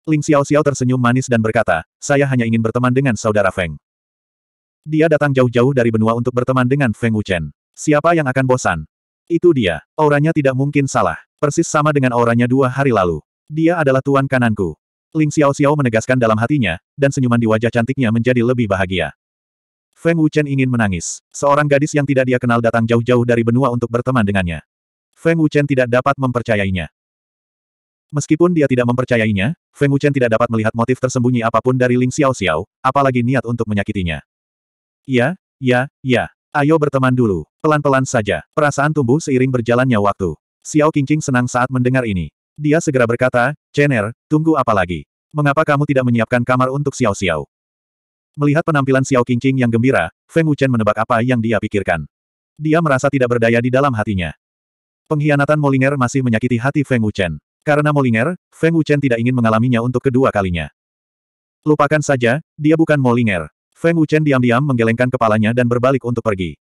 Ling Xiao Xiao tersenyum manis dan berkata, saya hanya ingin berteman dengan saudara Feng. Dia datang jauh-jauh dari benua untuk berteman dengan Feng Wuchen. Siapa yang akan bosan? Itu dia. Auranya tidak mungkin salah. Persis sama dengan auranya dua hari lalu. Dia adalah tuan kananku. Ling Xiao Xiao menegaskan dalam hatinya, dan senyuman di wajah cantiknya menjadi lebih bahagia. Feng Wuchen ingin menangis. Seorang gadis yang tidak dia kenal datang jauh-jauh dari benua untuk berteman dengannya. Feng Wuchen tidak dapat mempercayainya. Meskipun dia tidak mempercayainya, Feng Wuchen tidak dapat melihat motif tersembunyi apapun dari Ling Xiao Xiao, apalagi niat untuk menyakitinya. Ya, ya, ya. Ayo berteman dulu. Pelan-pelan saja. Perasaan tumbuh seiring berjalannya waktu. Xiao Qingqing senang saat mendengar ini. Dia segera berkata, Chener, tunggu apa lagi? Mengapa kamu tidak menyiapkan kamar untuk Xiao Xiao? Melihat penampilan Xiao Qingqing yang gembira, Feng Wuchen menebak apa yang dia pikirkan. Dia merasa tidak berdaya di dalam hatinya. Pengkhianatan Molinger masih menyakiti hati Feng Wuchen. Karena Molinger, Feng Wuchen tidak ingin mengalaminya untuk kedua kalinya. Lupakan saja, dia bukan Molinger. Feng Wuchen diam-diam menggelengkan kepalanya dan berbalik untuk pergi.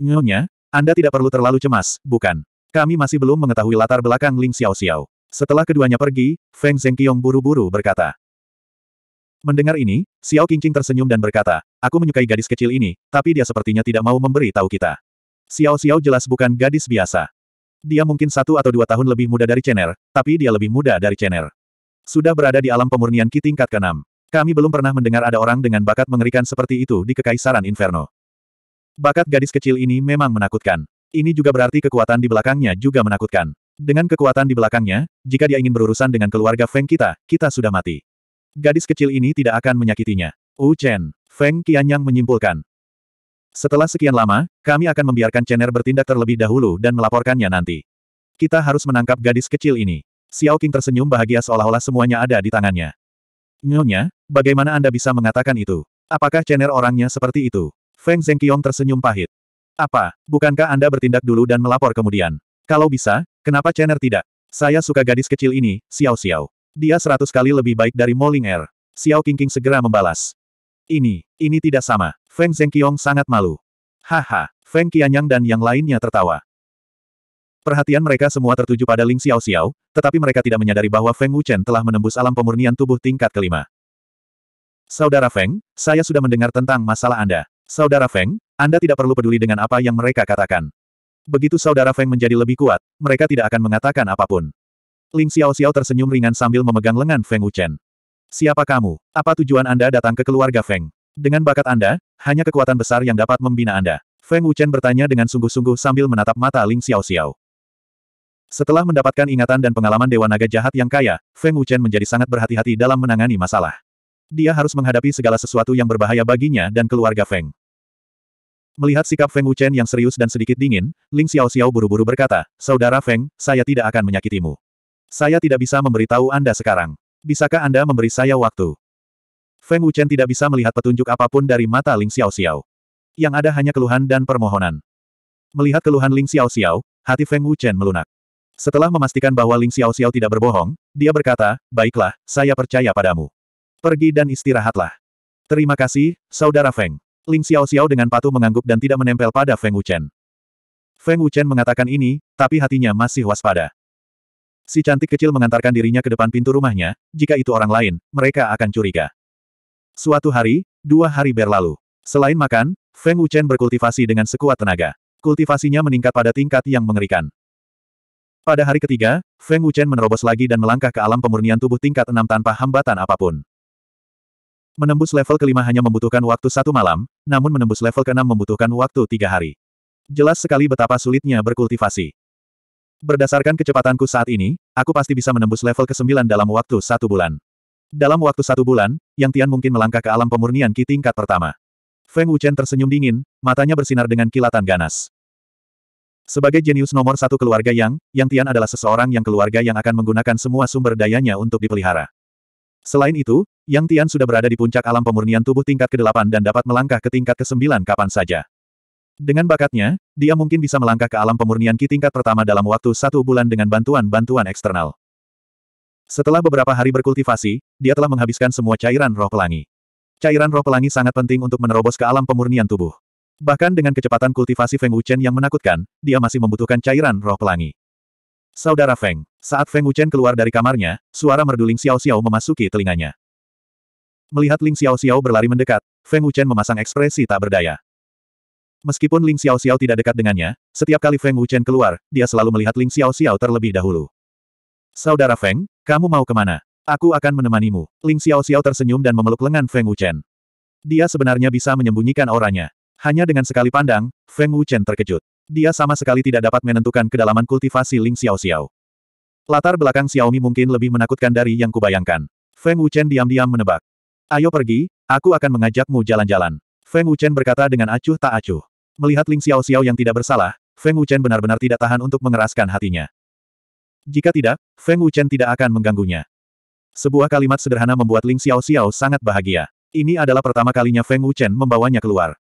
Nyonya, Anda tidak perlu terlalu cemas, bukan? Kami masih belum mengetahui latar belakang Ling Xiao Xiao. Setelah keduanya pergi, Feng Zhengqiong buru-buru berkata. Mendengar ini, Xiao Qingqing tersenyum dan berkata, aku menyukai gadis kecil ini, tapi dia sepertinya tidak mau memberi tahu kita. Xiao Xiao jelas bukan gadis biasa. Dia mungkin satu atau dua tahun lebih muda dari Chener, tapi dia lebih muda dari Chener. Sudah berada di alam pemurnian Ki tingkat ke-6. Kami belum pernah mendengar ada orang dengan bakat mengerikan seperti itu di Kekaisaran Inferno. Bakat gadis kecil ini memang menakutkan. Ini juga berarti kekuatan di belakangnya juga menakutkan. Dengan kekuatan di belakangnya, jika dia ingin berurusan dengan keluarga Feng kita, kita sudah mati. Gadis kecil ini tidak akan menyakitinya. U Chen, Feng Qianyang menyimpulkan. Setelah sekian lama, kami akan membiarkan Chener bertindak terlebih dahulu dan melaporkannya nanti. Kita harus menangkap gadis kecil ini. Xiao Qing tersenyum bahagia seolah-olah semuanya ada di tangannya. Nyonya, bagaimana Anda bisa mengatakan itu? Apakah Chener orangnya seperti itu? Feng Zhengqiong tersenyum pahit. Apa, bukankah Anda bertindak dulu dan melapor kemudian? Kalau bisa, kenapa Chener tidak? Saya suka gadis kecil ini, Xiao Xiao. Dia seratus kali lebih baik dari Moling Er. Xiao Qingqing segera membalas. Ini, ini tidak sama. Feng Zhengqiong sangat malu. Haha, Feng Qianyang dan yang lainnya tertawa. Perhatian mereka semua tertuju pada Ling Xiao Xiao, tetapi mereka tidak menyadari bahwa Feng Wuchen telah menembus alam pemurnian tubuh tingkat kelima. Saudara Feng, saya sudah mendengar tentang masalah Anda. Saudara Feng, Anda tidak perlu peduli dengan apa yang mereka katakan. Begitu saudara Feng menjadi lebih kuat, mereka tidak akan mengatakan apapun. Ling Xiao Xiao tersenyum ringan sambil memegang lengan Feng Wuchen. Siapa kamu? Apa tujuan Anda datang ke keluarga Feng? Dengan bakat Anda, hanya kekuatan besar yang dapat membina Anda. Feng Wuchen bertanya dengan sungguh-sungguh sambil menatap mata Ling Xiao-Xiao. Setelah mendapatkan ingatan dan pengalaman Dewa Naga Jahat yang kaya, Feng Wuchen menjadi sangat berhati-hati dalam menangani masalah. Dia harus menghadapi segala sesuatu yang berbahaya baginya dan keluarga Feng. Melihat sikap Feng Wuchen yang serius dan sedikit dingin, Ling Xiao-Xiao buru-buru berkata, Saudara Feng, saya tidak akan menyakitimu. Saya tidak bisa memberitahu Anda sekarang. Bisakah Anda memberi saya waktu? Feng Wuchen tidak bisa melihat petunjuk apapun dari mata Ling Xiao Xiao. Yang ada hanya keluhan dan permohonan. Melihat keluhan Ling Xiao Xiao, hati Feng Wuchen melunak. Setelah memastikan bahwa Ling Xiao Xiao tidak berbohong, dia berkata, baiklah, saya percaya padamu. Pergi dan istirahatlah. Terima kasih, Saudara Feng. Ling Xiao Xiao dengan patuh mengangguk dan tidak menempel pada Feng Wuchen. Feng Wuchen mengatakan ini, tapi hatinya masih waspada. Si cantik kecil mengantarkan dirinya ke depan pintu rumahnya, jika itu orang lain, mereka akan curiga. Suatu hari, dua hari berlalu. Selain makan, Feng Wuchen berkultivasi dengan sekuat tenaga. Kultivasinya meningkat pada tingkat yang mengerikan. Pada hari ketiga, Feng Wuchen menerobos lagi dan melangkah ke alam pemurnian tubuh tingkat enam tanpa hambatan apapun. Menembus level kelima hanya membutuhkan waktu satu malam, namun menembus level keenam membutuhkan waktu tiga hari. Jelas sekali betapa sulitnya berkultivasi. Berdasarkan kecepatanku saat ini, aku pasti bisa menembus level ke-9 dalam waktu satu bulan. Dalam waktu satu bulan, Yang Tian mungkin melangkah ke alam pemurnian Ki tingkat pertama. Feng Wuchen tersenyum dingin, matanya bersinar dengan kilatan ganas. Sebagai jenius nomor satu keluarga Yang, Yang Tian adalah seseorang yang keluarga yang akan menggunakan semua sumber dayanya untuk dipelihara. Selain itu, Yang Tian sudah berada di puncak alam pemurnian tubuh tingkat ke-8 dan dapat melangkah ke tingkat ke-9 kapan saja. Dengan bakatnya, dia mungkin bisa melangkah ke alam pemurnian Ki tingkat pertama dalam waktu satu bulan dengan bantuan-bantuan eksternal. Setelah beberapa hari berkultivasi, dia telah menghabiskan semua cairan roh pelangi. Cairan roh pelangi sangat penting untuk menerobos ke alam pemurnian tubuh. Bahkan dengan kecepatan kultivasi Feng Wuchen yang menakutkan, dia masih membutuhkan cairan roh pelangi. Saudara Feng, saat Feng Wuchen keluar dari kamarnya, suara merdu Ling Xiao-Xiao memasuki telinganya. Melihat Ling Xiao-Xiao berlari mendekat, Feng Wuchen memasang ekspresi tak berdaya. Meskipun Ling Xiao Xiao tidak dekat dengannya, setiap kali Feng Wuchen keluar, dia selalu melihat Ling Xiao Xiao terlebih dahulu. Saudara Feng, kamu mau kemana? Aku akan menemanimu. Ling Xiao Xiao tersenyum dan memeluk lengan Feng Wuchen. Dia sebenarnya bisa menyembunyikan auranya. Hanya dengan sekali pandang, Feng Wuchen terkejut. Dia sama sekali tidak dapat menentukan kedalaman kultivasi Ling Xiao Xiao. Latar belakang Xiaomi mungkin lebih menakutkan dari yang kubayangkan. Feng Wuchen diam-diam menebak. Ayo pergi, aku akan mengajakmu jalan-jalan. Feng Wuchen berkata dengan acuh tak acuh. Melihat Ling Xiao Xiao yang tidak bersalah, Feng Wuchen benar-benar tidak tahan untuk mengeraskan hatinya. Jika tidak, Feng Wuchen tidak akan mengganggunya. Sebuah kalimat sederhana membuat Ling Xiao Xiao sangat bahagia. Ini adalah pertama kalinya Feng Wuchen membawanya keluar.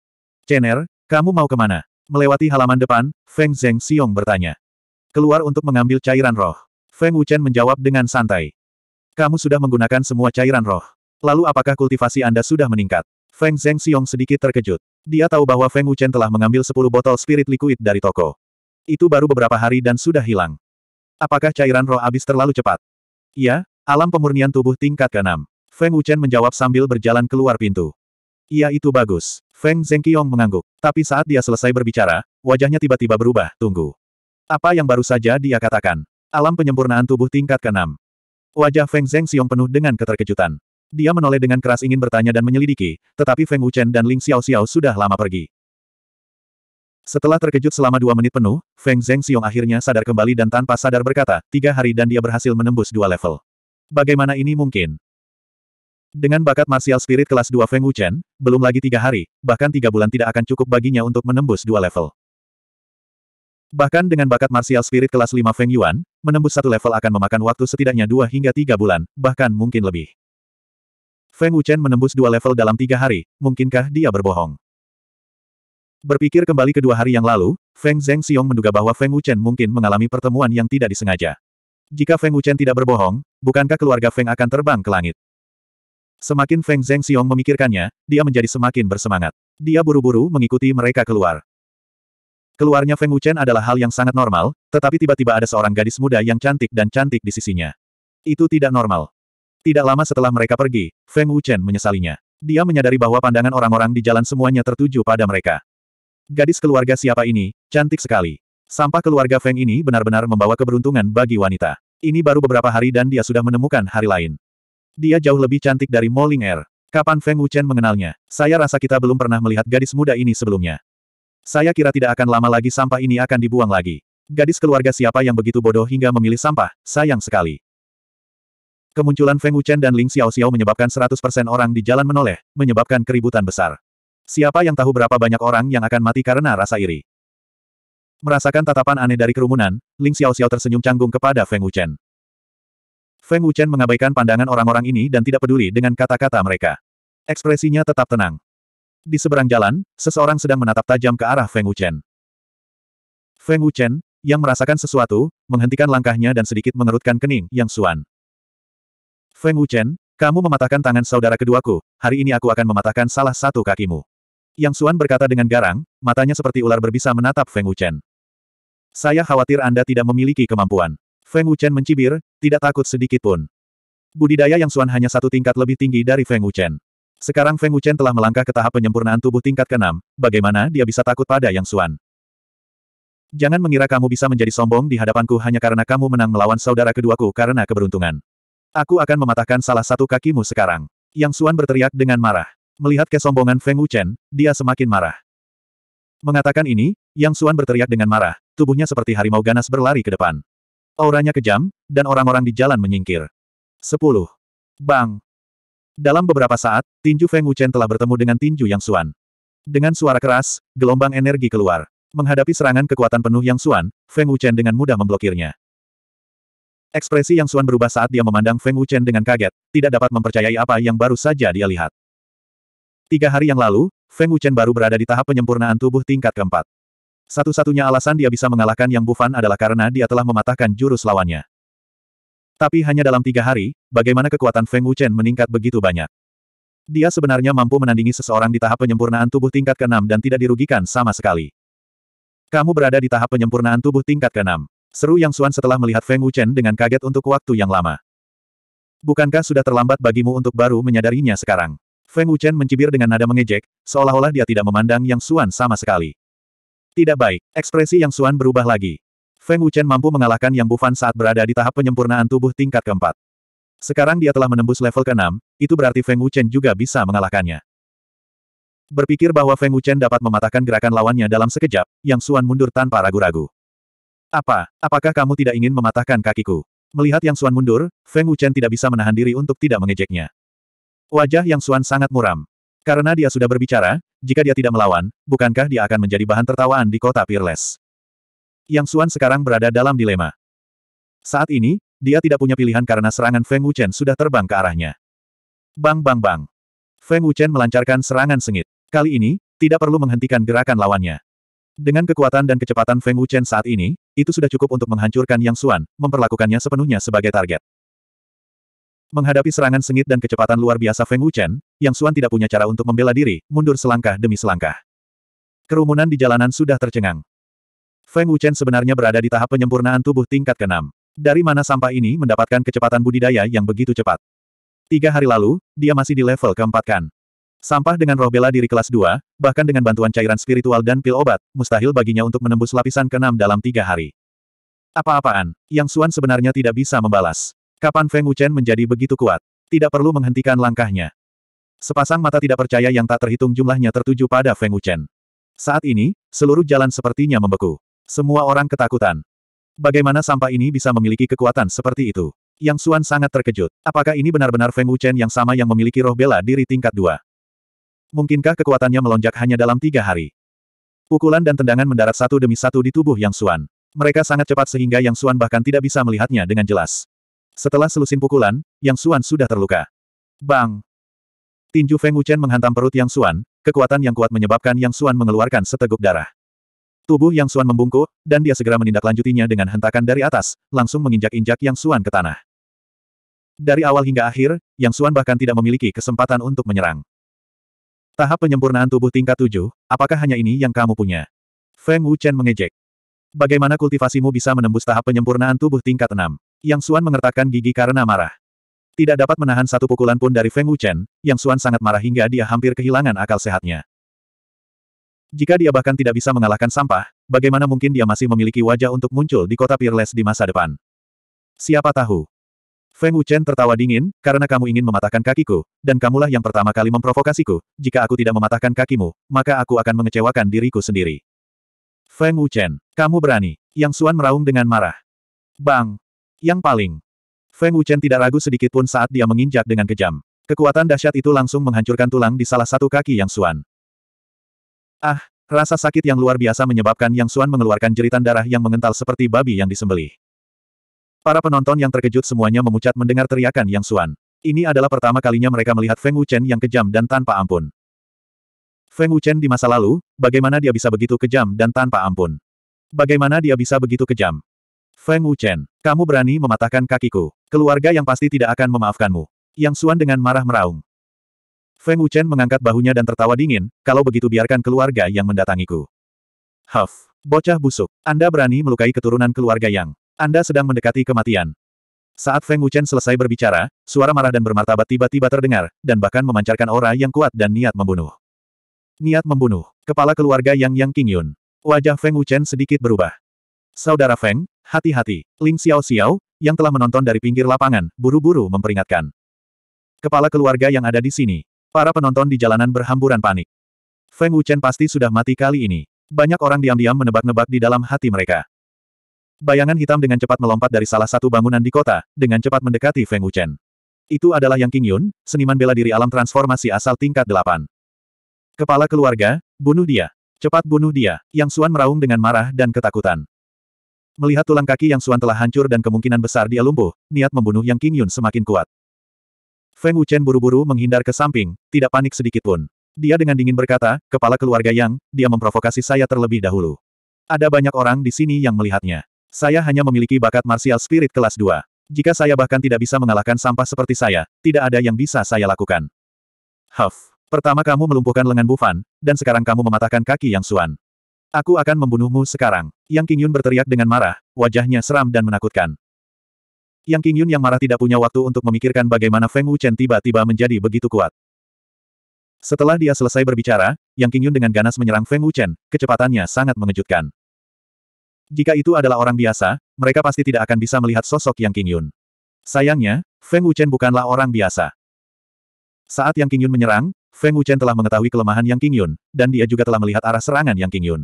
Chener, kamu mau kemana? Melewati halaman depan, Feng Zheng Xiong bertanya. Keluar untuk mengambil cairan roh. Feng Wuchen menjawab dengan santai. Kamu sudah menggunakan semua cairan roh. Lalu apakah kultivasi Anda sudah meningkat? Feng Zheng Xiong sedikit terkejut. Dia tahu bahwa Feng Wuchen telah mengambil 10 botol spirit liquid dari toko. Itu baru beberapa hari dan sudah hilang. Apakah cairan roh abis terlalu cepat? Ya, alam pemurnian tubuh tingkat ke-6. Feng Wuchen menjawab sambil berjalan keluar pintu. Iya itu bagus. Feng Zhengqiong mengangguk. Tapi saat dia selesai berbicara, wajahnya tiba-tiba berubah, tunggu. Apa yang baru saja dia katakan? Alam penyempurnaan tubuh tingkat ke-6. Wajah Feng Zhengxiong penuh dengan keterkejutan. Dia menoleh dengan keras ingin bertanya dan menyelidiki, tetapi Feng Wuchen dan Ling Xiao Xiao sudah lama pergi. Setelah terkejut selama dua menit penuh, Feng Zheng Xiong akhirnya sadar kembali dan tanpa sadar berkata, tiga hari dan dia berhasil menembus dua level. Bagaimana ini mungkin? Dengan bakat martial spirit kelas 2 Feng Wuchen, belum lagi tiga hari, bahkan tiga bulan tidak akan cukup baginya untuk menembus dua level. Bahkan dengan bakat martial spirit kelas 5 Feng Yuan, menembus satu level akan memakan waktu setidaknya dua hingga tiga bulan, bahkan mungkin lebih. Feng Wuchen menembus dua level dalam tiga hari, mungkinkah dia berbohong? Berpikir kembali ke dua hari yang lalu, Feng Zheng Xiong menduga bahwa Feng Wuchen mungkin mengalami pertemuan yang tidak disengaja. Jika Feng Wuchen tidak berbohong, bukankah keluarga Feng akan terbang ke langit? Semakin Feng Zheng Xiong memikirkannya, dia menjadi semakin bersemangat. Dia buru-buru mengikuti mereka keluar. Keluarnya Feng Wuchen adalah hal yang sangat normal, tetapi tiba-tiba ada seorang gadis muda yang cantik dan cantik di sisinya. Itu tidak normal. Tidak lama setelah mereka pergi, Feng Wuchen menyesalinya. Dia menyadari bahwa pandangan orang-orang di jalan semuanya tertuju pada mereka. Gadis keluarga siapa ini, cantik sekali. Sampah keluarga Feng ini benar-benar membawa keberuntungan bagi wanita. Ini baru beberapa hari dan dia sudah menemukan hari lain. Dia jauh lebih cantik dari Moling Er. Kapan Feng Wuchen mengenalnya? Saya rasa kita belum pernah melihat gadis muda ini sebelumnya. Saya kira tidak akan lama lagi sampah ini akan dibuang lagi. Gadis keluarga siapa yang begitu bodoh hingga memilih sampah, sayang sekali. Kemunculan Feng Wuchen dan Ling Xiao Xiao menyebabkan 100% orang di jalan menoleh, menyebabkan keributan besar. Siapa yang tahu berapa banyak orang yang akan mati karena rasa iri? Merasakan tatapan aneh dari kerumunan, Ling Xiao Xiao tersenyum canggung kepada Feng Wuchen. Feng Wuchen mengabaikan pandangan orang-orang ini dan tidak peduli dengan kata-kata mereka. Ekspresinya tetap tenang. Di seberang jalan, seseorang sedang menatap tajam ke arah Feng Wuchen. Feng Wuchen, yang merasakan sesuatu, menghentikan langkahnya dan sedikit mengerutkan kening yang suan. Feng Wuchen, kamu mematahkan tangan saudara keduaku, hari ini aku akan mematahkan salah satu kakimu. Yang Suan berkata dengan garang, matanya seperti ular berbisa menatap Feng Wuchen. Saya khawatir Anda tidak memiliki kemampuan. Feng Wuchen mencibir, tidak takut sedikit pun. Budidaya Yang Suan hanya satu tingkat lebih tinggi dari Feng Wuchen. Sekarang Feng Wuchen telah melangkah ke tahap penyempurnaan tubuh tingkat ke-6, bagaimana dia bisa takut pada Yang Suan? Jangan mengira kamu bisa menjadi sombong di hadapanku hanya karena kamu menang melawan saudara keduaku karena keberuntungan. Aku akan mematahkan salah satu kakimu sekarang. Yang Suan berteriak dengan marah. Melihat kesombongan Feng Wuchen, dia semakin marah. Mengatakan ini, Yang Suan berteriak dengan marah, tubuhnya seperti harimau ganas berlari ke depan. Auranya kejam, dan orang-orang di jalan menyingkir. 10. Bang! Dalam beberapa saat, tinju Feng Wuchen telah bertemu dengan tinju Yang Suan. Dengan suara keras, gelombang energi keluar. Menghadapi serangan kekuatan penuh Yang Suan, Feng Wuchen dengan mudah memblokirnya. Ekspresi Yang Suan berubah saat dia memandang Feng Wuchen dengan kaget, tidak dapat mempercayai apa yang baru saja dia lihat. Tiga hari yang lalu, Feng Wuchen baru berada di tahap penyempurnaan tubuh tingkat keempat. Satu-satunya alasan dia bisa mengalahkan Yang Bufan adalah karena dia telah mematahkan jurus lawannya. Tapi hanya dalam tiga hari, bagaimana kekuatan Feng Wuchen meningkat begitu banyak. Dia sebenarnya mampu menandingi seseorang di tahap penyempurnaan tubuh tingkat keenam dan tidak dirugikan sama sekali. Kamu berada di tahap penyempurnaan tubuh tingkat keenam. Seru Yang suan setelah melihat Feng Wuchen dengan kaget untuk waktu yang lama. Bukankah sudah terlambat bagimu untuk baru menyadarinya sekarang? Feng Wuchen mencibir dengan nada mengejek, seolah-olah dia tidak memandang Yang suan sama sekali. Tidak baik, ekspresi Yang suan berubah lagi. Feng Wuchen mampu mengalahkan Yang Bufan saat berada di tahap penyempurnaan tubuh tingkat keempat. Sekarang dia telah menembus level ke-6, itu berarti Feng Wuchen juga bisa mengalahkannya. Berpikir bahwa Feng Wuchen dapat mematahkan gerakan lawannya dalam sekejap, Yang suan mundur tanpa ragu-ragu. Apa, apakah kamu tidak ingin mematahkan kakiku? Melihat Yang Suan mundur, Feng Wuchen tidak bisa menahan diri untuk tidak mengejeknya. Wajah Yang Suan sangat muram. Karena dia sudah berbicara, jika dia tidak melawan, bukankah dia akan menjadi bahan tertawaan di kota Peerless? Yang Suan sekarang berada dalam dilema. Saat ini, dia tidak punya pilihan karena serangan Feng Wuchen sudah terbang ke arahnya. Bang bang bang. Feng Wuchen melancarkan serangan sengit. Kali ini, tidak perlu menghentikan gerakan lawannya. Dengan kekuatan dan kecepatan Feng Wuchen saat ini, itu sudah cukup untuk menghancurkan Yang Suan, memperlakukannya sepenuhnya sebagai target. Menghadapi serangan sengit dan kecepatan luar biasa Feng Wuchen, Yang Suan tidak punya cara untuk membela diri, mundur selangkah demi selangkah. Kerumunan di jalanan sudah tercengang. Feng Wuchen sebenarnya berada di tahap penyempurnaan tubuh tingkat keenam, Dari mana sampah ini mendapatkan kecepatan budidaya yang begitu cepat? Tiga hari lalu, dia masih di level keempat kan. Sampah dengan roh bela diri kelas 2, bahkan dengan bantuan cairan spiritual dan pil obat, mustahil baginya untuk menembus lapisan keenam dalam tiga hari. Apa-apaan, Yang Suan sebenarnya tidak bisa membalas. Kapan Feng Wuchen menjadi begitu kuat? Tidak perlu menghentikan langkahnya. Sepasang mata tidak percaya yang tak terhitung jumlahnya tertuju pada Feng Wuchen. Saat ini, seluruh jalan sepertinya membeku. Semua orang ketakutan. Bagaimana sampah ini bisa memiliki kekuatan seperti itu? Yang Suan sangat terkejut. Apakah ini benar-benar Feng Wuchen yang sama yang memiliki roh bela diri tingkat 2? Mungkinkah kekuatannya melonjak hanya dalam tiga hari? Pukulan dan tendangan mendarat satu demi satu di tubuh Yang Suan. Mereka sangat cepat sehingga Yang Suan bahkan tidak bisa melihatnya dengan jelas. Setelah selusin pukulan, Yang Suan sudah terluka. Bang! Tinju Feng Wuchen menghantam perut Yang Suan, kekuatan yang kuat menyebabkan Yang Suan mengeluarkan seteguk darah. Tubuh Yang Suan membungkuk, dan dia segera menindaklanjutinya dengan hentakan dari atas, langsung menginjak-injak Yang Suan ke tanah. Dari awal hingga akhir, Yang Suan bahkan tidak memiliki kesempatan untuk menyerang. Tahap penyempurnaan tubuh tingkat tujuh, apakah hanya ini yang kamu punya? Feng Wuchen mengejek. Bagaimana kultivasimu bisa menembus tahap penyempurnaan tubuh tingkat enam? Yang Suan mengertakkan gigi karena marah. Tidak dapat menahan satu pukulan pun dari Feng Wuchen, Yang Suan sangat marah hingga dia hampir kehilangan akal sehatnya. Jika dia bahkan tidak bisa mengalahkan sampah, bagaimana mungkin dia masih memiliki wajah untuk muncul di kota Peerless di masa depan? Siapa tahu? Feng Wuchen tertawa dingin, karena kamu ingin mematahkan kakiku, dan kamulah yang pertama kali memprovokasiku, jika aku tidak mematahkan kakimu, maka aku akan mengecewakan diriku sendiri. Feng Wuchen, kamu berani. Yang Suan meraung dengan marah. Bang! Yang paling. Feng Wuchen tidak ragu sedikit pun saat dia menginjak dengan kejam. Kekuatan dahsyat itu langsung menghancurkan tulang di salah satu kaki Yang Suan. Ah, rasa sakit yang luar biasa menyebabkan Yang Suan mengeluarkan jeritan darah yang mengental seperti babi yang disembelih. Para penonton yang terkejut semuanya memucat mendengar teriakan Yang Suan. Ini adalah pertama kalinya mereka melihat Feng Wuchen yang kejam dan tanpa ampun. Feng Wuchen di masa lalu, bagaimana dia bisa begitu kejam dan tanpa ampun? Bagaimana dia bisa begitu kejam? Feng Wuchen, kamu berani mematahkan kakiku. Keluarga yang pasti tidak akan memaafkanmu. Yang Suan dengan marah meraung. Feng Wuchen mengangkat bahunya dan tertawa dingin, kalau begitu biarkan keluarga yang mendatangiku. Huff, bocah busuk, Anda berani melukai keturunan keluarga Yang. Anda sedang mendekati kematian. Saat Feng Wuchen selesai berbicara, suara marah dan bermartabat tiba-tiba terdengar, dan bahkan memancarkan aura yang kuat dan niat membunuh. Niat membunuh. Kepala keluarga Yang Yang Yun. Wajah Feng Wuchen sedikit berubah. Saudara Feng, hati-hati. Ling Xiao Xiao, yang telah menonton dari pinggir lapangan, buru-buru memperingatkan. Kepala keluarga yang ada di sini. Para penonton di jalanan berhamburan panik. Feng Wuchen pasti sudah mati kali ini. Banyak orang diam-diam menebak-nebak di dalam hati mereka. Bayangan hitam dengan cepat melompat dari salah satu bangunan di kota, dengan cepat mendekati Feng Wuchen. Itu adalah Yang King Yun, seniman bela diri alam transformasi asal tingkat delapan. Kepala keluarga, bunuh dia. Cepat bunuh dia, Yang Suan meraung dengan marah dan ketakutan. Melihat tulang kaki Yang Suan telah hancur dan kemungkinan besar dia lumpuh, niat membunuh Yang King Yun semakin kuat. Feng Wuchen buru-buru menghindar ke samping, tidak panik sedikit pun. Dia dengan dingin berkata, kepala keluarga Yang, dia memprovokasi saya terlebih dahulu. Ada banyak orang di sini yang melihatnya. Saya hanya memiliki bakat martial spirit kelas 2. Jika saya bahkan tidak bisa mengalahkan sampah seperti saya, tidak ada yang bisa saya lakukan. Huff. Pertama kamu melumpuhkan lengan Bufan, dan sekarang kamu mematahkan kaki Yang Suan. Aku akan membunuhmu sekarang. Yang Qingyun berteriak dengan marah, wajahnya seram dan menakutkan. Yang Qingyun yang marah tidak punya waktu untuk memikirkan bagaimana Feng Wuchen tiba-tiba menjadi begitu kuat. Setelah dia selesai berbicara, Yang Qingyun dengan ganas menyerang Feng Wuchen, kecepatannya sangat mengejutkan. Jika itu adalah orang biasa, mereka pasti tidak akan bisa melihat sosok Yang King Yun. Sayangnya, Feng Wuchen bukanlah orang biasa. Saat Yang King Yun menyerang, Feng Wuchen telah mengetahui kelemahan Yang King Yun, dan dia juga telah melihat arah serangan Yang King Yun.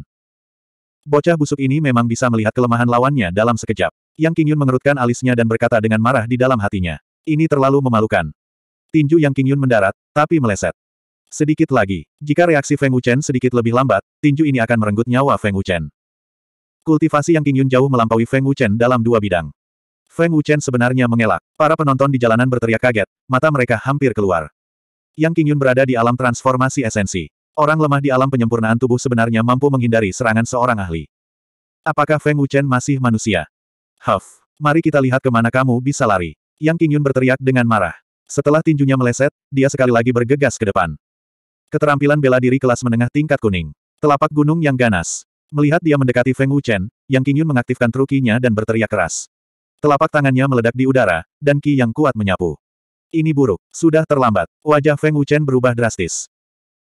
Bocah busuk ini memang bisa melihat kelemahan lawannya dalam sekejap. Yang King Yun mengerutkan alisnya dan berkata dengan marah di dalam hatinya. Ini terlalu memalukan. Tinju Yang King Yun mendarat, tapi meleset. Sedikit lagi, jika reaksi Feng Wuchen sedikit lebih lambat, tinju ini akan merenggut nyawa Feng Wuchen. Kultivasi yang King Yun jauh melampaui Feng Wuchen dalam dua bidang. Feng Wuchen sebenarnya mengelak. Para penonton di jalanan berteriak kaget, mata mereka hampir keluar. Yang King Yun berada di alam transformasi esensi. Orang lemah di alam penyempurnaan tubuh sebenarnya mampu menghindari serangan seorang ahli. Apakah Feng Wuchen masih manusia? Huff, mari kita lihat kemana kamu bisa lari. Yang King Yun berteriak dengan marah. Setelah tinjunya meleset, dia sekali lagi bergegas ke depan. Keterampilan bela diri kelas menengah tingkat kuning. Telapak gunung yang ganas. Melihat dia mendekati Feng Wuchen, Yang Qingyun mengaktifkan trukinya dan berteriak keras. Telapak tangannya meledak di udara, dan Qi yang kuat menyapu. Ini buruk, sudah terlambat. Wajah Feng Wuchen berubah drastis.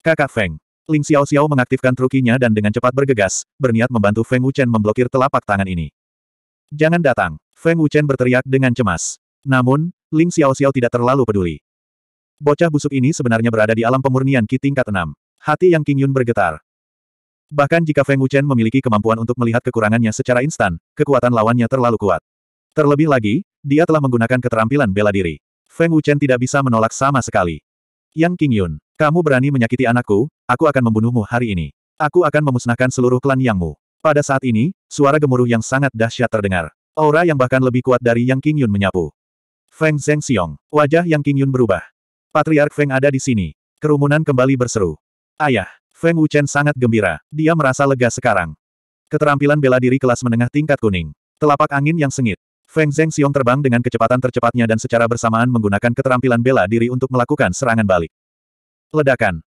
Kakak Feng. Ling Xiao Xiao mengaktifkan trukinya dan dengan cepat bergegas, berniat membantu Feng Wuchen memblokir telapak tangan ini. Jangan datang. Feng Wuchen berteriak dengan cemas. Namun, Ling Xiao Xiao tidak terlalu peduli. Bocah busuk ini sebenarnya berada di alam pemurnian Ki tingkat 6. Hati Yang Qingyun bergetar. Bahkan jika Feng Wuchen memiliki kemampuan untuk melihat kekurangannya secara instan, kekuatan lawannya terlalu kuat. Terlebih lagi, dia telah menggunakan keterampilan bela diri. Feng Wuchen tidak bisa menolak sama sekali. Yang King Yun, kamu berani menyakiti anakku, aku akan membunuhmu hari ini. Aku akan memusnahkan seluruh klan Yangmu. Pada saat ini, suara gemuruh yang sangat dahsyat terdengar. Aura yang bahkan lebih kuat dari Yang King Yun menyapu. Feng Zeng Xiong, wajah Yang King Yun berubah. Patriark Feng ada di sini. Kerumunan kembali berseru. Ayah, Feng Wuchen sangat gembira, dia merasa lega sekarang. Keterampilan bela diri kelas menengah tingkat kuning. Telapak angin yang sengit. Feng Zeng Xiong terbang dengan kecepatan tercepatnya dan secara bersamaan menggunakan keterampilan bela diri untuk melakukan serangan balik. Ledakan.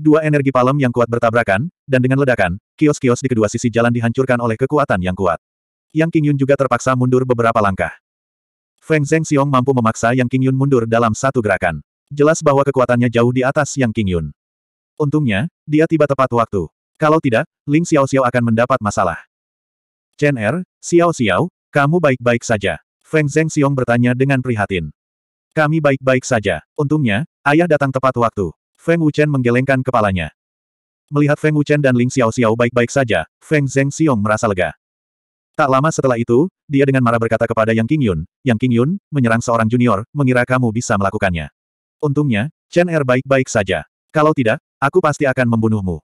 Dua energi palem yang kuat bertabrakan, dan dengan ledakan, kios-kios di kedua sisi jalan dihancurkan oleh kekuatan yang kuat. Yang King Yun juga terpaksa mundur beberapa langkah. Feng Zeng Xiong mampu memaksa Yang King Yun mundur dalam satu gerakan. Jelas bahwa kekuatannya jauh di atas Yang King Yun. Untungnya, dia tiba tepat waktu. Kalau tidak, Ling Xiao Xiao akan mendapat masalah. Chen Er, Xiao Xiao, kamu baik-baik saja. Feng Zeng Xiong bertanya dengan prihatin. Kami baik-baik saja. Untungnya, ayah datang tepat waktu. Feng Wuchen menggelengkan kepalanya. Melihat Feng Wuchen dan Ling Xiao Xiao baik-baik saja, Feng Zeng Xiong merasa lega. Tak lama setelah itu, dia dengan marah berkata kepada Yang King Yun, Yang King Yun, menyerang seorang junior, mengira kamu bisa melakukannya. Untungnya, Chen Er baik-baik saja. Kalau tidak, Aku pasti akan membunuhmu.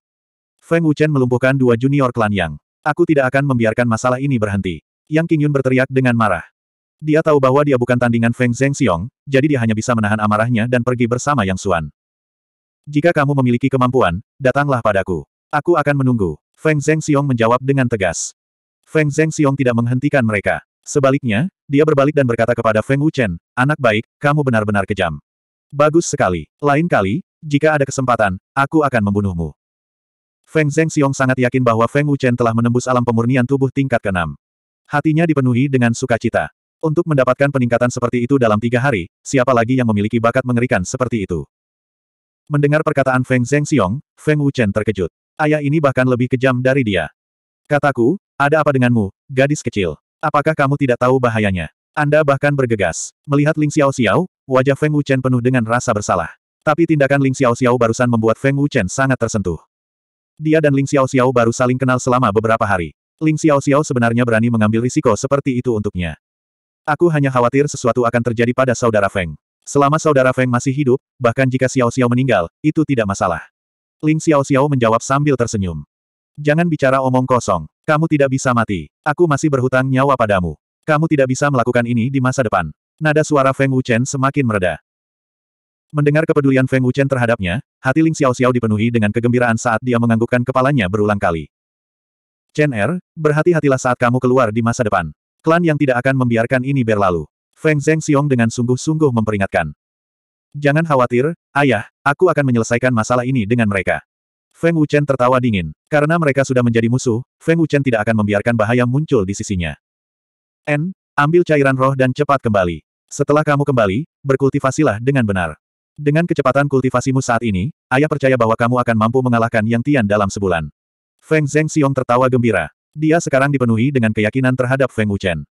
Feng Wuchen melumpuhkan dua junior klan Yang. Aku tidak akan membiarkan masalah ini berhenti. Yang Qingyun berteriak dengan marah. Dia tahu bahwa dia bukan tandingan Feng Zhengxiong, jadi dia hanya bisa menahan amarahnya dan pergi bersama Yang Suan. Jika kamu memiliki kemampuan, datanglah padaku. Aku akan menunggu. Feng Zhengxiong menjawab dengan tegas. Feng Zhengxiong tidak menghentikan mereka. Sebaliknya, dia berbalik dan berkata kepada Feng Wuchen, anak baik, kamu benar-benar kejam. Bagus sekali. Lain kali, jika ada kesempatan, aku akan membunuhmu. Feng Zheng Xiong sangat yakin bahwa Feng Wuchen telah menembus alam pemurnian tubuh tingkat ke-6. Hatinya dipenuhi dengan sukacita. Untuk mendapatkan peningkatan seperti itu dalam tiga hari, siapa lagi yang memiliki bakat mengerikan seperti itu? Mendengar perkataan Feng Zheng Xiong, Feng Wuchen terkejut. Ayah ini bahkan lebih kejam dari dia. Kataku, ada apa denganmu, gadis kecil? Apakah kamu tidak tahu bahayanya? Anda bahkan bergegas. Melihat Ling Xiao Xiao, wajah Feng Wuchen penuh dengan rasa bersalah. Tapi tindakan Ling Xiao Xiao barusan membuat Feng Wuchen sangat tersentuh. Dia dan Ling Xiao Xiao baru saling kenal selama beberapa hari. Ling Xiao Xiao sebenarnya berani mengambil risiko seperti itu untuknya. Aku hanya khawatir sesuatu akan terjadi pada saudara Feng. Selama saudara Feng masih hidup, bahkan jika Xiao Xiao meninggal, itu tidak masalah. Ling Xiao Xiao menjawab sambil tersenyum. Jangan bicara omong kosong. Kamu tidak bisa mati. Aku masih berhutang nyawa padamu. Kamu tidak bisa melakukan ini di masa depan. Nada suara Feng Wuchen semakin meredah. Mendengar kepedulian Feng Wuchen terhadapnya, hati Ling Xiao Xiao dipenuhi dengan kegembiraan saat dia menganggukkan kepalanya berulang kali. Chen Er, berhati-hatilah saat kamu keluar di masa depan. Klan yang tidak akan membiarkan ini berlalu. Feng Zheng Xiong dengan sungguh-sungguh memperingatkan. Jangan khawatir, ayah, aku akan menyelesaikan masalah ini dengan mereka. Feng Wuchen tertawa dingin. Karena mereka sudah menjadi musuh, Feng Wuchen tidak akan membiarkan bahaya muncul di sisinya. N, ambil cairan roh dan cepat kembali. Setelah kamu kembali, berkultivasilah dengan benar. Dengan kecepatan kultivasimu saat ini, ayah percaya bahwa kamu akan mampu mengalahkan Yang Tian dalam sebulan. Feng Zheng Xiong tertawa gembira. Dia sekarang dipenuhi dengan keyakinan terhadap Feng Wuchen.